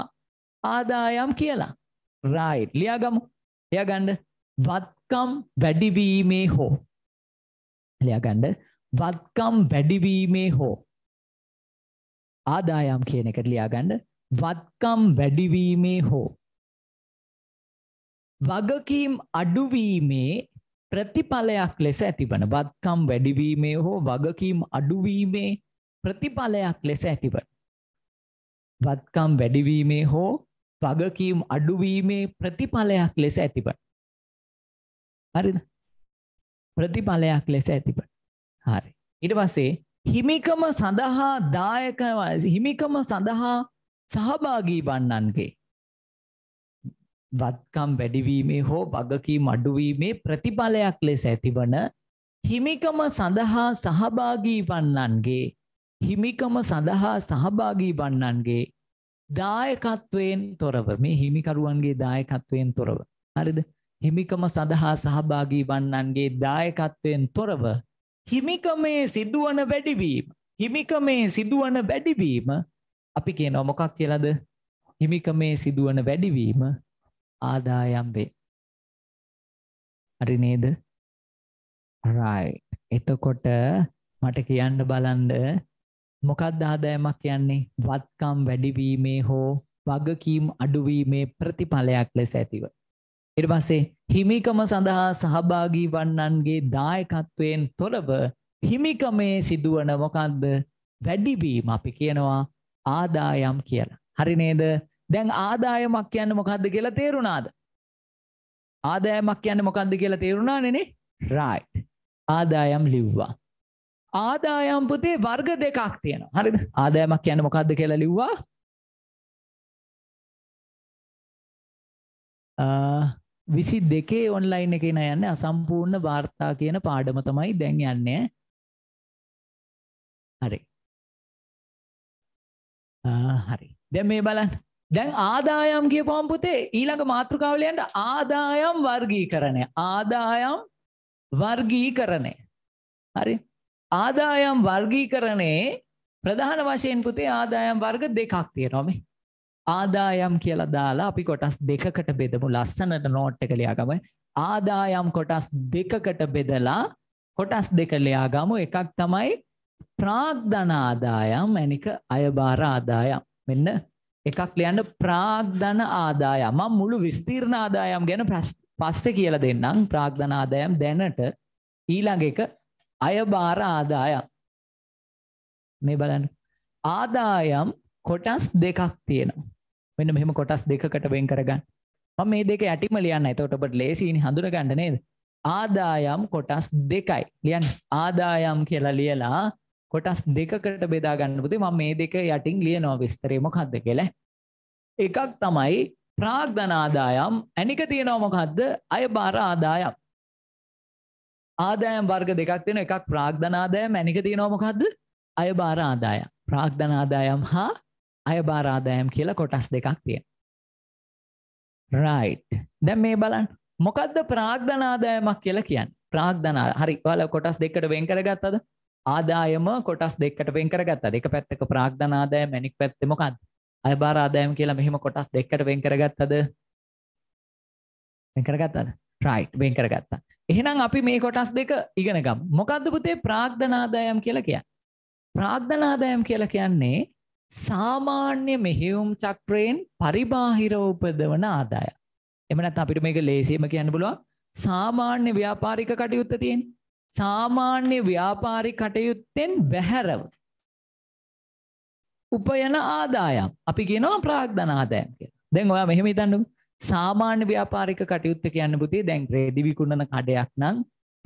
ආදායම් කියලා. රයිට්. ලියාගමු. ලියාගන්න වත්කම් වැඩිවීමේ හෝ ලියාගන්න වත්කම් වැඩිවීමේ හෝ ආදායම් කියන එකට ලියාගන්න වත්කම් වැඩිවීමේ හෝ වගකීම් අඩුවීමේ ප්‍රතිඵලයක් ලෙස ඇතිවන වත්කම් වැඩිවීමේ හෝ වගකීම් අඩුවීමේ ප්‍රතිඵලයක් ලෙස ඇතිව. වත්කම් වැඩිවීමේ හෝ වගකීම් අඩුවීමේ ප්‍රතිඵලයක් ලෙස ඇතිව. හරිද? ප්‍රතිඵලයක් ලෙස ඇතිව. හරි. ඊට පස්සේ හිමිකම සඳහා දායක හිමිකම සඳහා සහභාගී වන්නන්ගේ වත්කම් වැඩිවීමේ හෝ වගකීම් අඩුවීමේ ප්‍රතිඵලයක් ලෙස ඇතිවන හිමිකම සඳහා සහභාගී වන්නන්ගේ හිමිකම සඳහා සහභාගී වන්නන්ගේ දායකත්වයෙන් තොරව මේ හිමිකරුවන්ගේ දායකත්වයෙන් තොරව හරිද හිමිකම සඳහා සහභාගී වන්නන්ගේ දායකත්වයෙන් තොරව හිමිකමේ සිදුවන වැඩිවීම හිමිකමේ සිදුවන වැඩිවීම අපි කියනවා මොකක් කියලාද හිමිකමේ සිදුවන වැඩිවීම ආදායම් වේ හරි නේද right එතකොට මට කියන්න බලන්න මොකක්ද ආදායමක් කියන්නේ වත්කම් වැඩිවීමේ හෝ වගකීම් අඩුවීමේ ප්‍රතිඵලයක් ලෙස ඇතිව. ඊට පස්සේ හිමිකම සඳහා සහභාගී වන්නන්ගේ දායකත්වයෙන් තොරව හිමිකමේ සිදුවන මොකක්ද වැඩිවීම අපි කියනවා ආදායම් කියලා. හරි නේද? දැන් ආදායමක් කියන්නේ මොකද්ද කියලා තේරුණාද? ආදායමක් කියන්නේ මොකද්ද කියලා තේරුණානේ නේ? right. ආදායම් ලිව්වා. ආදායම් පුතේ වර්ග දෙකක් තියෙනවා. හරිද? ආදායමක් කියන්නේ මොකක්ද කියලා ලිව්වා. විසි දෙකේ ඔන්ලයින් එක න යන්න අසම්පූර්ණ වාර්තා කියන පාඩම තමයි දැන් යන්නේ හරි හරි දැන් මේ බලන්න දැන් ආදායම් කිය පොම්පුතේ ඊළඟ මාතෘකාවලයන්ට ආදායම් වර්ගී කරණය ආදායම් වර්ගී කරණය හරි ආදායම් වර්ගීකරණයේ ප්‍රධාන වශයෙන් පුතේ ආදායම් වර්ග දෙකක් තියෙනවා මේ. ආදායම් කියලා දාලා අපි කොටස් දෙකකට බෙදමු. ලස්සනට නෝට් එක ලියාගම. ආදායම් කොටස් දෙකකට බෙදලා කොටස් දෙක ලියාගමු. එකක් තමයි ප්‍රාග්ධන ආදායම් එනික අයබාර ආදායම්. මෙන්න එකක් ලියන්න ප්‍රාග්ධන ආදායම්. මම මුළු විස්තීර්ණ ආදායම් ගැන පස්සේ කියලා දෙන්නම්. ප්‍රාග්ධන ආදායම් දැනට ඊළඟ එක අයබාර ආදායම්. මේ බලන්න. ආදායම් කොටස් දෙකක් තියෙනවා. මෙන්න මෙහෙම කොටස් දෙකකට වෙන් කරගන්න. මම මේ දෙක යටිම ලියන්න. එතකොට ඔබට ලේසියිනේ හඳුන ගන්න නේද? ආදායම් කොටස් දෙකයි. ලියන්න. ආදායම් කියලා ලියලා කොටස් දෙකකට බෙදා ගන්න පුතේ මම මේ දෙක යටින් ලියනවා විස්තරේ මොකද්ද කියලා. එකක් තමයි ප්‍රාග්ධන ආදායම්, අනික තියෙනවා මොකද්ද? අයබාර ආදායම්. ආදායම් වර්ග දෙකක් තියෙන එකක් ප්‍රාග්ධනාදායම් අනික තියෙනවා මොකද්ද? අයබාර ආදායම්. ප්‍රාග්ධනාදායම් හා අයබාර ආදායම් කියලා කොටස් දෙකක් තියෙනවා. right. දැන් මේ බලන්න. මොකද්ද ප්‍රාග්ධනාදායමක් කියලා කියන්නේ? ප්‍රාග්ධනා හරි. ඔයාලා කොටස් දෙකකට වෙන් කරගත්තද? ආදායම කොටස් දෙකකට වෙන් කරගත්තද? එක පැත්තක ප්‍රාග්ධනාදායම් අනික පැත්තේ මොකද්ද? අයබාර ආදායම් කියලා මෙහෙම කොටස් දෙකකට වෙන් කරගත්තද? වෙන් කරගත්තද? right. වෙන් කරගත්තා. එහෙනම් අපි මේ කොටස් දෙක ඉගෙන ගමු. මොකද්ද පුතේ ප්‍රාග්ධනාදායම් කියලා කියන්නේ? ප්‍රාග්ධනාදායම් කියලා කියන්නේ සාමාන්‍ය මෙහෙයුම් චක්‍රයෙන් පරිබාහිරව උපදවන ආදාය. එහෙම නැත්නම් අපිට මේක ලේසියෙන්ම කියන්න පුළුවන් සාමාන්‍ය ව්‍යාපාරික කටයුත්ත තියෙන. සාමාන්‍ය ව්‍යාපාරික කටයුත්තෙන් බැහැරව උපයන ආදායම් අපි කියනවා ප්‍රාග්ධනාදායම් කියලා. දැන් ඔයා මෙහෙම හිතන්නකෝ. සාමාන්‍ය ව්‍යාපාරික කටයුත්ත කියන්න පුතේ දැන් රෙදි විකුණන කඩයක් නම්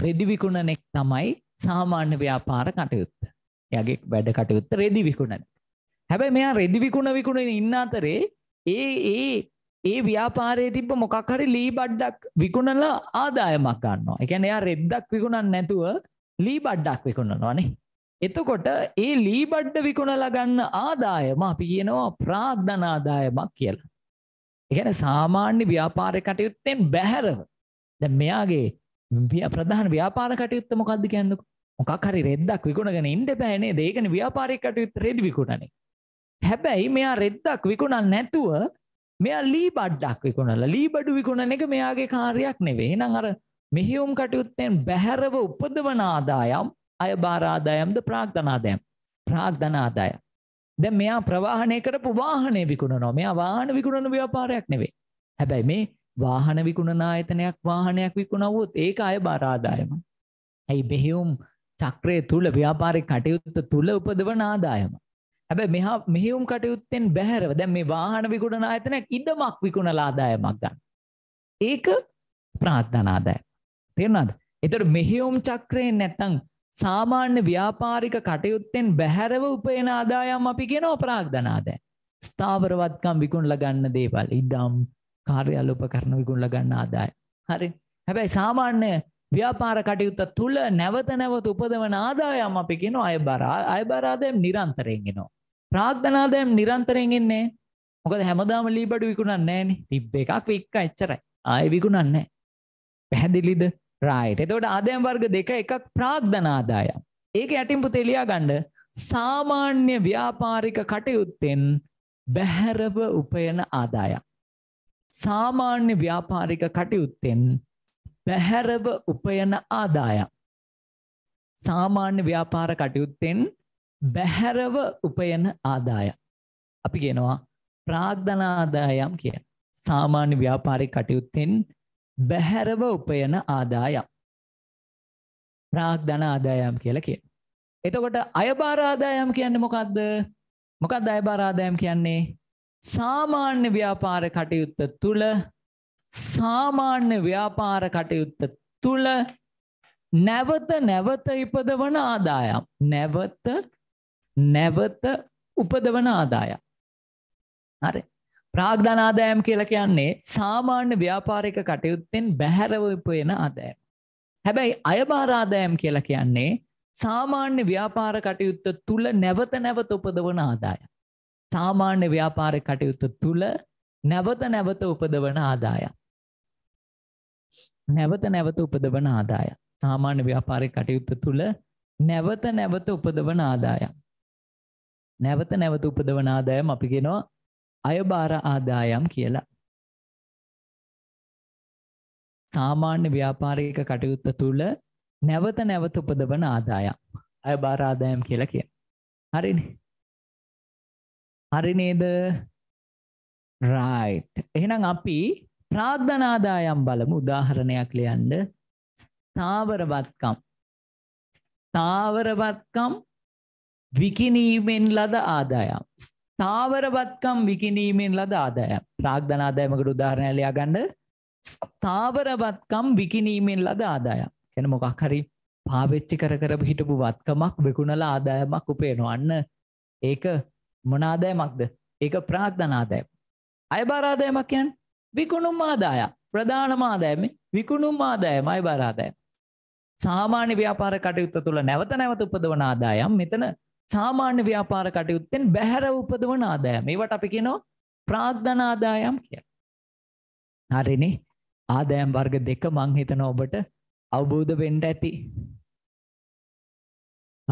රෙදි විකුණනෙක් තමයි සාමාන්‍ය ව්‍යාපාර කටයුත්ත. එයාගේ වැඩ කටයුත්ත රෙදි විකුණන. හැබැයි මෙයා රෙදි විකුණ විකුණන ඉන්න අතරේ ඒ ඒ ඒ ව්‍යාපාරයේ තිබ්බ මොකක් හරි ලී බඩ්ඩක් විකුණලා ආදායමක් ගන්නවා. ඒ කියන්නේ එයා රෙද්දක් විකුණන්නේ නැතුව ලී බඩ්ඩක් විකුණනවානේ. එතකොට ඒ ලී බඩ්ඩ විකුණලා ගන්න ආදායම අපි කියනවා ප්‍රාග්ධන ආදායමක් කියලා. ඒ කියන්නේ සාමාන්‍ය ව්‍යාපාර කටයුත්තෙන් බැහැරව දැන් මෙයාගේ ප්‍රධාන ව්‍යාපාර කටයුත්ත මොකද්ද කියන්නකො මොකක් හරි රෙද්දක් විකුණගෙන ඉන්න බෑ නේද ඒකනේ ව්‍යාපාරික කටයුත්ත රෙදි විකුණන්නේ හැබැයි මෙයා රෙද්දක් විකුණන්නේ නැතුව මෙයා ලී බඩ්ඩක් විකුණලා ලී බඩු විකුණන එක මෙයාගේ කාර්යයක් නෙවෙයි එහෙනම් අර මෙහියුම් කටයුත්තෙන් බැහැරව උපදවන ආදායම් අයබාර ආදායම්ද ප්‍රාග්ධන ආදායම් ප්‍රාග්ධන ආදායම් දැන් මෙයා ප්‍රවාහනය කරපු වාහනේ විකුණනවා. මෙයා වාහන විකුණන ව්‍යාපාරයක් නෙවෙයි. හැබැයි මේ වාහන විකුණන ආයතනයක් වාහනයක් විකුණවුවොත් ඒක අයබාර ආදායමයි. ඇයි මෙහෙයුම් චක්‍රය තුල ව්‍යාපාරික කටයුත්ත තුල උපදවන ආදායම. හැබැයි මෙහා මෙහෙයුම් කටයුත්තෙන් බැහැරව දැන් මේ වාහන විකුණන ආයතනයක් ඉඩමක් විකුණලා ආදායමක් ගන්න. ඒක ප්‍රාර්ථනා ආදායම. තේරුණාද? ඒතර මෙහෙයුම් චක්‍රයෙන් නැත්තම් සාමාන්‍ය ව්‍යාපාරික කටයුත්තෙන් බැහැරව උපයන ආදායම් අපි කියන අපරාග්ධනාදෑ. ස්ථාවරවත්කම් විකුණලා ගන්න දේවල් ඉඩම් කාර්යාල උපකරණ විකුණලා ගන්න ආදාය. හරි. හැබැයි සාමාන්‍ය ව්‍යාපාර කටයුත්ත තුල නැවත නැවත උපදවන ආදායම් අපි කියන අයබර අයබර ආදායම් නිරන්තරයෙන් එනවා. ප්‍රාග්ධනාදායම් නිරන්තරයෙන් එන්නේ. මොකද හැමදාම ලීබඩු විකුණන්නේ නැහනේ. තිබ්බ එකක් වික්ක එච්චරයි. ආයෙ විකුණන්නේ නැහැ. පැහැදිලිද? රයිට් එතකොට ආදායම් වර්ග දෙක එකක් ප්‍රාග්ධන ආදායම් ඒක යටින් පුතේ ලියාගන්න සාමාන්‍ය ව්‍යාපාරික කටයුත්තෙන් බැහැරව උපයන ආදායම් සාමාන්‍ය ව්‍යාපාරික කටයුත්තෙන් බැහැරව උපයන ආදායම් සාමාන්‍ය ව්‍යාපාර කටයුත්තෙන් බැහැරව උපයන ආදායම් අපි කියනවා ප්‍රාග්ධන ආදායම් කියන සාමාන්‍ය ව්‍යාපාරික කටයුත්තෙන් බැහැරව උපයන ආදායම්. ප්‍රාග්ධන ආදායම් කියලා කියන. එතකොට අයබාර ආදායම් කියන්නේ මොකක්ද? මොකක්ද අයබාර ආදායම් කියන්නේ? සාමාන්‍ය ව්‍යාපාර කටයුත්ත තුළ සාමාන්‍ය ව්‍යාපාර කටයුත්ත තුළ නැවත නැවත ඉපදවන ආදායම්. නැවත නැවත උපදවන ආදායම්. හරි. ප්‍රාග්ධන ආදායම් කියලා කියන්නේ සාමාන්‍ය ව්‍යාපාරික කටයුත්තෙන් බැහැරව වෙන ආදායම්. හැබැයි අයබාර ආදායම් කියලා කියන්නේ සාමාන්‍ය ව්‍යාපාර කටයුත්ත තුල නැවත නැවත උපදවන ආදායම්. සාමාන්‍ය ව්‍යාපාර කටයුත්ත තුල නැවත නැවත උපදවන ආදායම්. නැවත නැවත උපදවන ආදායම්. සාමාන්‍ය ව්‍යාපාරික කටයුත්ත තුල නැවත නැවත උපදවන ආදායම්. නැවත නැවත උපදවන ආදායම් අපි කියනවා අයබාර ආදායම් කියලා. සාමාන්‍ය ව්‍යාපාරික කටයුත්ත තුළ නැවත නැවත උපදවන ආදායම් අයබාර ආදායම් කියලා කිය. හරිනි. හරි නේද රයිට් එහෙනම් අපි ප්‍රාධ්ධනාදායම් බලමු උදාහරණයක් ලියන්ඩ ස්ථාවරවත්කම් ස්ථාවරවත්කම් විකිනීමෙන් ලද ආදායම් ස්ථාවරවත්කම් විකිණීමෙන් ලද ආදායම්. ප්‍රාග්ධන ආදායමකට උදාහරණයක් ලියා ගන්න. ස්ථාවරවත්කම් විකිණීමෙන් ලද ආදායම්. කියන්නේ මොකක් හරි පාවිච්චි කර කර හිටපු වත්කමක් විකුණලා ආදායමක් උපයනවා. අන්න ඒක මොන ආදායමක්ද? ඒක ප්‍රාග්ධන ආදායම. අයබාර ආදායමක් කියන්නේ විකුණුම් ආදායම්. ප්‍රධානම ආදායම විකුණුම් ආදායම අයබාර ආදායම. සාමාන්‍ය ව්‍යාපාර කටයුත්ත තුළ නැවත නැවත උපදවන ආදායම් මෙතන සාමාන්‍ය ව්‍යාපාර කටයුත්තෙන් බැහැර උපදවන ආදායම්. ඒවට අපි කියනවා ප්‍රාග්ධන ආදායම් කියලා. හරිනේ. ආදායම් වර්ග දෙක මං හිතනවා ඔබට අවබෝධ වෙන්න ඇති.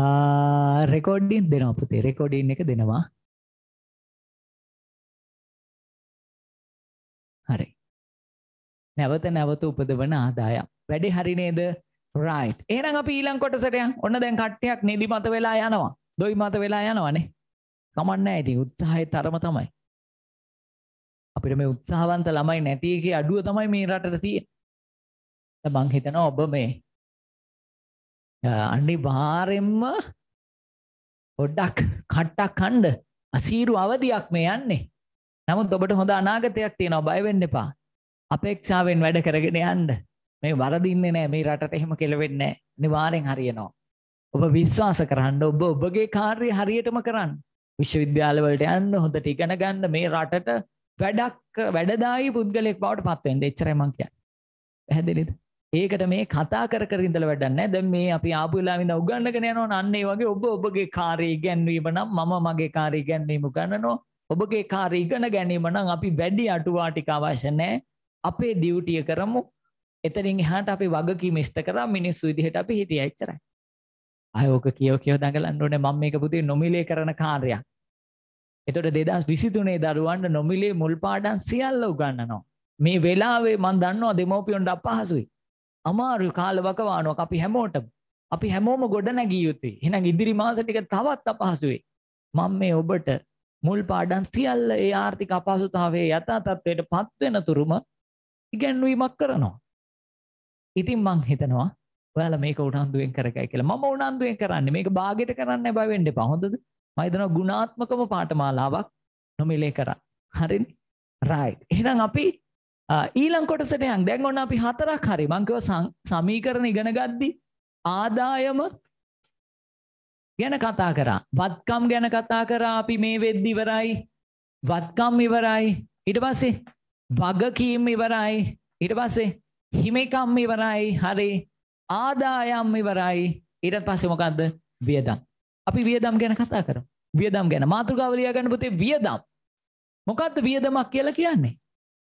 ආ රෙකෝඩින් දෙනවා පුතේ. රෙකෝඩින් එක දෙනවා. හරි. නැවත නැවත උපදවන ආදායම්. වැඩි හරි නේද? right. එහෙනම් අපි ඊළඟ කොටසට යන්න. ඔන්න දැන් කට්ටියක් නිදිමත වෙලා යනවා. දොයි මත වෙලා යනවනේ කමන්නෑ ඉතින් උත්සාහය තරම තමයි අපිට මේ උත්සාහවන්ත ළමයි නැති එකේ අඩුව තමයි මේ රටට තියෙන්නේ මං හිතනවා ඔබ මේ අනිවාර්යෙන්ම පොඩ්ඩක් කට්ටක් කණ්ඩ අසීරු අවධියක් මේ යන්නේ නමුත් ඔබට හොඳ අනාගතයක් තියෙනවා බය වෙන්න එපා අපේක්ෂාවෙන් වැඩ කරගෙන යන්න මේ වරදින්නේ නෑ මේ රටට එහෙම කෙලවෙන්නේ නෑ අනිවාර්යෙන් හරියනවා ඔබ විශ්වාස කරන්න ඔබ ඔබගේ කාර්යය හරියටම කරන්න. විශ්වවිද්‍යාලවලට යන්න හොඳට ඉගෙන ගන්න මේ රටට වැඩක් වැඩදායි පුද්ගලෙක් බවට පත්වෙන්න එච්චරයි මං කියන්නේ. පැහැදිලිද? ඒකට මේ කතා කර කර ඉඳලා වැඩක් නැහැ. දැන් මේ අපි ආපු වෙලාවින්ද උගන්නගෙන යනවා අන්න ඒ වගේ ඔබ ඔබගේ කාර්යය ඉගෙනවීම නම් මම මගේ කාර්යය ඉගෙනවීම උගන්නනවා. ඔබගේ කාර්යය ඉගෙන ගැනීම නම් අපි වැඩි අටුවා ටික අවශ්‍ය නැහැ. අපේ ඩියුටිය කරමු. එතනින් එහාට අපි වගකීම ඉෂ්ට කරා මිනිස්සු විදිහට අපි හිටියා එච්චරයි. ආය ඕක කියව කියව දඟලන්න ඕනේ මම මේක පුතේ නොමිලේ කරන කාර්යයක්. එතකොට 2023 දරුවන්ට නොමිලේ මුල් පාඩම් සියල්ල උගන්වනවා. මේ වෙලාවේ මම දන්නවා දෙමව්පියන්ට අපහසුයි. අමාරු කාලවකවානුවක් අපි හැමෝටම අපි හැමෝම ගොඩ නැගිය යුතුයි. එහෙනම් ඉදිරි මාස ටික තවත් අපහසුයි. මම මේ ඔබට මුල් පාඩම් සියල්ල ඒ ආර්ථික අපහසුතාවයේ යථා තත්ත්වයට පත් වෙන තුරුම ඉගැන්වීමක් කරනවා. ඉතින් මං හිතනවා ඔයාලා මේක උනන්දුවෙන් කරගයි කියලා. මම උනන්දුවෙන් කරන්නේ. මේක භාගයට කරන්න බය වෙන්න එපා. හොඳද? මම හිතනවා ගුණාත්මකම පාඨමාලාවක් නොමිලේ කරා. හරිනේ? right. එහෙනම් අපි ඊළඟ කොටසට යන්. දැන් ඔන්න අපි හතරක් හරි. මං කිව්ව සමීකරණ ඉගෙන ගද්දි ආදායම ගැන කතා කරා. වත්කම් ගැන කතා කරා. අපි මේ වෙද්දි ඉවරයි. වත්කම් ඉවරයි. ඊට පස්සේ වගකීම් ඉවරයි. ඊට පස්සේ හිමිකම් ඉවරයි. හරි. ආදායම් ඉවරයි. ඊට පස්සේ මොකද්ද? වියදම්. අපි වියදම් ගැන කතා කරමු. වියදම් ගැන මාතෘකාව ලියා ගන්න පුතේ වියදම්. මොකද්ද වියදමක් කියලා කියන්නේ?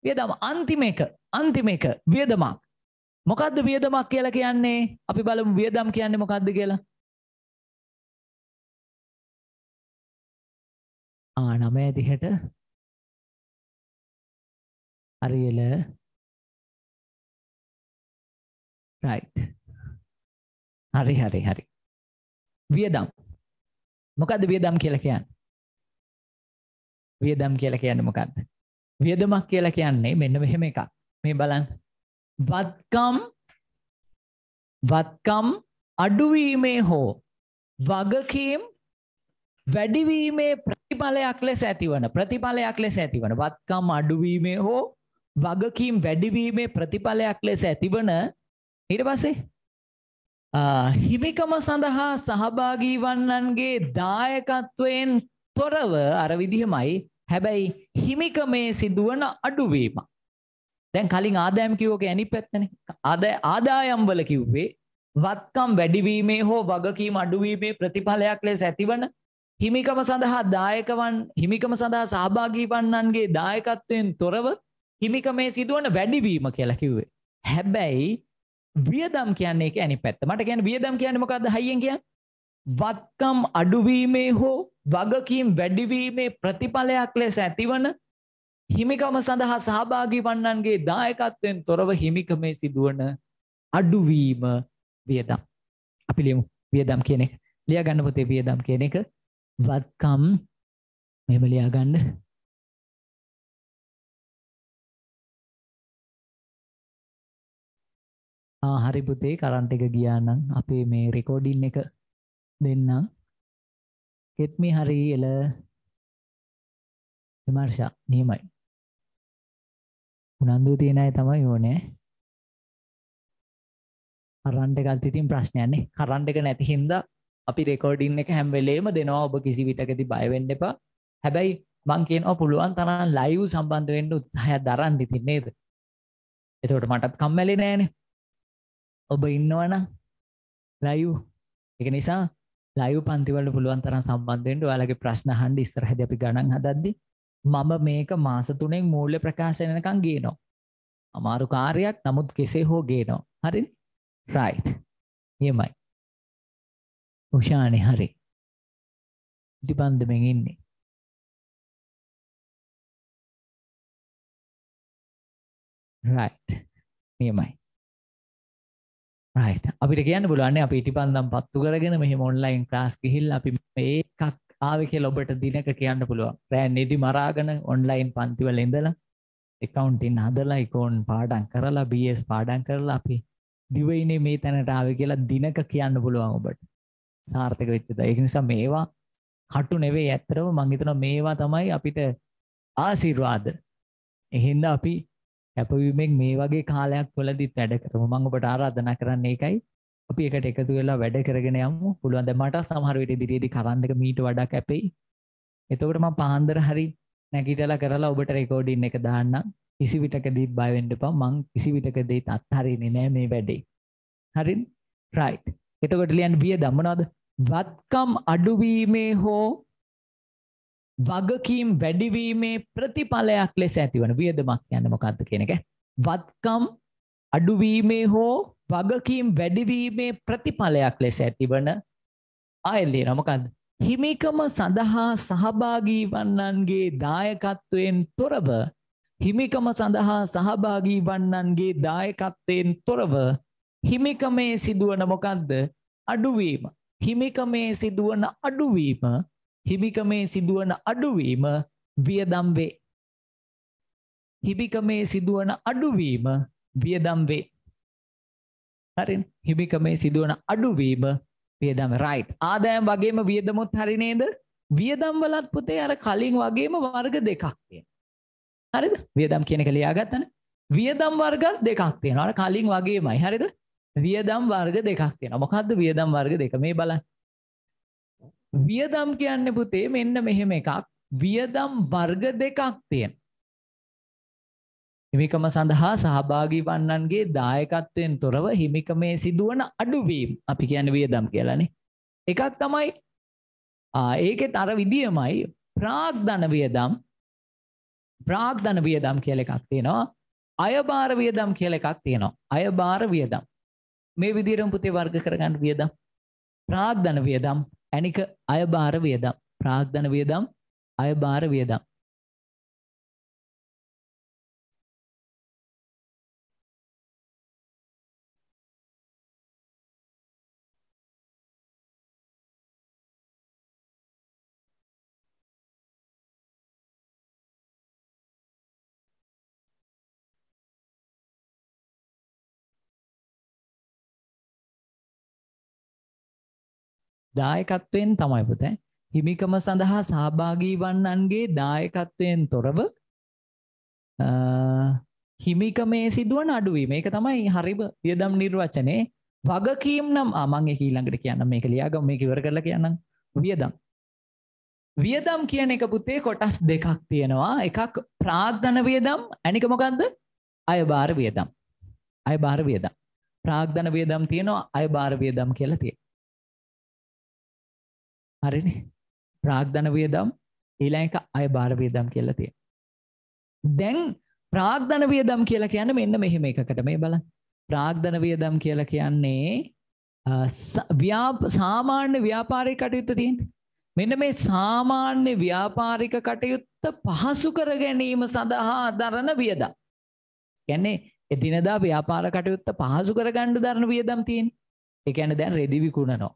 වියදම අන්තිම එක අන්තිම එක වියදමක්. මොකද්ද වියදමක් කියලා කියන්නේ? අපි බලමු වියදම් කියන්නේ මොකද්ද කියලා. ආ නමේ දිහට හරියල right හරි හරි හරි. වියදම්. මොකද්ද වියදම් කියලා කියන්නේ? වියදම් කියලා කියන්නේ මොකද්ද? වියදමක් කියලා කියන්නේ මෙන්න මෙහෙම එකක්. මේ බලන්න. වත්කම් වත්කම් අඩුවීමේ හෝ වගකීම් වැඩිවීමේ ප්‍රතිඵලයක් ලෙස ඇතිවන ප්‍රතිඵලයක් ලෙස ඇතිවන වත්කම් අඩුවීමේ හෝ වගකීම් වැඩිවීමේ ප්‍රතිඵලයක් ලෙස ඇතිවන ඊට පස්සේ හිමිකම සඳහා සහභාගී වන්නන්ගේ දායකත්වයෙන් තොරව අර විදිහමයි හැබැයි හිමිකමේ සිදුවන අඩුවීම. දැන් කලින් ආදායම් කිව්වක ඇනි පැත්තනේ. ආදාය ආදායම් වල කිව්වේ වත්කම් වැඩිවීමේ හෝ වගකීම් අඩුවීමේ ප්‍රතිඵලයක් ලෙස ඇතිවන හිමිකම සඳහා දායකවන් හිමිකම සඳහා සහභාගී වන්නන්ගේ දායකත්වයෙන් තොරව හිමිකමේ සිදුවන වැඩිවීම කියලා කිව්වේ. හැබැයි වියදම් කියන්නේ එක ඇනි පැත්ත මට කියන්න වියදම් කියන්නේ මොකක්ද හයියෙන් කියන් වත්කම් අඩුවීමේ හෝ වගකීම් වැඩිවීමේ ප්‍රතිඵලයක් ලෙස ඇතිවන හිමිකම සඳහා සහභාගී වන්නන්ගේ දායකත්වයෙන් තොරව හිමිකමේ සිදුවන අඩුවීම වියදම් අපි ලියමු වියදම් කියන එක ලියා ගන්න පුතේ වියදම් කියන එක වත්කම් මෙහෙම ලියා ගන්න හරි පුතේ කරන්ට එක ගියානම් අපේ මේ රෙකෝඩින් එක දෙන්නම් හෙත්මි හරි එල විමර්ශා නියමයි උනන්දු තියෙන අය තමයි ඕනේ කරන්ට එකත් ඉතින් ප්‍රශ්නයන්නේ කරන්ට එක නැති හින්දා අපි රෙකෝඩින් එක හැම් වෙලේම දෙනවා ඔබ කිසි විටකති බය වෙන්න එපා හැබැයි මං කියනවා පුළුවන් තරම් ලයිව් සම්බන්ධ වෙන්න උත්සාහය දරන්න ඉතින් නේද එතකොට මටත් කම්මැලි නෑනේ ඔබ ඉන්නවන ලයු එක නිසා ලයු පන්තිවල පුළුවන් තරම් සම්බන්ධෙන්ට ඔයාලගේ ප්‍රශ්න හන්ඩ ඉස්සරහද අපි ගණන් හදද්දි මම මේක මාස තුනෙන් මූල්‍ය ප්‍රකාශයනකං ගේනවා අමාරු කාර්යක් නමුත් කෙසේ හෝ ගේනවා හරි රයි් නියමයි උෂානය හරි ටිබන්ධමෙන් ඉන්නේ රයි් නියමයි රයිට් අපිට කියන්න පුළුවන්නේ අපි ඉටිපන්දම් පත්තු කරගෙන මෙහෙම ඔන්ලයින් ක්ලාස් ගිහිල් අපි ඒකක් ආවේ කියලා ඔබට දිනක කියන්න පුළුවන්. රෑ නිදි මරාගෙන ඔන්ලයින් පන්තිවල ඉඳලා එකවුන්ටින් හදලා ඉකෝන් පාඩම් කරලා BS පාඩම් කරලා අපි දිවයිනේ මේ තැනට ආවේ කියලා දිනක කියන්න පුළුවන් ඔබට. සාර්ථක වෙච්ච දේ. ඒක නිසා මේවා කටු නෙවෙයි ඇත්තටම මම හිතනවා මේවා තමයි අපිට ආශිර්වාද. එහෙනම් අපි කැපවීමෙන් මේ වගේ කාලයක් වලදිත් වැඩ කරමු. මම ඔබට ආරාධනා කරන්නේ ඒකයි. අපි එකට එකතු වෙලා වැඩ කරගෙන යමු. පුළුවන් ද මට සමහර විට ඉදිරියේදී කරන් දෙක මීට වඩා කැපෙයි. එතකොට මම පහන්දර හරි නැගිටලා කරලා ඔබට රෙකෝඩින් එක දාන්නම්. කිසි විටකදීත් බය වෙන්න එපා. මං කිසි විටකදීත් අත්හරින්නේ නෑ මේ වැඩේ. හරිද? right. එතකොට ලියන්න වියදම් මොනවද? වත්කම් අඩුවීමේ හෝ වගකීම් වැඩිවීමේ ප්‍රතිඵලයක් ලෙස ඇතිවන වියදමක් යන්න මොකක්ද කියන එක. වත්කම් අඩුවීමේ හෝ වගකීම් වැඩිවීමේ ප්‍රතිඵලයක් ලෙස ඇතිවන අයල්ලිය නමකක්ද. හිමිකම සඳහා සහභාගී වන්නන්ගේ දායකත්වයෙන් තොරව හිමිකම සඳහා සහභාගී වන්නන්ගේ දායකත්වයෙන් තොරව හිමිකමේ සිදුවන මොකක්ද අඩුවීම හිමිකමේ සිදුවන අඩුවීම හිමිකමේ සිදුවන අඩුවීම වියදම් වේ. හිමිකමේ සිදුවන අඩුවීම වියදම් වේ. හරි හිමිකමේ සිදුවන අඩුවීම වියදම් රයිට් ආදායම් වගේම වියදමුත් හරි නේද වියදම් වලත් පුතේ අර කලින් වගේම වර්ග දෙකක් තියෙනවා හරිද වියදම් කියන එක ලියාගත්තනේ වියදම් වර්ග දෙකක් තියෙනවා අර කලින් වගේමයි හරිද වියදම් වර්ග දෙකක් තියෙනවා මොකද්ද වියදම් වර්ග දෙක මේ බලන්න වියදම් කියන්නේ පුතේ මෙන්න මෙහෙම එකක් වියදම් වර්ග දෙකක් තියෙනවා. හිමිකම සඳහා සහභාගී වන්නන්ගේ දායකත්වයෙන් තොරව හිමිකමේ සිදුවන අඩුවීම් අපි කියන්නේ වියදම් කියලානේ. එකක් තමයි ඒකෙත් අර විදියමයි ප්‍රාග්ධන වියදම් ප්‍රාග්ධන වියදම් කියලා එකක් තියෙනවා. අයබාර වියදම් කියලා එකක් තියෙනවා. අයබාර වියදම්. මේ විදිහටම පුතේ වර්ග කරගන්න වියදම්. ප්‍රාග්ධන වියදම් ඇනික අයභාර වියදම්. ප්‍රාග්ධන වියදම් අයභාර වියදම්. දායකත්වයෙන් තමයි පුතේ හිමිකම සඳහා සහභාගී වන්නන්ගේ දායකත්වයෙන් තොරව හිමිකමේ සිදුවන අඩුවීම ඒක තමයි හරිම වියදම් නිර්වචනයේ වගකීම් නම් ආමං එක ඊළඟට කියන්න මේක ලියාගම මේක ඉවර කරලා කියන්නම් වියදම් වියදම් කියන එක පුතේ කොටස් දෙකක් තියෙනවා එකක් ප්‍රාග්ධන වියදම් අනික මොකක්ද අයභාර වියදම් අයභාර වියදම් ප්‍රාග්ධන වියදම් තියෙනවා අයභාර වියදම් කියලා තියෙන හරිනි ප්‍රාග්ධන වියදම් ඊළඟ එක අය භාර වියදම් කියලා තියෙන. දැන් ප්‍රාග්ධන වියදම් කියලා කියන්නේ මෙන්න මෙහෙම එකකට මේ බලන්න. ප්‍රාග්ධන වියදම් කියලා කියන්නේ සාමාන්‍ය ව්‍යාපාරික කටයුත්ත තියෙන. මෙන්න මේ සාමාන්‍ය ව්‍යාපාරික කටයුත්ත පහසු කර ගැනීම සඳහා දරන වියදම්. කියන්නේ එදිනදා ව්‍යාපාර කටයුත්ත පහසු කරගන්න දරන වියදම් තියෙන. ඒ කියන්නේ දැන් රෙදි විකුණනවා.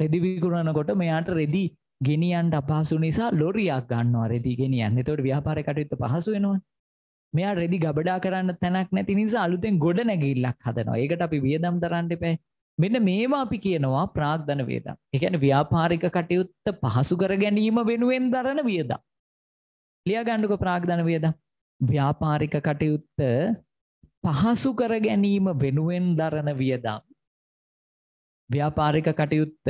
රෙදි විකුණනකොට මෙයාට රෙදි ගෙනියන්ට අපහසු නිසා ලොරියක් ගන්නවා රෙදි ගෙනියන්න එතවට ව්‍යාපාර කටයුත්ත පහසු වෙනවා මෙයා රෙදි ගබඩා කරන්න තැනක් නැති නිසා අලුතෙන් ගොඩ නැගිල්ලක් හදනවා ඒකට අපි වියදම් දරන්න එපෑ මෙන්න මේවා අපි කියනවා ප්‍රාග්ධන වේදම් එකන ව්‍යාපාරික කටයුත්ත පහසු කර ගැනීම වෙනුවෙන් දරන වියදම් ලිය ගණ්ඩුක ප්‍රාග්ධන වේදම් ව්‍යාපාරික කටයුත්ත පහසු කර ගැනීම වෙනුවෙන් දරන වියදම් ව්‍යාපාරික කටයුත්ත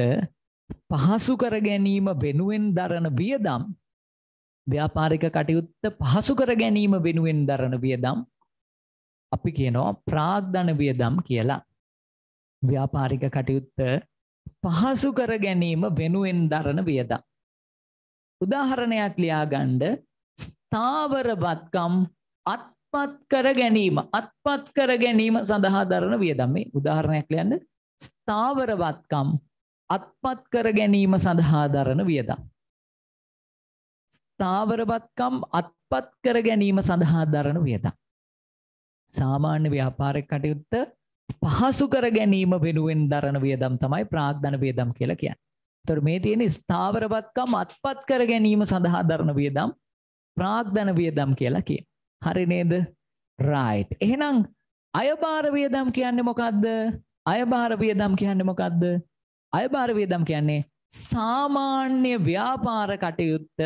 පහසු කර ගැනීම වෙනුවෙන් දරන වියදම් ව්‍යාපාරික කටයුත්ත පහසු කර ගැනීම වෙනුවෙන් දරන වියදම් අපි කියනවා ප්‍රාග්ධන වියදම් කියලා. ව්‍යාපාරික කටයුත්ත පහසු කර ගැනීම වෙනුවෙන් දරන වියදම්. උදාහරණයක් ලියාගණ්ඩ ස්ථාවරවත්කම් අත්පත් කර ගැනීම අත්පත් කර ගැනීම සඳහා දරන වියදම් මේ උදාහරණයක් ලියන්න ස්ථාවරවත්කම් අත්පත් කර ගැනීම සඳහා දරන වියදම්. ස්ථාවරවත්කම් අත්පත් කර ගැනීම සඳහා දරන වියදම්. සාමාන්‍ය ව්‍යාපාර කටයුත්ත පහසු කර ගැනීම වෙනුවෙන් දරන වියදම් තමයි ප්‍රාග්ධන වියදම් කියලා කියන්නේ. ඒතර මේ තියෙන ස්ථාවරවත්කම් අත්පත් කර ගැනීම සඳහා දරන වියදම් ප්‍රාග්ධන වියදම් කියලා කියනවා. හරි නේද? right. එහෙනම් අයභාර වියදම් කියන්නේ මොකද්ද? අයභාර වියදම් කියන්නේ මොකද්ද? අයභාර වියදම් කියන්නේ සාමාන්‍ය ව්‍යාපාර කටයුත්ත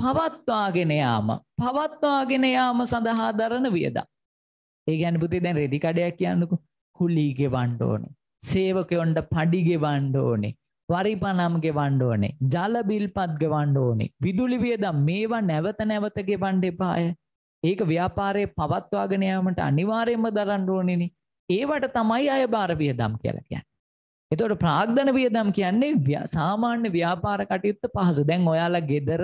පවත්වාගෙන යාම පවත්වාගෙන යාම සඳහා දරන වියදම්. ඒ කියන්නේ පුතේ දැන් රෙදි කඩයක් කියන්නකෝ. කුලී ගෙවන්න ඕනේ. සේවකයොන්ට පඩි ගෙවන්න ඕනේ. වරිපනම් ගෙවන්න ඕනේ. ජල බිල්පත් ගෙවන්න ඕනේ. විදුලි වියදම් මේවා නැවත නැවත ගෙවන්න එපාය. ඒක ව්‍යාපාරයේ පවත්වාගෙන යාමට අනිවාර්යයෙන්ම දරන්න ඕනේනේ. ඒවට තමයි අය භාර වියදම් කියලා කියන්නේ. එතකොට ප්‍රාග්ධන වියදම් කියන්නේ සාමාන්‍ය ව්‍යාපාර කටයුත්ත පහසු. දැන් ඔයාලා ගෙදර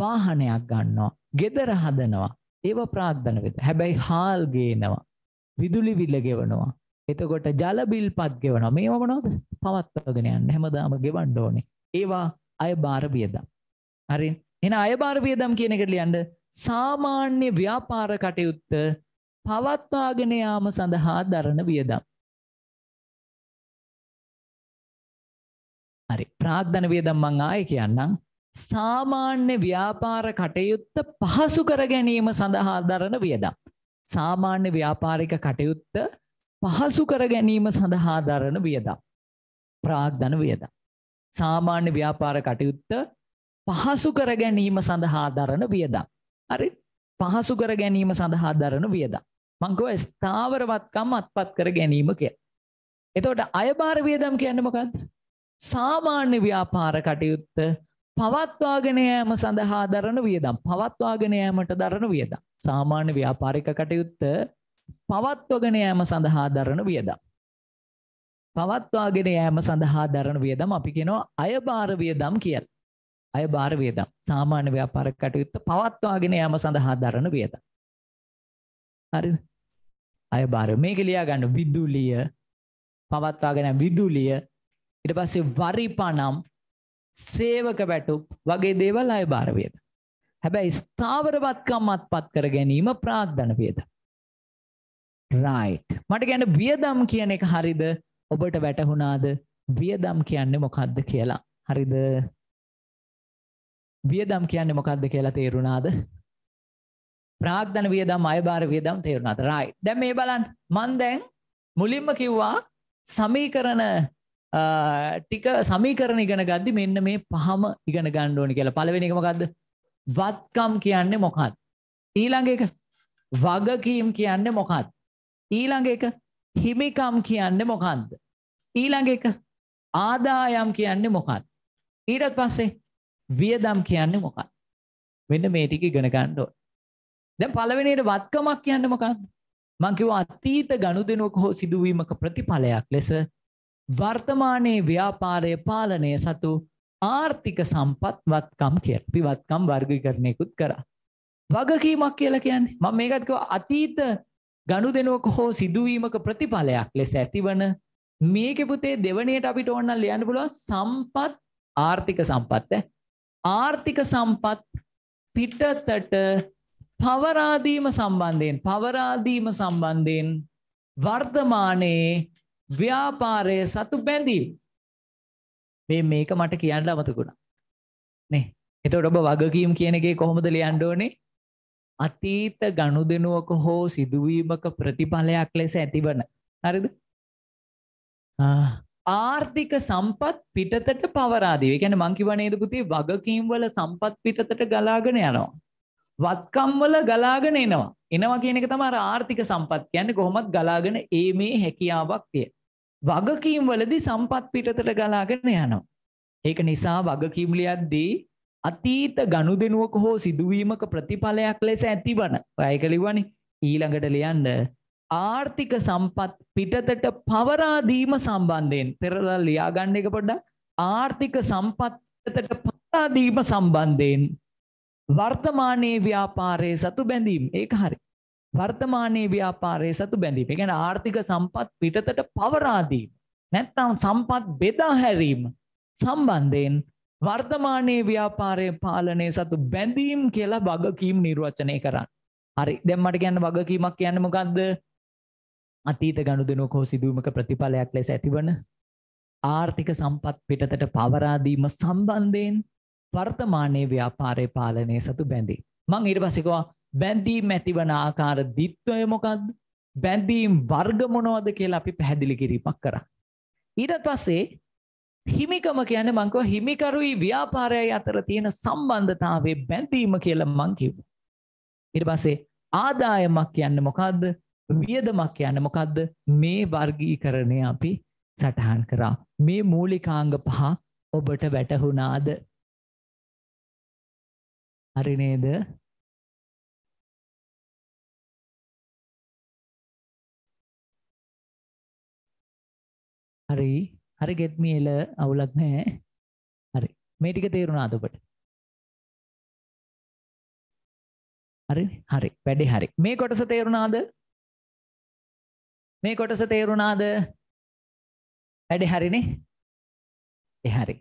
වාහනයක් ගන්නවා. ගෙදර හදනවා. ඒව ප්‍රාග්ධන වියදම්. හැබැයි හාල් ගේනවා. විදුලි බිල ගෙවනවා. එතකොට ජල බිල් පත් ගෙවනවා. මේවා මොනවද? පවත්වාගෙන යන්න හැමදාම ගෙවන්න ඕනේ. ඒවා අය භාර වියදම්. හරි. එහෙනම් අය භාර වියදම් කියන එකට ලියන්න සාමාන්‍ය ව්‍යාපාර කටයුත්ත පවත්වාගෙන යාම සඳහා දරන වියදම්. හරි ප්‍රාග්ධන වියදම් මං ආයේ කියන්නම්. සාමාන්‍ය ව්‍යාපාර කටයුත්ත පහසු කර ගැනීම සඳහා දරන වියදම්. සාමාන්‍ය ව්‍යාපාරික කටයුත්ත පහසු කර ගැනීම සඳහා දරන වියදම්. ප්‍රාග්ධන වියදම්. සාමාන්‍ය ව්‍යාපාර කටයුත්ත පහසු කර ගැනීම සඳහා දරන වියදම්. හරි පහසු කර ගැනීම සඳහා දරන වියදම්. මං කියවා ස්ථාවරවත්කම් අත්පත් කර ගැනීම කියලා. එතකොට අයභාර වියදම් කියන්නේ මොකද්ද? සාමාන්‍ය ව්‍යාපාර කටයුත්ත පවත්වාගෙන යාම සඳහා දරන වියදම් පවත්වාගෙන යාමට දරන වියදම් සාමාන්‍ය ව්‍යාපාරික කටයුත්ත පවත්වාගෙන යාම සඳහා දරන වියදම් පවත්වාගෙන යාම සඳහා දරන වියදම් අපි කියනවා අයභාර වියදම් කියලා අයභාර වියදම් සාමාන්‍ය ව්‍යාපාරික කටයුත්ත පවත්වාගෙන යාම සඳහා දරන වියදම් හරිද අය බාර මේක ලියාගන්න විදුලිය පවත්වාගෙන විදුලිය ඉට පස්සේ වරි පනම් සේවක වැටුප් වගේ දේවල් අය භාරවේද. හැබැයි ස්ථාවරවත්කම් අත්පත් කර ගැනීම ප්‍රාග්ධන වේද. රයි් මට ගැන වියදම් කියන එක හරිද ඔබට වැටහුණාද වියදම් කියන්නේ මොකක්ද කියලා හරිද වියදම් කියන්නේ මොකක්ද කියලා තේරුණාද ප්‍රාග්ධන වියදම් අයභාර වියදම් තේරුණාද? right. දැන් මේ බලන්න. මම දැන් මුලින්ම කිව්වා සමීකරණ ටික සමීකරණ ඉගෙන ගද්දි මෙන්න මේ පහම ඉගෙන ගන්න ඕනේ කියලා. පළවෙනි එක මොකද්ද? වත්කම් කියන්නේ මොකක්ද? ඊළඟ එක වගකීම් කියන්නේ මොකක්ද? ඊළඟ එක හිමිකම් කියන්නේ මොකක්ද? ඊළඟ එක ආදායම් කියන්නේ මොකක්ද? ඊට පස්සේ වියදම් කියන්නේ මොකක්ද? මෙන්න මේ ටික ඉගෙන ගන්න ඕනේ. දැන් පළවෙනියට වත්කමක් කියන්නේ මොකක්ද? මං කිව්වා අතීත ගනුදෙනුවක හෝ සිදුවීමක ප්‍රතිඵලයක් ලෙස වර්තමානයේ ව්‍යාපාරයේ පාලනය සතු ආර්ථික සම්පත් වත්කම් කියලා. අපි වත්කම් වර්ගීකරණයකුත් කරා. වගකීමක් කියලා කියන්නේ මම මේකත් කිව්වා අතීත ගනුදෙනුවක හෝ සිදුවීමක ප්‍රතිඵලයක් ලෙස ඇතිවන මේකේ පුතේ දෙවණියට අපිට ඕන නම් ලියන්න පුළුවන් සම්පත් ආර්ථික සම්පත් ඈ ආර්ථික සම්පත් පිටතට පවරාදීම සම්බන්ධයෙන් පවරාදීම සම්බන්ධයෙන් වර්තමානයේ ව්‍යාපාරයේ සතු බැඳීම් මේ මේක මට කියන්න අමතකුණා නේ එතකොට ඔබ වගකීම් කියන එකේ කොහොමද ලියන්න ඕනේ අතීත ගනුදෙනුවක හෝ සිදුවීමක ප්‍රතිඵලයක් ලෙස ඇතිවන හරිද ආර්ථික සම්පත් පිටතට පවරාදී. ඒ කියන්නේ මං කිව්වා නේද පුතේ වගකීම් වල සම්පත් පිටතට ගලාගෙන යනවා. වත්කම් වල ගලාගෙන එනවා. එනවා කියන එක තමයි අර ආර්ථික සම්පත් කියන්නේ කොහොමත් ගලාගෙන ඒ මේ හැකියාවක් තියෙන. වගකීම් වලදී සම්පත් පිටතට ගලාගෙන යනවා. ඒක නිසා වගකීම් ලියද්දී අතීත ගනුදෙනුවක හෝ සිදුවීමක ප්‍රතිඵලයක් ලෙස ඇතිවන. ඒක ලිව්වනේ. ඊළඟට ලියන්න ආර්ථික සම්පත් පිටතට පවරා දීම සම්බන්ධයෙන් පෙරලා ලියා ගන්න එක පොඩ්ඩක් ආර්ථික සම්පත් පිටතට පවරා දීම සම්බන්ධයෙන් වර්තමානයේ ව්‍යාපාරයේ සතු බැඳීම් ඒක හරි. වර්තමානයේ ව්‍යාපාරයේ සතු බැඳීම. ඒ කියන්නේ ආර්ථික සම්පත් පිටතට පවරා දීම. නැත්නම් සම්පත් බෙදා හැරීම සම්බන්ධයෙන් වර්තමානයේ ව්‍යාපාරයේ පාලනයේ සතු බැඳීම් කියලා වගකීම් නිර්වචනය කරන්න. හරි. දැන් මට කියන්න වගකීමක් කියන්නේ මොකද්ද? අතීත ගනුදෙනුවක හෝ සිදුවීමක ප්‍රතිඵලයක් ලෙස ඇතිවන ආර්ථික සම්පත් පිටතට පවරා දීම සම්බන්ධයෙන් වර්තමානයේ ව්‍යාපාරය පාලනය සතු බැඳී. මං ඊට පස්සේ බැඳීම් ඇතිවන ආකාර ද්විත්වය මොකද්ද? බැඳීම් වර්ග මොනවද කියලා අපි පැහැදිලි කිරීමක් කරා. ඊට පස්සේ හිමිකම කියන්නේ මං කිව්වා හිමිකරුයි ව්‍යාපාරයයි අතර තියෙන සම්බන්ධතාවයේ බැඳීම කියලා මං කිව්වා. ඊට පස්සේ ආදායමක් කියන්නේ මොකද්ද? වියදමක් කියන්නේ මොකද්ද? මේ වර්ගීකරණය අපි සටහන් කරා. මේ මූලිකාංග පහ ඔබට වැටහුණාද? හරි නේද? හරි. හරි get me එල අවුලක් නැහැ. හරි. මේ ටික තේරුණාද ඔබට? හරි. හරි. වැඩේ හරි. මේ කොටස තේරුණාද? මේ කොටස තේරුණාද? වැඩේ හරිනේ. ඒ හරි.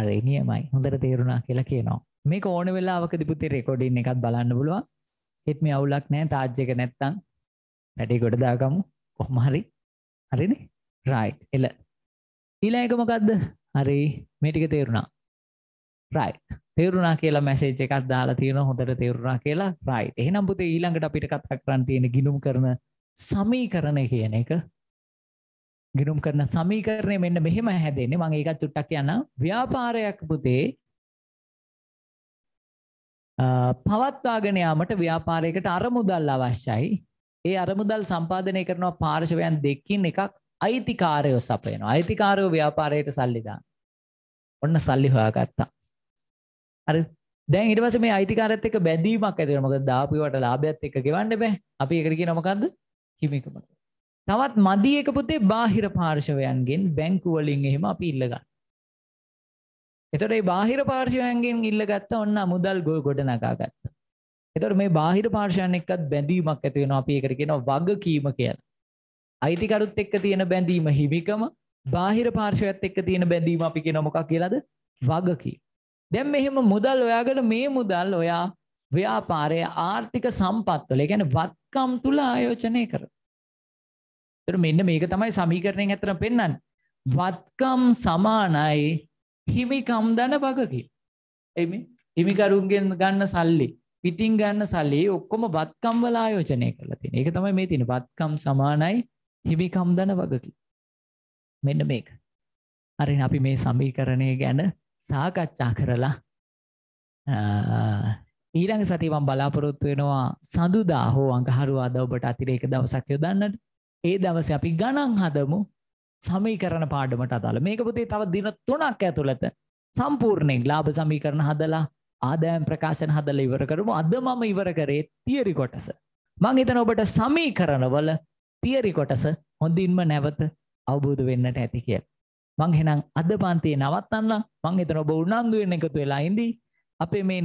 හරි නියමයි. හොඳට තේරුණා කියලා කියනවා. මේ ඕන වෙලාවක දිපුති රෙකොඩින් එකත් බලන්න පුළුවන් ඒත් මේ අවුලක් නෑ තාජ්ජක නැත්තං වැඩේ ගොඩ දාගමු කොහමහරි හරිනේ රයි් එල ඊලා එක මොකක්ද හරි මේටික තේරුණා රයි් තේරුණා කියලා මැසේජ් එකක් දාලා තියෙන හොඳට තේරුණා කියලා රයි් එහෙනම් පුතේ ඊළඟට අපිට කතා කරන්න තියෙන ගිනුම් කරන සමීකරණ කියන එක ගිනුම් කරන සමීකරණය මෙන්න මෙහෙම හැදෙන්නේ මං ඒකත් චුට්ටක් යන්න ව්‍යාපාරයක් පුතේ පවත්වාගෙන යාමට ව්‍යාපාරයකට අරමුදල් අවශ්‍යයි. ඒ අරමුදල් සම්පාදනය කරනවා පාර්ශවයන් දෙකකින් එකක් අයිතිකාරයෝ සපයනවා. අයිතිකාරයෝ ව්‍යාපාරයට සල්ලි ඔන්න සල්ලි හොයාගත්තා. හරි. දැන් ඊට පස්සේ මේ අයිතිකාරයත් එක්ක බැඳීමක් ඇති වෙනවා. මොකද දාපුවට ලාභයත් එක්ක ගෙවන්න බෑ. අපි ඒකට කියනවා මොකද්ද? හිමිකම. තවත් මදි එක පුතේ බාහිර පාර්ශවයන්ගෙන් බැංකු වලින් එහෙම අපි ඉල්ල ගන්න. එතකොට මේ බාහිර පාර්ශ්වයන්ගෙන් ඉල්ලගත්ත ඔන්න අමුදල් ගොඩ නගා ගත්තා. එතකොට මේ බාහිර පාර්ශ්වයන් එක්කත් බැඳීමක් ඇති වෙනවා. අපි ඒකට කියනවා වගකීම කියලා. අයිතිකරුත් එක්ක තියෙන බැඳීම හිමිකම බාහිර පාර්ශ්වයත් එක්ක තියෙන බැඳීම අපි කියනවා මොකක් කියලාද? වගකීම. දැන් මෙහෙම මුදල් ඔයාගෙන මේ මුදල් ඔයා ව්‍යාපාරය ආර්ථික සම්පත්වල ඒ කියන්නේ වත්කම් තුල ආයෝජනය කරනවා. එතකොට මෙන්න මේක තමයි සමීකරණයෙන් ඇත්තටම පෙන්වන්නේ. වත්කම් සමානයි හිමිකම් දන වගකි එම හිමිකරුන්ගෙන් ගන්න සල්ලි පිටින් ගන්න සල්ලි ඔක්කොම බත්කම්වලා යෝජනය කරලා තියෙන එක තමයි මේ තියෙන බත්කම් සමානයි හිමිකම් දන වගකි මෙන්න මේක හරි අපි මේ සමීකරණය ගැන සාකච්ඡා කරලා ඊළඟ සතිය මම බලාපොරොත්තු වෙනවා සඳුදා හෝ අඟහරුවාදා ඔබට අතිරේක දවසක් යොදන්නට ඒ දවසේ අපි ගණන් හදමු සමීකරණ පාඩමට අදාළ මේක පුතේ තව දින තුනක් ඇතුළත සම්පූර්ණයෙන් ලාභ සමීකරණ හදලා ආදායම් ප්‍රකාශන හදලා ඉවර කරමු අද මම ඉවර කරේ තියරි කොටස මං හිතන ඔබට සමීකරණවල තියරි කොටස හොඳින්ම නැවත අවබෝධ වෙන්නට ඇති කියලා මං එහෙනම් අද පන්තියේ නවත්තන්න මං හිතන ඔබ උනන්දු වෙන එකතු වෙලා ඉඳී අපේ මේ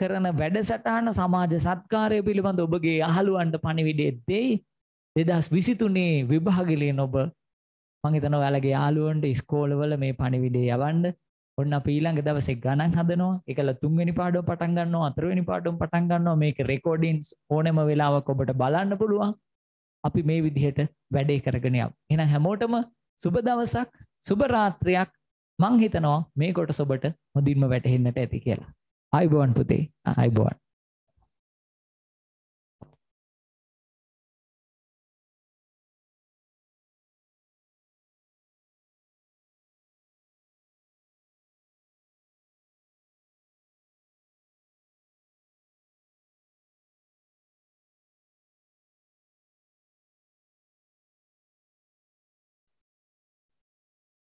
කරන වැඩසටහන සමාජ සත්කාරය පිළිබඳ ඔබගේ අහලුවන්ට පණිවිඩය දෙයි 2023 විභාගලෙන් ඔබ මං හිතන ඔයාලගේ යාළුවන්ට ස්කෝලවල මේ පණිවිඩේ යවන්න ඔන්න පීළඟ දවසේ ගණන් හදනවා එකල තුන්වෙනි පාඩුව පටන් ගන්නවා අතරවෙනි පාඩුම් පටන් ගන්නවා මේක රෙකෝඩින්ස් ඕනෙම වෙලාවක් ඔබට බලන්න පුළුවන් අපි මේ විදිහට වැඩේ කරගෙන යමු එහෙනම් හැමෝටම සුබ දවසක් සුබ රාත්‍රියක් මං හිතනවා මේ කොටස ඔබට හොඳින්ම වැටහෙන්නට ඇති කියලා ආයිබෝන් පුතේ ආයිබෝන්